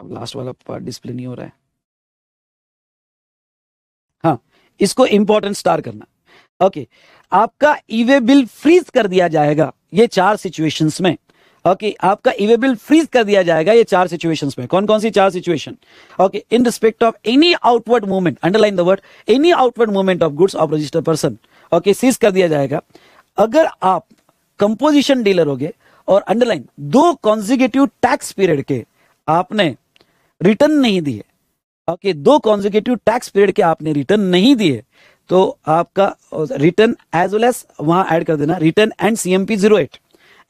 अब लास्ट वाला पार्ट डिस्प्ले नहीं हो रहा है हाँ इसको इंपॉर्टेंट स्टार करना ओके आपका ईवे बिल फ्रीज कर दिया जाएगा ये चार सिचुएशंस में ओके okay. आपका ईवे बिल फ्रीज कर दिया जाएगा ये चार सिचुएशंस में कौन कौन सी चार situation okay in respect of any outward movement underline the word any outward movement of goods of register person okay seize कर दिया जाएगा अगर आप कंपोजिशन डीलर हो गए और अंडरलाइन दो कॉन्जिगेटिव टैक्स पीरियड के आपने रिटर्न नहीं दिए ओके okay, दो कॉन्जिगेटिव टैक्स पीरियड के आपने रिटर्न नहीं दिए तो आपका रिटर्न एज वेल एज वहां ऐड कर देना return and C M P zero eight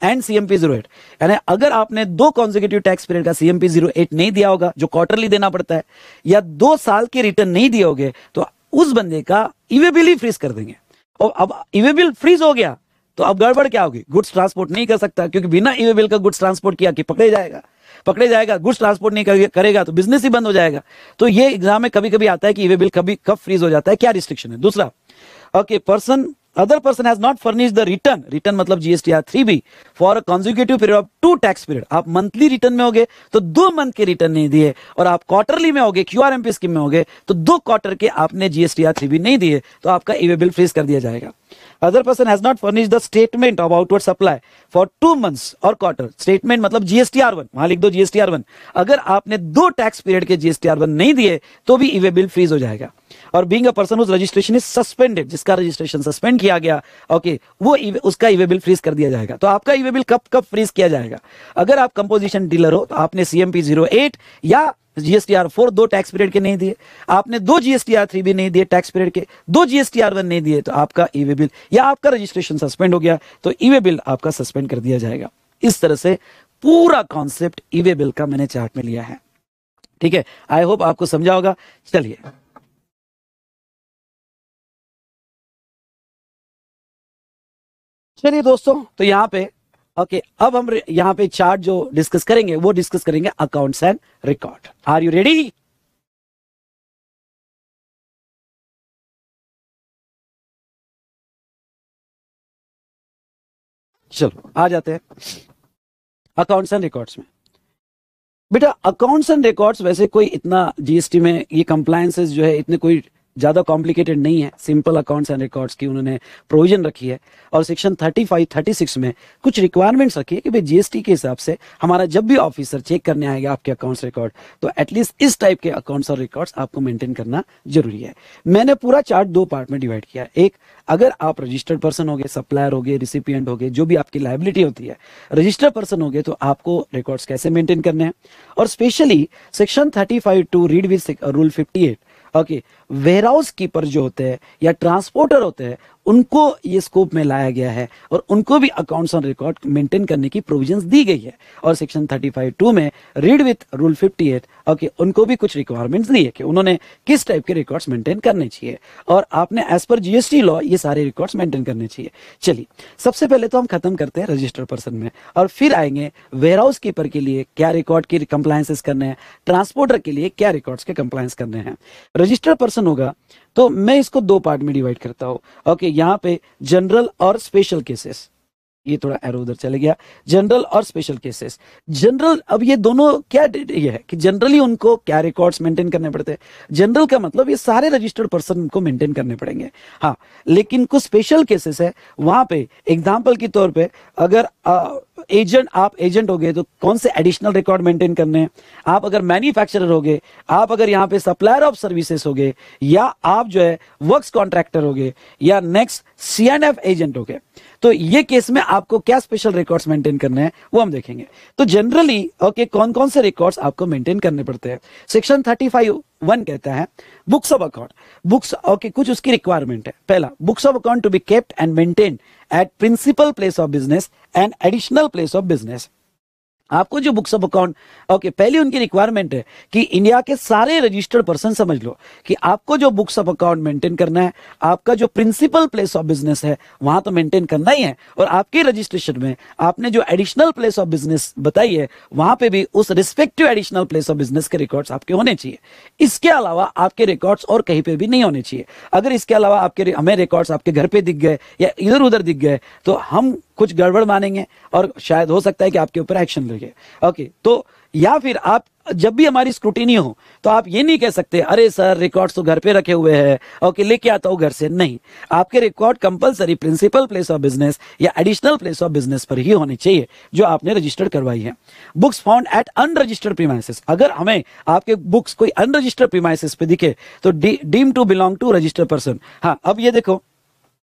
and CMP zero eight यानी अगर आपने दो कॉन्जिक्यूटिव टैक्स पीरियड का सीएमपी जीरो एट नहीं दिया होगा जो क्वार्टरली देना पड़ता है या दो साल के रिटर्न नहीं दिए होगे तो उस बंदे का इवेबिल e ही फ्रीज कर देंगे और अब इवेबिल e फ्रीज हो गया तो अब गड़बड़ क्या होगी गुड्स ट्रांसपोर्ट नहीं कर सकता क्योंकि बिना इवेबिल e का गुड्स ट्रांसपोर्ट किया कि पकड़े जाएगा पकड़े जाएगा गुड्स ट्रांसपोर्ट नहीं करेगा तो बिजनेस ही बंद हो जाएगा तो ये एग्जाम में कभी कभी आता है कि ई वे बिल कभी कब फ्रीज हो जाता है क्या रिस्ट्रिक्शन है दूसरा okay person other person has not furnish the return return मतलब GST R three B for consecutive period of two tax period आप मंथली रिटर्न में होगे तो दो मंथ के रिटर्न नहीं दिए और आप क्वार्टरली में होगे Q R M P scheme में होगे तो दो क्वार्टर के आपने जीएसटी आर थ्री बी नहीं दिए तो आपका ई बिल फ्रीज कर दिया जाएगा other person has not furnish the statement of outward supply for two months और क्वार्टर स्टेटमेंट मतलब जीएसटी आर वन वहां लिख दो जीएसटी आर वन अगर आपने दो टैक्स पीरियड के जीएसटी आर वन नहीं दिए तो भी ईवे बिल फ्रीज हो जाएगा और being a person whose registration is suspended जिसका रजिस्ट्रेशन सस्पेंड किया गया ओके वो इवे, उसका ईवे बिल फ्रीज कर दिया जाएगा तो आपका ईवे बिल कब कब फ्रीज किया जाएगा अगर आप कंपोजिशन डीलर हो तो आपने सीएमपी जीरो एट या जीएसटीआर फोर दो टैक्स पीरियड के नहीं दिए आपने दो जीएसटीआर थ्री भी नहीं दिए टैक्स पीरियड के दो जीएसटीआर वन नहीं दिए तो आपका ईवे e बिल या आपका रजिस्ट्रेशन सस्पेंड हो गया तो ईवे e बिल आपका सस्पेंड कर दिया जाएगा इस तरह से पूरा कॉन्सेप्ट ईवे बिल का मैंने चार्ट में लिया है ठीक है आई होप आपको समझा होगा चलिए चलिए दोस्तों तो यहां पे ओके अब हम यहां पे चार्ट जो डिस्कस करेंगे वो डिस्कस करेंगे accounts and record are you ready चलो आ जाते हैं अकाउंट्स एंड रिकॉर्ड्स में बेटा अकाउंट्स एंड रिकॉर्ड्स वैसे कोई इतना जीएसटी में ये कंप्लायंसेस जो है इतने कोई ज़्यादा कॉम्प्लिकेटेड नहीं है सिंपल अकाउंट्स एंड रिकॉर्ड्स की उन्होंने प्रोविजन रखी है और सेक्शन 35, 36 में कुछ रिक्वायरमेंट्स रखी है कि भाई जीएसटी के हिसाब से हमारा जब भी ऑफिसर चेक करने आएगा आपके अकाउंट्स रिकॉर्ड तो एटलीस्ट इस टाइप के अकाउंट्स और रिकॉर्ड्स आपको मेंटेन करना जरूरी है मैंने पूरा चार्ट दो पार्ट में डिवाइड किया एक अगर आप रजिस्टर्ड पर्सन हो गए सप्लायर हो गए रिसिपियंट हो गए जो भी आपकी लाइबिलिटी होती है रजिस्टर्ड पर्सन हो गए तो आपको रिकॉर्ड्स कैसे मेंटेन करने हैं और specially section thirty five two read with rule fifty eight okay warehouse keeper जो होते हैं या ट्रांसपोर्टर होते हैं उनको ये स्कोप में लाया गया है और उनको भी अकाउंट्स ऑन रिकॉर्ड मेंटेन करने की प्रोविजंस दी गई है और सेक्शन 35 टू में read with rule 58 eight okay उनको भी कुछ रिक्वायरमेंट्स दी है कि उन्होंने किस टाइप के रिकॉर्ड्स मेंटेन करने चाहिए और आपने एज पर जीएसटी लॉ ये सारे रिकॉर्ड्स मेंटेन करने चाहिए चलिए सबसे पहले तो हम खत्म करते हैं रजिस्टर पर्सन में और फिर आएंगे वेयर हाउस कीपर के लिए क्या रिकॉर्ड की कंप्लायसेस करने हैं ट्रांसपोर्टर के लिए क्या रिकॉर्ड्स के कंप्लायंस करने हैं रजिस्टर पर्सन होगा तो मैं इसको दो पार्ट में डिवाइड करता हूं ओके यहाँ पे जनरल और स्पेशल केसेस ये थोड़ा एरो उधर चले गया जनरल और स्पेशल केसेस जनरल अब ये दोनों क्या ये है कि जनरली उनको क्या रिकॉर्ड्स मेंटेन करने पड़ते हैं जनरल का मतलब ये सारे रजिस्टर्ड पर्सन को मेंटेन करने पड़ेंगे हाँ लेकिन कुछ स्पेशल केसेस है वहां पे एग्जांपल के तौर पे अगर आ, एजेंट आप एजेंट हो गए तो कौन से एडिशनल रिकॉर्ड मेंटेन करने हैं आप अगर मैन्युफैक्चरर हो गए आप अगर यहाँ पे सप्लायर ऑफ सर्विसेज हो गए या आप जो है वर्क्स कॉन्ट्रैक्टर हो गए या नेक्स्ट सी एजेंट हो गए तो ये केस में आपको क्या स्पेशल रिकॉर्ड्स मेंटेन करने हैं वो हम देखेंगे तो जनरली ओके okay, कौन कौन से रिकॉर्ड्स आपको मेंटेन करने पड़ते हैं सेक्शन थर्टी फाइव वन कहता है books of account books okay कुछ उसकी रिक्वायरमेंट है पहला books of account to be kept and maintain at principal place of business and additional place of business आपको जो बुक्स ऑफ अकाउंट ओके पहली उनकी रिक्वायरमेंट है कि इंडिया के सारे रजिस्टर्ड पर्सन समझ लो कि आपको जो बुक्स ऑफ अकाउंट मेंटेन करना है आपका जो प्रिंसिपल प्लेस ऑफ बिजनेस है वहां तो मेंटेन करना ही है और आपके रजिस्ट्रेशन में आपने जो एडिशनल प्लेस ऑफ बिजनेस बताई है वहां पे भी उस respective additional place of business के रिकॉर्ड्स आपके होने चाहिए इसके अलावा आपके रिकॉर्ड्स और कहीं पे भी नहीं होने चाहिए अगर इसके अलावा आपके हमें रिकॉर्ड्स आपके घर पे दिख गए या इधर उधर दिख गए तो हम कुछ गड़बड़ मानेंगे और शायद हो सकता है कि आपके ऊपर एक्शन लगे ओके तो या फिर आप जब भी हमारी स्क्रूटिनी हो तो आप ये नहीं कह सकते अरे सर रिकॉर्ड तो घर पे रखे हुए हैं ओके लेके आता हूँ घर से नहीं आपके record compulsory principal place of business या एडिशनल प्लेस ऑफ बिजनेस पर ही होने चाहिए जो आपने रजिस्टर्ड करवाई है books found at unregistered premises अगर हमें आपके बुक्स कोई अनरजिस्टर्ड प्रीमाइसिस पे दिखे तो deem to belong to registered person हाँ अब ये देखो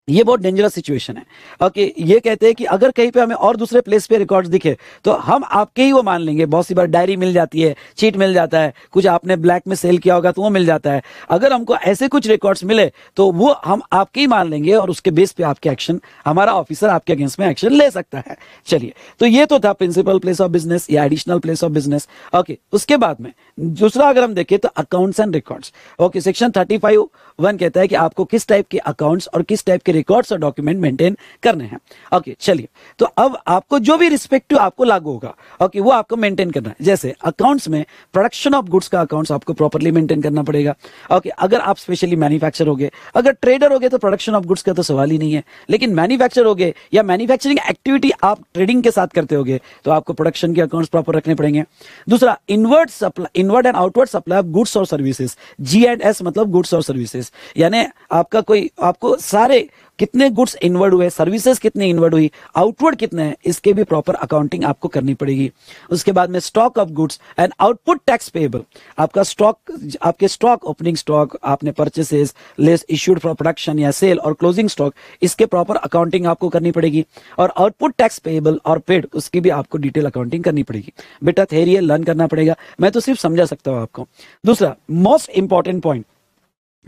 ये बहुत डेंजरस सिचुएशन है ओके ये कहते हैं कि अगर कहीं पे हमें और दूसरे प्लेस पे रिकॉर्ड्स दिखे तो हम आपके ही वो मान लेंगे बहुत सी बार डायरी मिल जाती है चीट मिल जाता है कुछ आपने ब्लैक में सेल किया होगा तो वो मिल जाता है अगर हमको ऐसे कुछ रिकॉर्ड्स मिले तो वो हम आपके ही मान लेंगे और उसके बेस पे आपके एक्शन हमारा ऑफिसर आपके अगेंस्ट में एक्शन ले सकता है चलिए तो ये तो था प्रिंसिपल प्लेस ऑफ बिजनेस या additional place of business okay उसके बाद में दूसरा अगर हम देखें तो accounts and records okay section thirty five one कहता है कि आपको किस टाइप के अकाउंट्स और किस टाइप के रिकॉर्ड्स और डॉक्यूमेंट मेंटेन करने हैं ओके okay, चलिए तो अब आपको जो भी रिस्पेक्टिव आपको लागू होगा ओके okay, वो आपको मेंटेन करना है जैसे अकाउंट्स में प्रोडक्शन ऑफ गुड्स का अकाउंट्स आपको प्रॉपरली मेंटेन करना पड़ेगा ओके okay, अगर आप स्पेशली मैन्युफैक्चर हो गए अगर ट्रेडर हो गए तो प्रोडक्शन ऑफ गुड्स का तो सवाल ही नहीं है लेकिन मैन्युफैक्चर हो गए या मैन्युफैक्चरिंग एक्टिविटी आप ट्रेडिंग के साथ करते हो तो आपको प्रोडक्शन के अकाउंट्स प्रॉपर रखने पड़ेंगे दूसरा invert supply inward and outward supply of goods और सर्विसेज जी एंड एस मतलब गुड्स और सर्विसेज यानी आपका कोई आपको सारे कितने गुड्स इनवर्ड हुए सर्विसेज कितने इनवर्ड हुई आउटवर्ड कितने हैं इसके भी प्रॉपर अकाउंटिंग आपको करनी पड़ेगी उसके बाद में stock of goods and output tax payable आपका स्टॉक आपके स्टॉक ओपनिंग स्टॉक आपने purchases less issued for production या सेल और क्लोजिंग स्टॉक इसके प्रॉपर अकाउंटिंग आपको करनी पड़ेगी और आउटपुट टैक्स पेएबल और पेड उसकी भी आपको डिटेल अकाउंटिंग करनी पड़ेगी बेटा थेरियल लर्न करना पड़ेगा मैं तो सिर्फ समझा सकता हूँ आपको दूसरा मोस्ट इंपॉर्टेंट पॉइंट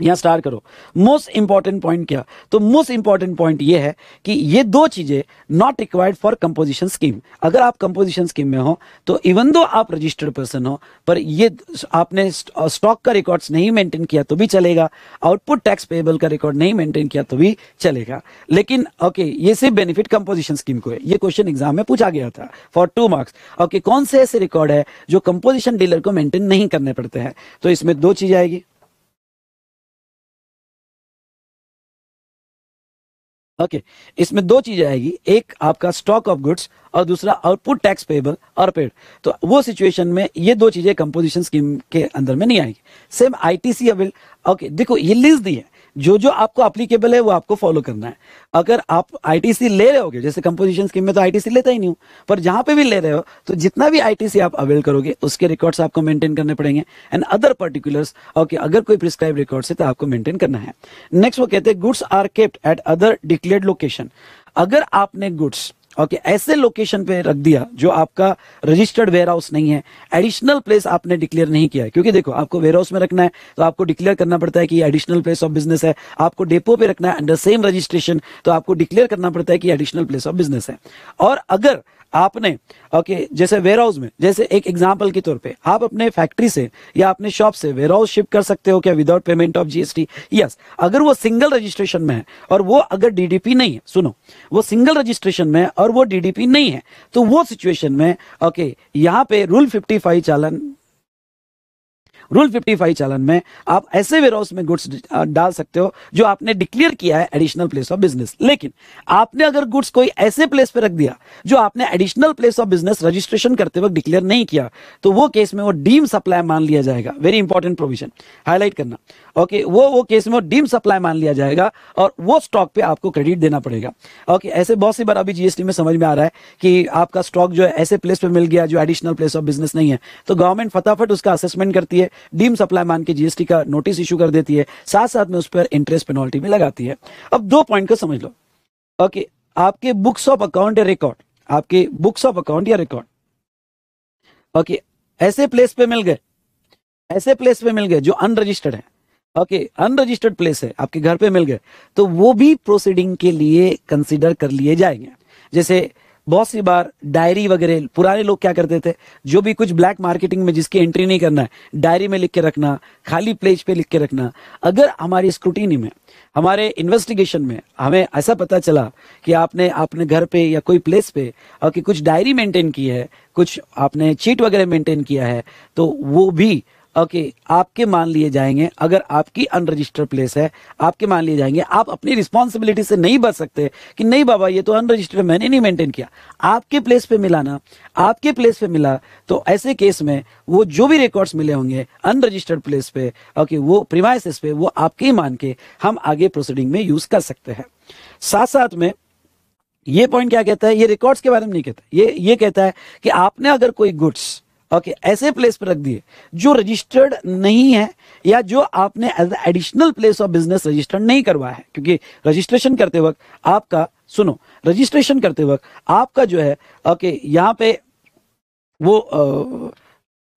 यहां स्टार करो मोस्ट इंपॉर्टेंट पॉइंट क्या तो मोस्ट इंपॉर्टेंट पॉइंट ये है कि ये दो चीज़ें not required for composition scheme अगर आप कंपोजिशन स्कीम में हो तो इवन दो आप रजिस्टर्ड पर्सन हो पर ये आपने स्टॉक का रिकॉर्ड्स नहीं मेंटेन किया तो भी चलेगा आउटपुट टैक्स पेबल का रिकॉर्ड नहीं मेंटेन किया तो भी चलेगा लेकिन ओके okay, ये सिर्फ बेनिफिट कंपोजिशन स्कीम को है ये क्वेश्चन एग्जाम में पूछा गया था फॉर टू मार्क्स ओके कौन से ऐसे रिकॉर्ड है जो कंपोजिशन डीलर को मेंटेन नहीं करने पड़ते हैं तो इसमें दो चीज़ आएगी ओके okay. इसमें दो चीजें आएगी एक आपका स्टॉक ऑफ गुड्स और दूसरा आउटपुट टैक्स पेबल और पेड तो वो सिचुएशन में ये दो चीजें कंपोजिशन स्कीम के अंदर में नहीं आएगी सेम आईटीसी अवेल ओके देखो ये लिस्ट दी है जो जो आपको अप्लीकेबल है वो आपको फॉलो करना है अगर आप आईटीसी ले रहे हो जैसे कंपोजिशन स्कीम में तो आईटीसी लेता ही नहीं हूं पर जहां पे भी ले रहे हो तो जितना भी आईटीसी आप अवेल करोगे उसके रिकॉर्ड्स आपको मेंटेन करने पड़ेंगे एंड अदर पर्टिकुलर्स ओके अगर कोई प्रिस्क्राइब रिकॉर्ड्स है तो आपको मेंटेन करना है नेक्स्ट वो कहते हैं goods are kept at other declared location अगर आपने गुड्स ओके okay, ऐसे लोकेशन पे रख दिया जो आपका रजिस्टर्ड वेयर हाउस नहीं है एडिशनल प्लेस आपने डिक्लेयर नहीं किया है क्योंकि देखो आपको वेयर हाउस में रखना है तो आपको डिक्लेयर करना पड़ता है कि एडिशनल प्लेस ऑफ बिजनेस है आपको डेपो पे रखना है अंडर सेम रजिस्ट्रेशन तो आपको डिक्लेयर करना पड़ता है कि एडिशनल प्लेस ऑफ बिजनेस है और अगर आपने ओके जैसे वेयर हाउस में जैसे एक एग्जाम्पल के तौर पे आप अपने फैक्ट्री से या अपने शॉप से वेयर हाउस शिफ्ट कर सकते हो क्या without payment of GST yes अगर वो सिंगल रजिस्ट्रेशन में है और वो अगर डीडीपी नहीं है सुनो वो सिंगल रजिस्ट्रेशन में और वो डीडीपी नहीं है तो वो सिचुएशन में ओके यहाँ पे रूल फिफ्टी चालन रूल 55 चालन में आप ऐसे वेयरहाउस में गुड्स डाल सकते हो जो आपने डिक्लेयर किया है एडिशनल प्लेस ऑफ बिजनेस लेकिन आपने अगर गुड्स कोई ऐसे प्लेस पर रख दिया जो आपने additional place of business registration करते वक्त डिक्लेयर नहीं किया तो वो केस में वो डीम सप्लाई मान लिया जाएगा वेरी इंपॉर्टेंट प्रोविजन हाईलाइट करना ओके वो वो केस में वो डीम सप्लाई मान लिया जाएगा और वो स्टॉक पे आपको क्रेडिट देना पड़ेगा ओके ऐसे बहुत सी बार अभी जीएसटी में समझ में आ रहा है कि आपका स्टॉक जो है ऐसे प्लेस पे मिल गया जो एडिशनल प्लेस ऑफ बिजनेस नहीं है तो गवर्नमेंट फटाफट उसका असेसमेंट करती है डीम सप्लाई मान के जीएसटी का नोटिस इश्यू कर देती है साथ साथ में उस पर इंटरेस्ट पेनल्टी भी लगाती है अब दो पॉइंट को समझ लो ओके आपके बुक्स ऑफ अकाउंट या रिकॉर्ड आपके बुक्स ऑफ अकाउंट या रिकॉर्ड ओके ऐसे प्लेस पे मिल गए ऐसे प्लेस पे मिल गए जो अनरजिस्टर्ड है ओके अनरजिस्टर्ड प्लेस है आपके घर पे मिल गए तो वो भी प्रोसीडिंग के लिए कंसिडर कर लिए जाएंगे जैसे बहुत सी बार डायरी वगैरह पुराने लोग क्या करते थे जो भी कुछ ब्लैक मार्केटिंग में जिसकी एंट्री नहीं करना है डायरी में लिख के रखना खाली प्लेज पे लिख के रखना अगर हमारी स्क्रूटिनी में हमारे इन्वेस्टिगेशन में हमें ऐसा पता चला कि आपने अपने घर पे या कोई प्लेस पे और कि कुछ डायरी मेंटेन की है कुछ आपने चीट वगैरह मेंटेन किया है तो वो भी ओके okay, आपके मान लिए जाएंगे अगर आपकी अनरजिस्टर्ड प्लेस है आपके मान लिए जाएंगे आप अपनी रिस्पॉन्सिबिलिटी से नहीं बच सकते कि नहीं बाबा ये तो अनरजिस्टर्ड मैंने नहीं मेंटेन किया आपके प्लेस पे मिला ना आपके प्लेस पे मिला तो ऐसे केस में वो जो भी रिकॉर्ड्स मिले होंगे अनरजिस्टर्ड प्लेस पे ओके okay, वो प्रिमाइसिस पे वो आपके ही मान के हम आगे प्रोसीडिंग में यूज कर सकते हैं साथ साथ में ये पॉइंट क्या कहता है ये रिकॉर्ड्स के बारे में नहीं कहता ये ये कहता है कि आपने अगर कोई गुड्स ओके okay, ऐसे प्लेस पर रख दिए जो रजिस्टर्ड नहीं है या जो आपने as additional place of business registered नहीं करवाया है क्योंकि रजिस्ट्रेशन करते वक्त आपका सुनो रजिस्ट्रेशन करते वक्त आपका जो है ओके okay, यहाँ पे वो आ,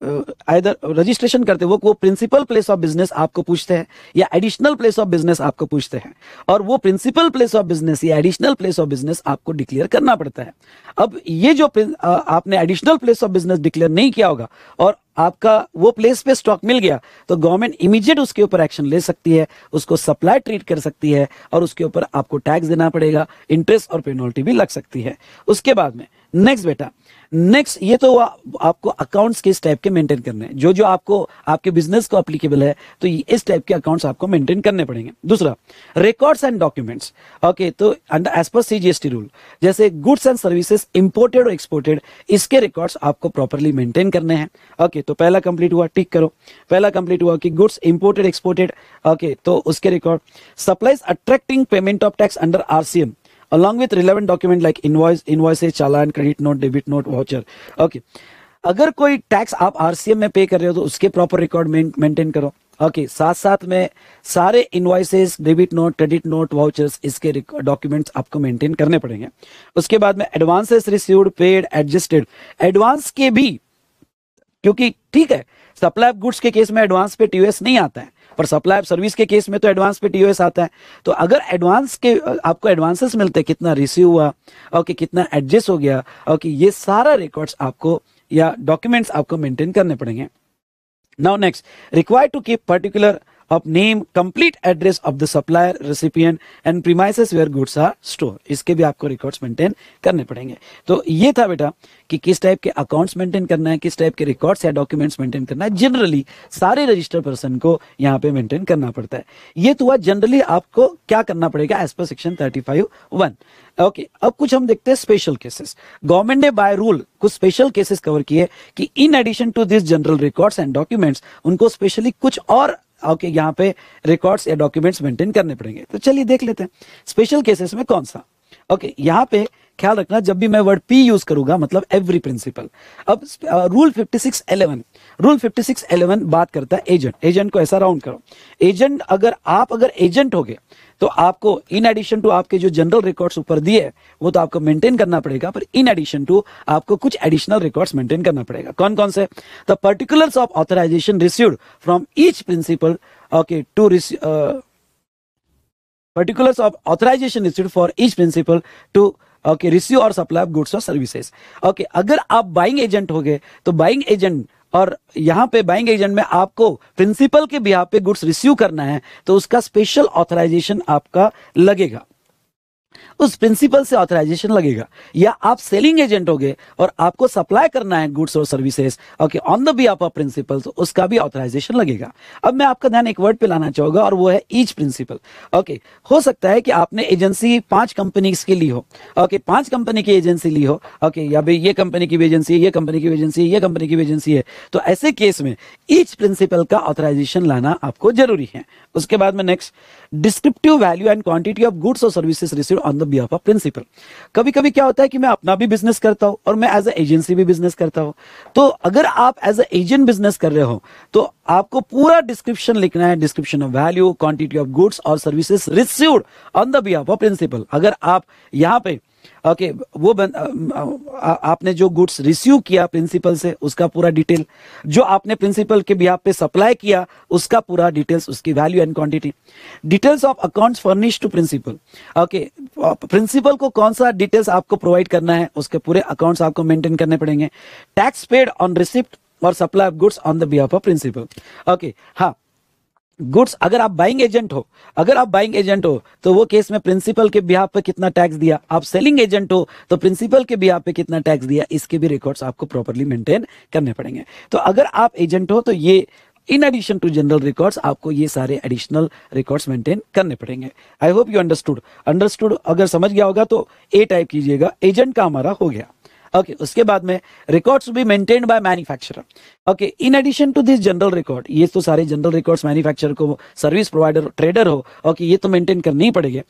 आइदर रजिस्ट्रेशन करते वो वो प्रिंसिपल प्लेस ऑफ बिजनेस आपको पूछते हैं या एडिशनल प्लेस ऑफ बिजनेस आपको पूछते हैं और वो प्रिंसिपल प्लेस ऑफ बिजनेस या एडिशनल प्लेस ऑफ बिजनेस आपको डिक्लेयर करना पड़ता है अब ये जो आपने additional place of business declare नहीं किया होगा और आपका वो प्लेस पे स्टॉक मिल गया तो गवर्नमेंट इमीडिएट उसके ऊपर एक्शन ले सकती है उसको सप्लाई ट्रीट कर सकती है और उसके ऊपर आपको टैक्स देना पड़ेगा इंटरेस्ट और पेनल्टी भी लग सकती है उसके बाद में नेक्स्ट बेटा नेक्स्ट ये तो आपको अकाउंट्स किस टाइप के मेंटेन करने हैं जो जो आपको आपके बिजनेस को अप्लीकेबल है तो इस टाइप के अकाउंट्स आपको मेंटेन करने पड़ेंगे दूसरा रिकॉर्ड्स एंड डॉक्यूमेंट्स ओके तो under as per CGST rule जैसे गुड्स एंड सर्विसेज इंपोर्टेड और एक्सपोर्टेड इसके रिकॉर्ड्स आपको प्रॉपरली मेंटेन करने हैं ओके तो पहला कंप्लीट हुआ टिक करो पहला कंप्लीट हुआ कि गुड्स इंपोर्टेड एक्सपोर्टेड ओके तो उसके record supplies attracting payment of tax under RCM along with relevant document like invoice, invoices, चालान, credit note, debit note, voucher. Okay. अगर कोई टैक्स आप आरसीएम में पे कर रहे हो तो उसके प्रॉपर रिकॉर्ड मेंटेन करो ओके okay, साथ साथ में सारे invoices debit note credit note vouchers इसके डॉक्यूमेंट्स आपको मेंटेन करने पड़ेंगे उसके बाद में advances received paid adjusted advance के भी क्योंकि ठीक है सप्लाई गुड्स के केस में एडवांस पे टीवीएस नहीं आता है पर सप्लाई ऑफ सर्विस के केस में तो एडवांस पे टी आता है तो अगर एडवांस के आपको एडवांसेस मिलते हैं कितना रिसीव हुआ और कि कितना एडजस्ट हो गया और कि ये सारा रिकॉर्ड्स आपको या डॉक्यूमेंट्स आपको मेंटेन करने पड़ेंगे now next require to keep particular of name complete address of the supplier recipient and premises where goods are store इसके भी आपको रिकॉर्ड्स मेंटेन करने पड़ेंगे तो ये था बेटा कि किस टाइप के अकाउंट्स मेंटेन करना है किस टाइप के रिकॉर्ड्स या डॉक्यूमेंट्स मेंटेन करना है जनरली सारे रजिस्टर पर्सन को यहाँ पे मेंटेन करना पड़ता है ये तो हुआ जनरली आपको क्या करना पड़ेगा as per section thirty five one okay अब कुछ हम देखते हैं स्पेशल केसेस गवर्नमेंट ने बाय रूल कुछ स्पेशल केसेस कवर किए कि in addition to this general records and documents उनको स्पेशली कुछ और ओके यहाँ पे रिकॉर्ड्स या डॉक्यूमेंट्स मेंटेन करने पड़ेंगे तो चलिए देख लेते हैं स्पेशल केसेस में कौन सा ओके यहाँ पे ख्याल रखना जब भी मैं वर्ड पी यूज करूंगा मतलब एवरी प्रिंसिपल अब rule fifty six eleven rule fifty six eleven बात करता है एजेंट एजेंट को ऐसा राउंड करो एजेंट अगर आप अगर एजेंट हो गए तो आपको इन एडिशन टू आपके जो जनरल रिकॉर्ड्स ऊपर दिए वो तो आपको मेंटेन करना पड़ेगा पर इन एडिशन टू आपको कुछ एडिशनल रिकॉर्ड्स मेंटेन करना पड़ेगा कौन कौन से the particulars of authorisation received from each principal okay to particulars of authorisation received for each principal to okay receive और सप्लाई ऑफ गुड्स और सर्विसेज ओके अगर आप बाइंग एजेंट हो गए तो बाइंग एजेंट और यहाँ पे बाइंग एजेंट में आपको प्रिंसिपल के बिहार पे गुड्स रिसीव करना है तो उसका स्पेशल ऑथराइजेशन आपका लगेगा उस प्रिंसिपल से ऑथराइजेशन लगेगा या आप सेलिंग एजेंट होगे और आपको सप्लाई करना है गुड्स और services okay on the B of principal तो उसका भी ऑथराइजेशन लगेगा अब मैं आपका ध्यान एक वर्ड पे लाना चाहूंगा और वो है ईच प्रिंसिपल ओके हो सकता है कि आपने एजेंसी पांच कंपनी की ली हो ओके पांच कंपनी की एजेंसी ली हो ओके या भाई ये कंपनी की एजेंसी है ये कंपनी की एजेंसी है ये कंपनी की एजेंसी है तो ऐसे केस में ईच प्रिंसिपल का ऑथराइजेशन लाना आपको जरूरी है उसके बाद में next descriptive value and quantity of goods और services receive on the behalf of principal कभी कभी क्या होता है कि मैं अपना भी बिजनेस करता हूं और मैं एज ए एजेंसी भी बिजनेस करता हूं तो अगर आप एज ए एजेंट बिजनेस कर रहे हो तो आपको पूरा डिस्क्रिप्शन लिखना है description of value quantity of goods और services received on the behalf of principal अगर आप यहाँ पे ओके वो बन, आ, आपने जो गुड्स रिसीव किया प्रिंसिपल से उसका पूरा डिटेल जो आपने प्रिंसिपल के बिहाफ पे सप्लाई किया उसका पूरा डिटेल्स उसकी value and quantity details of accounts furnish to principal okay principal को कौन सा डिटेल्स आपको प्रोवाइड करना है उसके पूरे अकाउंट्स आपको मेंटेन करने पड़ेंगे टैक्स पेड ऑन रिसिप्ट और supply of goods on the behalf of principal okay हाँ गुड्स अगर आप बाइंग एजेंट हो अगर आप बाइंग एजेंट हो तो वो केस में प्रिंसिपल के बिहाफ पे कितना टैक्स दिया आप सेलिंग एजेंट हो तो प्रिंसिपल के बिहाफ पे कितना टैक्स दिया इसके भी रिकॉर्ड्स आपको प्रॉपरली मेंटेन करने पड़ेंगे तो अगर आप एजेंट हो तो ये in addition to general records आपको ये सारे एडिशनल रिकॉर्ड्स मेंटेन करने पड़ेंगे I hope you understood understood अगर समझ गया होगा तो ए टाइप कीजिएगा एजेंट का हमारा हो गया ओके okay, उसके बाद में records be maintained by manufacturer okay in addition to this general record ये तो सारे जनरल रिकॉर्ड्स मैन्युफैक्चरर को सर्विस प्रोवाइडर ट्रेडर हो ओके okay, ये तो मेंटेन करने ही पड़ेगा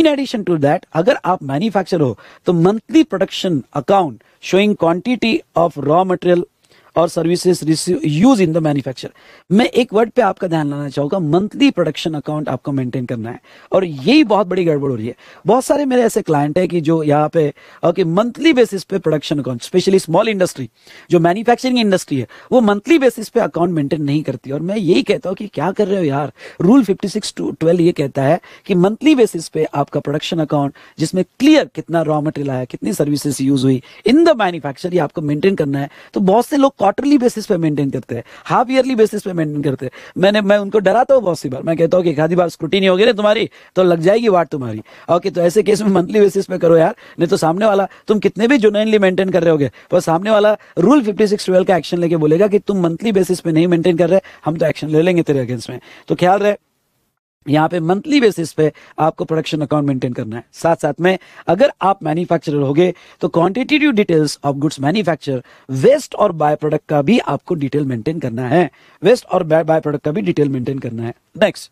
इन एडिशन टू दैट अगर आप मैन्युफैक्चरर हो तो monthly production account showing quantity of raw material और services use in the manufacture मैं एक वर्ड पे आपका ध्यान लाना चाहूंगा मंथली प्रोडक्शन अकाउंट आपको मेंटेन करना है और यही बहुत बड़ी गड़बड़ हो रही है बहुत सारे मेरे ऐसे क्लाइंट है कि जो यहाँ पे ओके मंथली बेसिस पे production account specially small industry जो मैन्युफैक्चरिंग इंडस्ट्री है वो मंथली बेसिस पे अकाउंट मेंटेन नहीं करती और मैं यही कहता हूँ कि क्या कर रहे हो यार rule fifty six two twelve ये कहता है कि मंथली बेसिस पे आपका प्रोडक्शन अकाउंट जिसमें क्लियर कितना रॉ मटेरियल आया कितनी सर्विसेज यूज हुई इन द मैन्युफैक्चर ये आपको मेंटेन करना है तो बहुत से लोग क्वार्टरली बेसिस पे मेंटेन करते हैं हाफ ईयरली बेसिस पे मेंटेन करते हैं मैंने मैं उनको डराता तो हूँ बहुत सी बार मैं कहता हूँ कि खादी आधी बार नहीं होगी ना तुम्हारी तो लग जाएगी वाट तुम्हारी ओके तो ऐसे केस में मंथली बेसिस पे करो यार नहीं तो सामने वाला तुम कितने भी जुनैनली मेंटेन कर रहे होगे पर सामने वाला रूल फिफ्टी सिक्स ट्वेल्व का एक्शन लेके बोलेगा कि तुम मंथली बेसिस पे नहीं मेंटेन कर रहे हम तो एक्शन ले लेंगे तेरे अगेंस्ट में तो ख्याल रहे यहाँ पे मंथली बेसिस पे आपको प्रोडक्शन अकाउंट मेंटेन करना है साथ साथ में अगर आप मैन्युफैक्चरर होगे तो quantitative details of goods manufacture waste और बाय प्रोडक्ट का भी आपको डिटेल मेंटेन करना है वेस्ट और बाय प्रोडक्ट का भी डिटेल मेंटेन करना है नेक्स्ट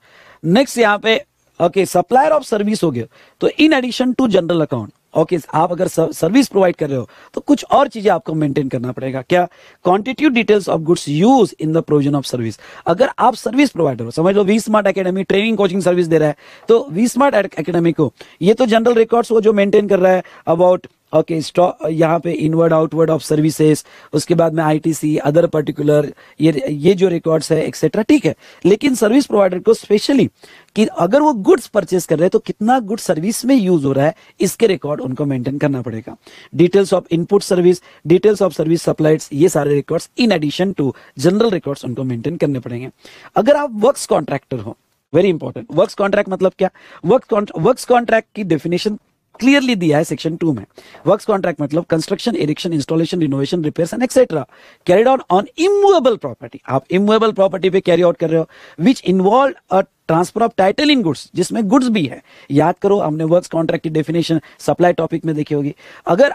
नेक्स्ट यहाँ पे ओके सप्लायर ऑफ सर्विस हो गया तो in addition to general account okay आप अगर सर्विस प्रोवाइड कर रहे हो तो कुछ और चीजें आपको मेंटेन करना पड़ेगा क्या quantity details of goods use in the provision of service अगर आप सर्विस प्रोवाइडर हो समझ लो V Smart Academy training coaching service दे रहा है तो वी स्मार्ट अकेडमी को ये तो जनरल रिकॉर्ड्स वो जो मेंटेन कर रहा है अबाउट ओके स्टॉक यहाँ पे इनवर्ड आउटवर्ड ऑफ सर्विसेज उसके बाद में आईटीसी अदर पर्टिकुलर ये ये जो रिकॉर्ड्स है एक्सेट्रा ठीक है लेकिन सर्विस प्रोवाइडर को स्पेशली कि अगर वो गुड्स परचेस कर रहे हैं तो कितना गुड सर्विस में यूज हो रहा है इसके रिकॉर्ड उनको मेंटेन करना पड़ेगा details of input service details of service supplies ये सारे records in addition to general records उनको मेंटेन करने पड़ेंगे अगर आप वर्क कॉन्ट्रैक्टर हो वेरी इंपॉर्टेंट वर्क कॉन्ट्रैक्ट मतलब क्या वर्क वर्क कॉन्ट्रैक्ट की डेफिनेशन क्लियरली दिया है सेक्शन टू में वर्क्स कॉन्ट्रैक्ट मतलब construction erection installation renovation repair and etcetera carried out on immovable property आप इमुएबल प्रॉपर्टी पे कैरी आउट कर रहे हो विच involve a transfer of title in goods जिसमें गुड्स भी है याद करो हमने वर्क्स कॉन्ट्रैक्ट की डेफिनेशन सप्लाई टॉपिक में देखी होगी अगर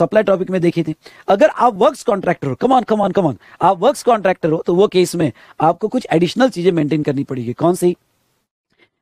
सप्लाई टॉपिक में देखी थी अगर आप वर्क्स कॉन्ट्रैक्टर हो कमान कमान कमान आप वर्क्स कॉन्ट्रैक्टर हो तो वो केस में आपको कुछ एडिशनल चीजें मेंटेन करनी पड़ेगी कौन सी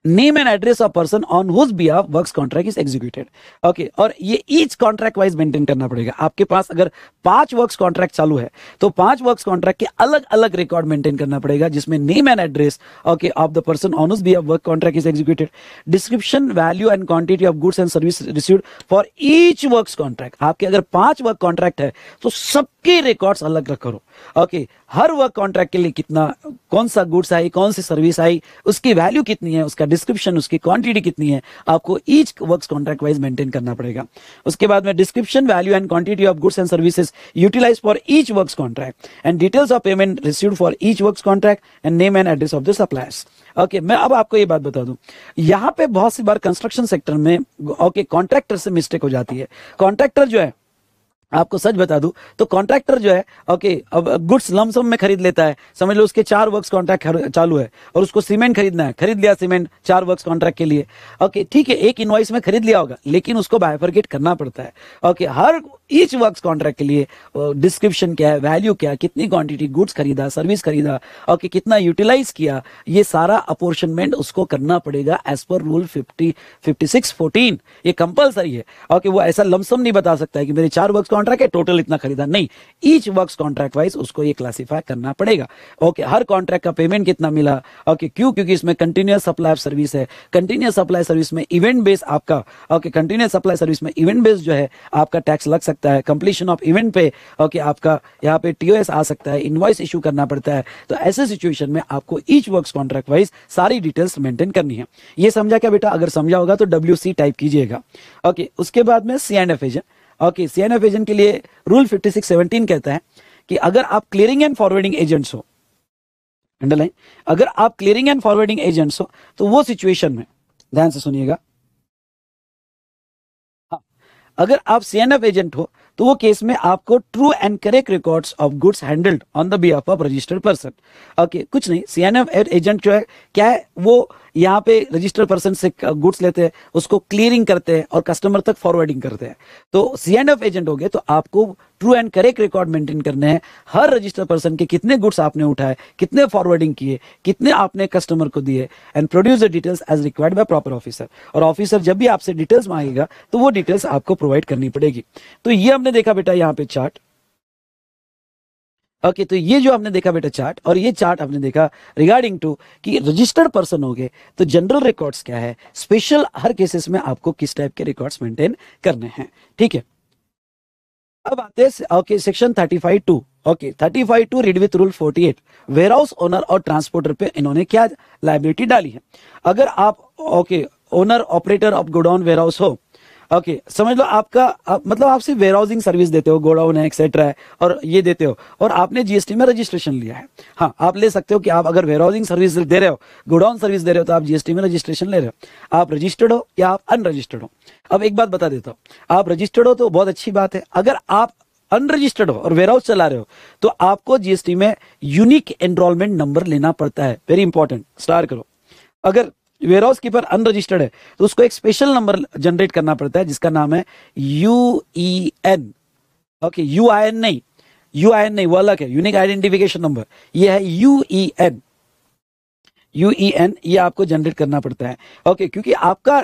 name and address of person on whose behalf work contract is executed okay और ये ईच कॉन्ट्रैक्ट वाइज मेंटेन करना पड़ेगा आपके पास अगर पांच वर्क कॉन्ट्रैक्ट चालू है तो पांच वर्क कॉन्ट्रैक्ट के अलग अलग रिकॉर्ड मेंटेन करना पड़ेगा जिसमें name and address okay of the person on whose behalf work contract is executed description value and quantity of goods and service receive for each work contract आपके अगर पांच work contract है तो सब सबके रिकॉर्ड्स अलग करो ओके हर वर्क कॉन्ट्रैक्ट के लिए कितना कौन सा गुड्स आई कौन सी सर्विस आई उसकी वैल्यू कितनी है उसका डिस्क्रिप्शन उसकी क्वांटिटी कितनी है आपको each work contract wise maintain करना पड़ेगा उसके बाद में description value and quantity of goods and services utilise for each work contract and details of payment receive for each work contract and name and address of the suppliers okay okay, मैं अब आपको ये बात बता दूं यहाँ पे बहुत सी बार कंस्ट्रक्शन सेक्टर में ओके okay, कॉन्ट्रैक्टर से मिस्टेक हो जाती है कॉन्ट्रैक्टर जो है आपको सच बता दूं तो कॉन्ट्रैक्टर जो है ओके अब गुड्स लमसम में खरीद लेता है समझ लो उसके चार वर्क्स कॉन्ट्रैक्ट चालू है और उसको सीमेंट खरीदना है खरीद लिया सीमेंट चार वर्क्स कॉन्ट्रैक्ट के लिए ओके ठीक है एक इन्वाइस में खरीद लिया होगा लेकिन उसको बायफर्गेट करना पड़ता है ओके हर ईच वर्क कॉन्ट्रैक्ट के लिए डिस्क्रिप्शन क्या है वैल्यू क्या है कितनी क्वांटिटी गुड्स खरीदा सर्विस खरीदा और कि कितना यूटिलाइज किया ये सारा अपोर्शनमेंट उसको करना पड़ेगा as per rule fifty fifty six fourteen ये कंपलसरी है और कि वो ऐसा लमसम नहीं बता सकता है कि मेरे चार वर्क कॉन्ट्रैक्ट है टोटल इतना खरीदा नहीं ईच वर्क कॉन्ट्रैक्ट वाइज उसको ये क्लासीफाई करना पड़ेगा ओके हर कॉन्ट्रैक्ट का पेमेंट कितना मिला ओके क्यों क्योंकि इसमें कंटिन्यूस सप्लाई ऑफ सर्विस है कंटिन्यूस सप्लाई सर्विस में इवेंट बेस आपका ओके कंटिन्यूस सप्लाई सर्विस में इवेंट बेस जो है आपका टैक्स लग सकता सकता है कंप्लीशन ऑफ इवेंट पे ओके okay, आपका यहाँ पे टीओएस आ सकता है इन्वॉइस इशू करना पड़ता है तो ऐसे सिचुएशन में आपको ईच वर्क कॉन्ट्रैक्ट वाइज सारी डिटेल्स मेंटेन करनी है ये समझा क्या बेटा अगर समझा होगा तो डब्ल्यू टाइप कीजिएगा ओके okay, उसके बाद में C and F okay C and F agent के लिए रूल फिफ्टी सिक्स सेवनटीन कहता है कि अगर आप क्लियरिंग एंड फॉरवर्डिंग एजेंट्स हो अंडरलाइन अगर आप क्लियरिंग एंड फॉरवर्डिंग एजेंट्स हो तो वो सिचुएशन में ध्यान से सुनिएगा अगर आप सीएनएफ एजेंट हो तो वो केस में आपको true and correct records of goods handled on the B of registered person okay कुछ नहीं सी एन एफ एजेंट जो है क्या है वो यहाँ पे रजिस्टर पर्सन से गुड्स uh, लेते हैं उसको क्लियरिंग करते हैं और कस्टमर तक फॉरवर्डिंग करते हैं तो सी एंड एफ एजेंट हो गए तो आपको true and correct record maintain करने हैं हर रजिस्टर पर्सन के कितने गुड्स आपने उठाए कितने फॉरवर्डिंग किए कितने आपने कस्टमर को दिए and produce the details as required by proper officer और ऑफिसर जब भी आपसे डिटेल्स मांगेगा तो वो डिटेल्स आपको प्रोवाइड करनी पड़ेगी तो ये हमने देखा बेटा यहाँ पे चार्ट ओके तो ये जो आपने देखा बेटा चार्ट और ये चार्ट आपने देखा रिगार्डिंग टू कि रजिस्टर्ड पर्सन हो गए तो जनरल रिकॉर्ड्स क्या है स्पेशल हर केसेस में आपको किस टाइप के रिकॉर्ड्स मेंटेन करने हैं ठीक है अब आते हैं okay section thirty five two okay thirty five two read with rule forty eight warehouse owner और ट्रांसपोर्टर पे इन्होंने क्या लाइबिलिटी डाली है अगर आप okay owner operator of godown warehouse हो ओके okay, समझ लो आपका आप, मतलब आप वेयर हाउसिंग सर्विस देते हो गोडाउन है एक्सेट्रा है और ये देते हो और आपने जीएसटी में रजिस्ट्रेशन लिया है हाँ आप ले सकते हो कि आप अगर वेयर हाउसिंग सर्विस दे रहे हो गोडाउन सर्विस दे रहे हो तो आप जीएसटी में रजिस्ट्रेशन ले रहे हो आप रजिस्टर्ड हो या आप अनरजिस्टर्ड हो अब एक बात बता देता हूँ आप रजिस्टर्ड हो तो बहुत अच्छी बात है अगर आप अनरजिस्टर्ड हो और वेयरहाउस चला रहे हो तो आपको जीएसटी में यूनिक एनरोलमेंट नंबर लेना पड़ता है वेरी इंपॉर्टेंट स्टार करो अगर वेयर हाउस कीपर अनरजिस्टर्ड है तो उसको एक स्पेशल नंबर जनरेट करना पड़ता है जिसका नाम है U E N okay U I N नहीं यू आई एन नहीं वो अलग है यूनिक आइडेंटिफिकेशन नंबर ये है U E N U E N ये आपको जनरेट करना पड़ता है ओके okay, क्योंकि आपका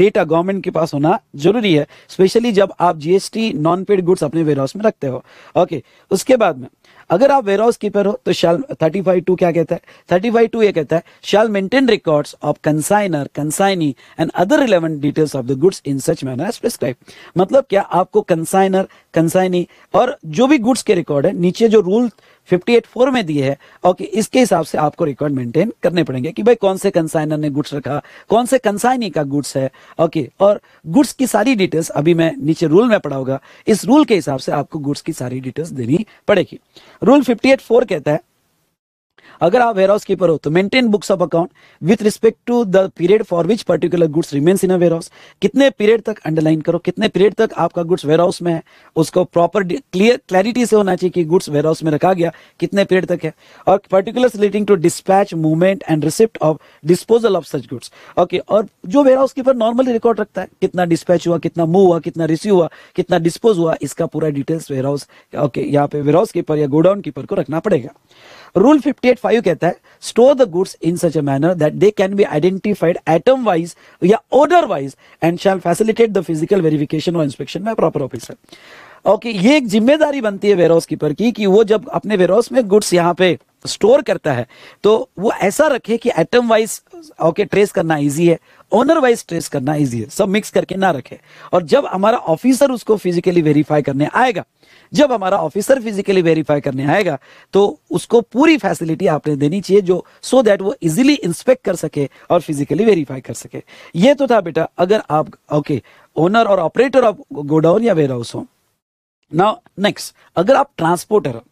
डेटा गवर्नमेंट के पास होना जरूरी है स्पेशली जब आप जीएसटी नॉन पेड गुड्स अपने वेयरहाउस में रखते हो ओके okay, उसके बाद में अगर आप वेयरहाउस कीपर हो तो शैल थर्टी फाइव टू क्या कहता है थर्टी फाइव टू ये कहता है shall maintain records of consignor consignee and other relevant details of the goods in such manner as prescribe मतलब क्या आपको कंसाइनर कंसाइनी और जो भी गुड्स के रिकॉर्ड है नीचे जो रूल फिफ्टी एट फोर में दिए है ओके इसके हिसाब से आपको रिकॉर्ड मेंटेन करने पड़ेंगे कि भाई कौन से कंसाइनर ने गुड्स रखा कौन से कंसाइनी का गुड्स है ओके और गुड्स की सारी डिटेल्स अभी मैं नीचे रूल में पढ़ा होगा इस रूल के हिसाब से आपको गुड्स की सारी डिटेल्स देनी पड़ेगी रूल फिफ्टी फोर कहता है अगर आप वेयर हाउस कीपर हो तो maintain books of account with respect to the period for which particular goods remains in a warehouse कितने पीरियड तक अंडरलाइन करो कितने पीरियड तक आपका गुड्स वेयर हाउस में है उसको प्रॉपर क्लियर क्लैरिटी से होना चाहिए कि गुड्स वेयर हाउस में रखा गया कितने पीरियड तक है और particular relating to dispatch movement and receipt of disposal of such goods okay और जो warehouse keeper normally record रखता है कितना डिस्पैच हुआ कितना मूव हुआ कितना रिसीव हुआ कितना डिस्पोज हुआ इसका पूरा डिटेल्स वेयर हाउस ओके यहाँ पे वेयर हाउस कीपर या गोडाउन कीपर को रखना पड़ेगा रूल फिफ्टी एट वायु कहता है store the goods in such a manner that they can be identified item wise या order wise and shall facilitate the physical verification और inspection by proper officer okay okay, ये एक जिम्मेदारी बनती है वेयरहाउस कीपर की कि वो जब अपने वेयरहाउस में गुड्स यहाँ पे स्टोर करता है तो वो ऐसा रखे कि एटम वाइज ओके ट्रेस करना इजी है ओनर वाइज ट्रेस करना ईजी है सब मिक्स करके ना रखे और जब हमारा ऑफिसर उसको फिजिकली वेरीफाई करने आएगा जब हमारा ऑफिसर फिजिकली वेरीफाई करने आएगा तो उसको पूरी फैसिलिटी आपने देनी चाहिए जो सो so दैट वो इजिली इंस्पेक्ट कर सके और फिजिकली वेरीफाई कर सके ये तो था बेटा अगर आप ओके ओनर और ऑपरेटर ऑफ गोडाउन या वेयर हाउस हो नाउ नेक्स्ट अगर आप ट्रांसपोर्टर हो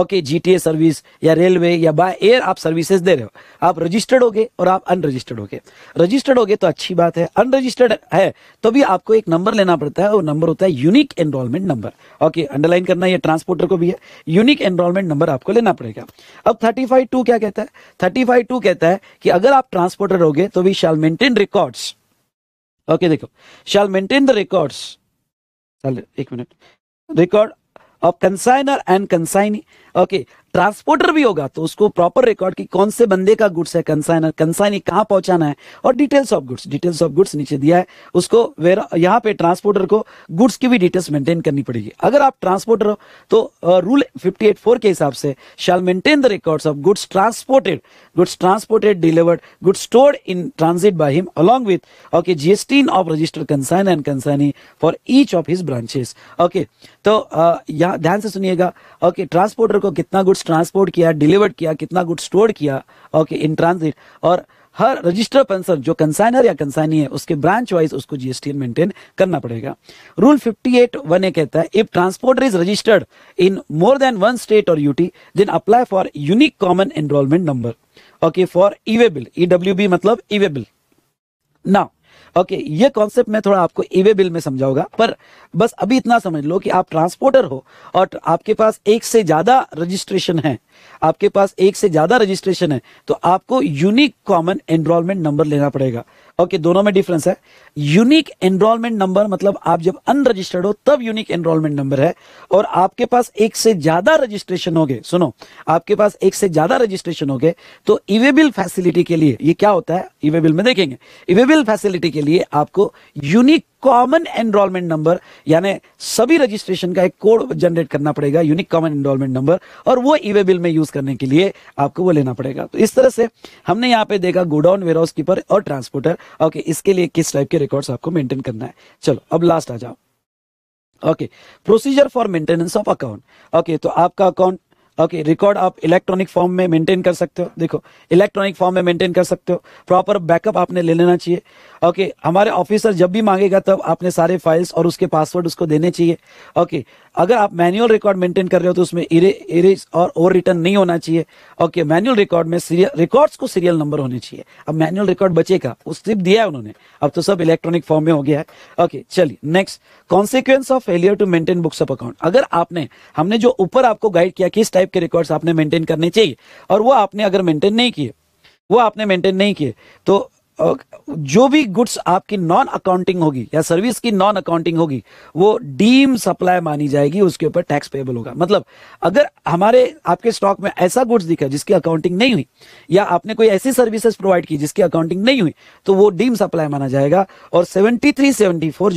ओके जीटीए सर्विस या रेलवे या बाय एयर आप सर्विसेज दे रहे हो आप रजिस्टर्ड हो गए और आप अनरजिस्टर्ड हो गए रजिस्टर्ड हो गए तो अच्छी बात है अनरजिस्टर्ड है तो भी आपको एक नंबर लेना पड़ता है वो नंबर होता है unique enrolment number okay underline करना यह ट्रांसपोर्टर को भी है यूनिक एनरोलमेंट नंबर आपको लेना पड़ेगा अब थर्टी फाइव टू क्या कहता है थर्टी फाइव टू कहता है कि अगर आप ट्रांसपोर्टर हो गए तो we shall maintain records okay देखो शैल मेंटेन द रिकॉर्ड्स एक minute record of consigner and consignee okay transporter भी होगा तो उसको प्रॉपर रिकॉर्ड की कौन से बंदे का गुड्स है कंसाइनर कंसाइनी कहाँ पहुंचाना है और details of goods details of goods नीचे दिया है उसको वेर यहाँ पे ट्रांसपोर्टर को गुड्स की भी डिटेल्स मेंटेन करनी पड़ेगी अगर आप ट्रांसपोर्टर हो तो रूल फिफ्टी के हिसाब से shall maintain the record of goods transported goods transported delivered goods stored in transit by him along with okay GST of registered consignor and consignee for each of his branches okay तो यहाँ ध्यान से सुनिएगा okay transporter को कितना goods goods transport किया delivered किया कितना गुड्स स्टोर किया ओके इन ट्रांसिट और हर रजिस्टर कंसर्न जो कंसाइनर या कंसाइनी है उसके ब्रांच वाइज उसको जीएसटी मेंटेन करना पड़ेगा रूल 58 एट वन ए कहता है if transporter is registered in more than one state और UT then apply for unique common enrolment number okay for e way bill E W B मतलब e way bill now okay ये concept मैं थोड़ा आपको e way bill में समझाऊंगा पर बस अभी इतना समझ लो कि आप ट्रांसपोर्टर हो और आपके पास एक से ज्यादा रजिस्ट्रेशन है आपके पास एक से ज्यादा रजिस्ट्रेशन है तो आपको यूनिक कॉमन एनरोलमेंट नंबर लेना पड़ेगा ओके okay, दोनों में डिफरेंस है यूनिक एनरोलमेंट नंबर मतलब आप जब अनरजिस्टर्ड हो तब यूनिक एनरोलमेंट नंबर है और आपके पास एक से ज्यादा रजिस्ट्रेशन हो गए सुनो आपके पास एक से ज्यादा रजिस्ट्रेशन हो गए तो इवेबिल फैसिलिटी के लिए ये क्या होता है इवेबिल में देखेंगे इवेबिल फैसिलिटी के लिए आपको यूनिक कॉमन एनरोलमेंट नंबर यानी सभी रजिस्ट्रेशन का एक कोड जनरेट करना पड़ेगा यूनिक कॉमन एनरोलमेंट नंबर और वो ईवे बिल में यूज करने के लिए आपको वो लेना पड़ेगा तो इस तरह से हमने यहाँ पे देखा गोडाउन वेयरहाउस कीपर और ट्रांसपोर्टर ओके इसके लिए किस टाइप के रिकॉर्ड्स आपको मेंटेन करना है चलो अब लास्ट आ जाओ okay procedure for maintenance of account okay तो आपका अकाउंट ओके okay, रिकॉर्ड आप इलेक्ट्रॉनिक फॉर्म में मेंटेन कर सकते हो देखो इलेक्ट्रॉनिक फॉर्म में मेंटेन कर सकते हो प्रॉपर बैकअप आपने ले लेना चाहिए ओके हमारे ऑफिसर जब भी मांगेगा तब आपने सारे फाइल्स और उसके पासवर्ड उसको देने चाहिए ओके अगर आप मैनुअल रिकॉर्ड मेंटेन कर रहे हो तो उसमें इरेज और ओवर रिटर्न नहीं होना चाहिए ओके मैनुअल रिकॉर्ड में सीरियल रिकॉर्ड्स को सीरियल नंबर होने चाहिए अब मैनुअल रिकॉर्ड बचेगा वो सिर्फ दिया है उन्होंने अब तो सब इलेक्ट्रॉनिक फॉर्म में हो गया है ओके चलिए next consequence of failure to maintain books of account अगर आपने हमने जो ऊपर आपको गाइड किया किस टाइप के रिकॉर्ड्स आपने मेंटेन करने चाहिए और वो आपने अगर मेंटेन नहीं किए वो आपने मेंटेन नहीं किए तो जो भी गुड्स आपकी नॉन अकाउंटिंग होगी या सर्विस की नॉन अकाउंटिंग होगी वो डीम सप्लाई मानी जाएगी उसके ऊपर टैक्स पेबल होगा मतलब अगर हमारे आपके स्टॉक में ऐसा गुड्स दिखा जिसकी अकाउंटिंग नहीं हुई या आपने कोई ऐसी सर्विसेज प्रोवाइड की जिसकी अकाउंटिंग नहीं हुई तो वो डीम सप्लाई माना जाएगा और सेवेंटी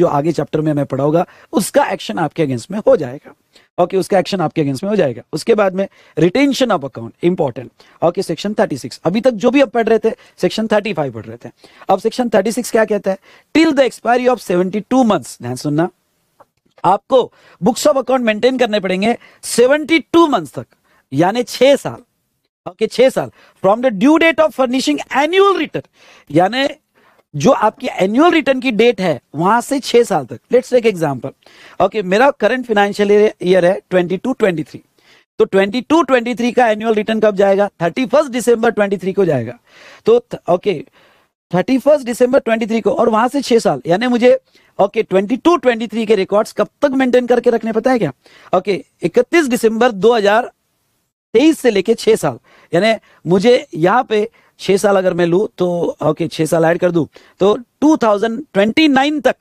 जो आगे चैप्टर में मैं पढ़ाऊंगा उसका एक्शन आपके अगेंस्ट में हो जाएगा ओके उसका एक्शन आपके अगेंस्ट में हो जाएगा उसके बाद में retention of account important okay section 36 अभी तक जो भी आप पढ़ रहे थे सेक्शन 35 पढ़ रहे थे अब सेक्शन 36 क्या कहता है till the expiry of 72 months ध्यान सुनना आपको बुक्स ऑफ अकाउंट मेंटेन करने पड़ेंगे 72 मंथ्स तक यानी छह साल ओके okay, छह साल from the due date of furnishing annual return यानी जो आपकी एनुअल रिटर्न की डेट है वहां से छह साल तक लेट्स टेक एग्जांपल ओके मेरा करंट फाइनेंशियल ईयर है 22 23 तो 22 23 का एनुअल रिटर्न कब जाएगा 31 दिसंबर 23 को जाएगा तो okay thirty first December twenty को और वहां से छह साल यानी मुझे ओके ट्वेंटी टू ट्वेंटी के रिकॉर्ड कब तक मेंटेन करके रखने पता है क्या ओके इकतीस दिसंबर दो तेईस से लेके छह साल यानी मुझे यहाँ पे छः साल अगर मैं लूँ तो ओके छः साल ऐड कर दूँ तो 2029 तक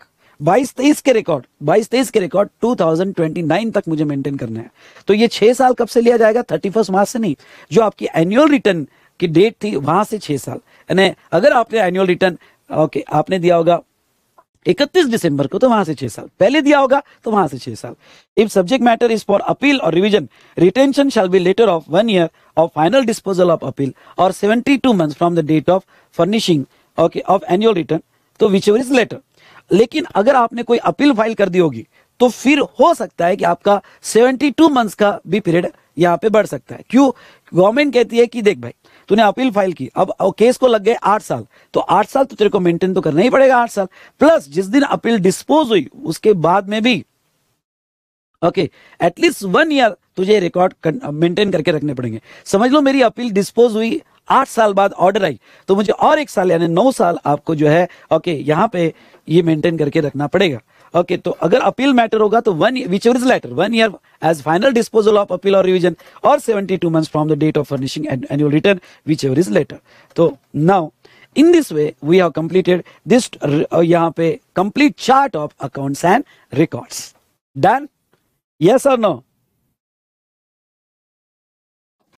बाईस तेईस के रिकॉर्ड बाईस तेईस के रिकॉर्ड 2029 तक मुझे मेंटेन करना है तो ये छः साल कब से लिया जाएगा थर्टी फर्स्ट मार्च से नहीं जो आपकी एनुअल रिटर्न की डेट थी वहां से छः साल यानी अगर आपने एनुअल रिटर्न ओके आपने दिया होगा इकतीस दिसंबर को तो वहां से छह साल पहले दिया होगा तो वहां से छह साल if subject matter is for appeal और revision retention shall be later of one year of final disposal of appeal और seventy two month from the date of furnishing okay of annual return तो whichever is letter लेकिन अगर आपने कोई appeal file कर दी होगी तो फिर हो सकता है कि आपका 72 मंथ्स का भी पीरियड यहाँ पे बढ़ सकता है क्यों गवर्नमेंट कहती है कि देख भाई तूने अपील फाइल की अब केस को लग गए आठ साल तो आठ साल तो तेरे को मेंटेन तो करना ही पड़ेगा आठ साल प्लस जिस दिन अपील डिस्पोज हुई उसके बाद में भी ओके एटलीस्ट वन ईयर तुझे रिकॉर्ड मेंटेन करके रखने पड़ेंगे समझ लो मेरी अपील डिस्पोज हुई आठ साल बाद ऑर्डर आई तो मुझे और एक साल यानी नौ साल आपको जो है ओके okay, यहाँ पे ये मेंटेन करके रखना पड़ेगा ओके तो अगर अपील मैटर होगा तो one which is later one year as final disposal of appeal और रिविजन और seventy two month from the date of furnishing and annual return which is later तो now in this way we have completed this यहाँ पे complete chart of accounts and records done yes और no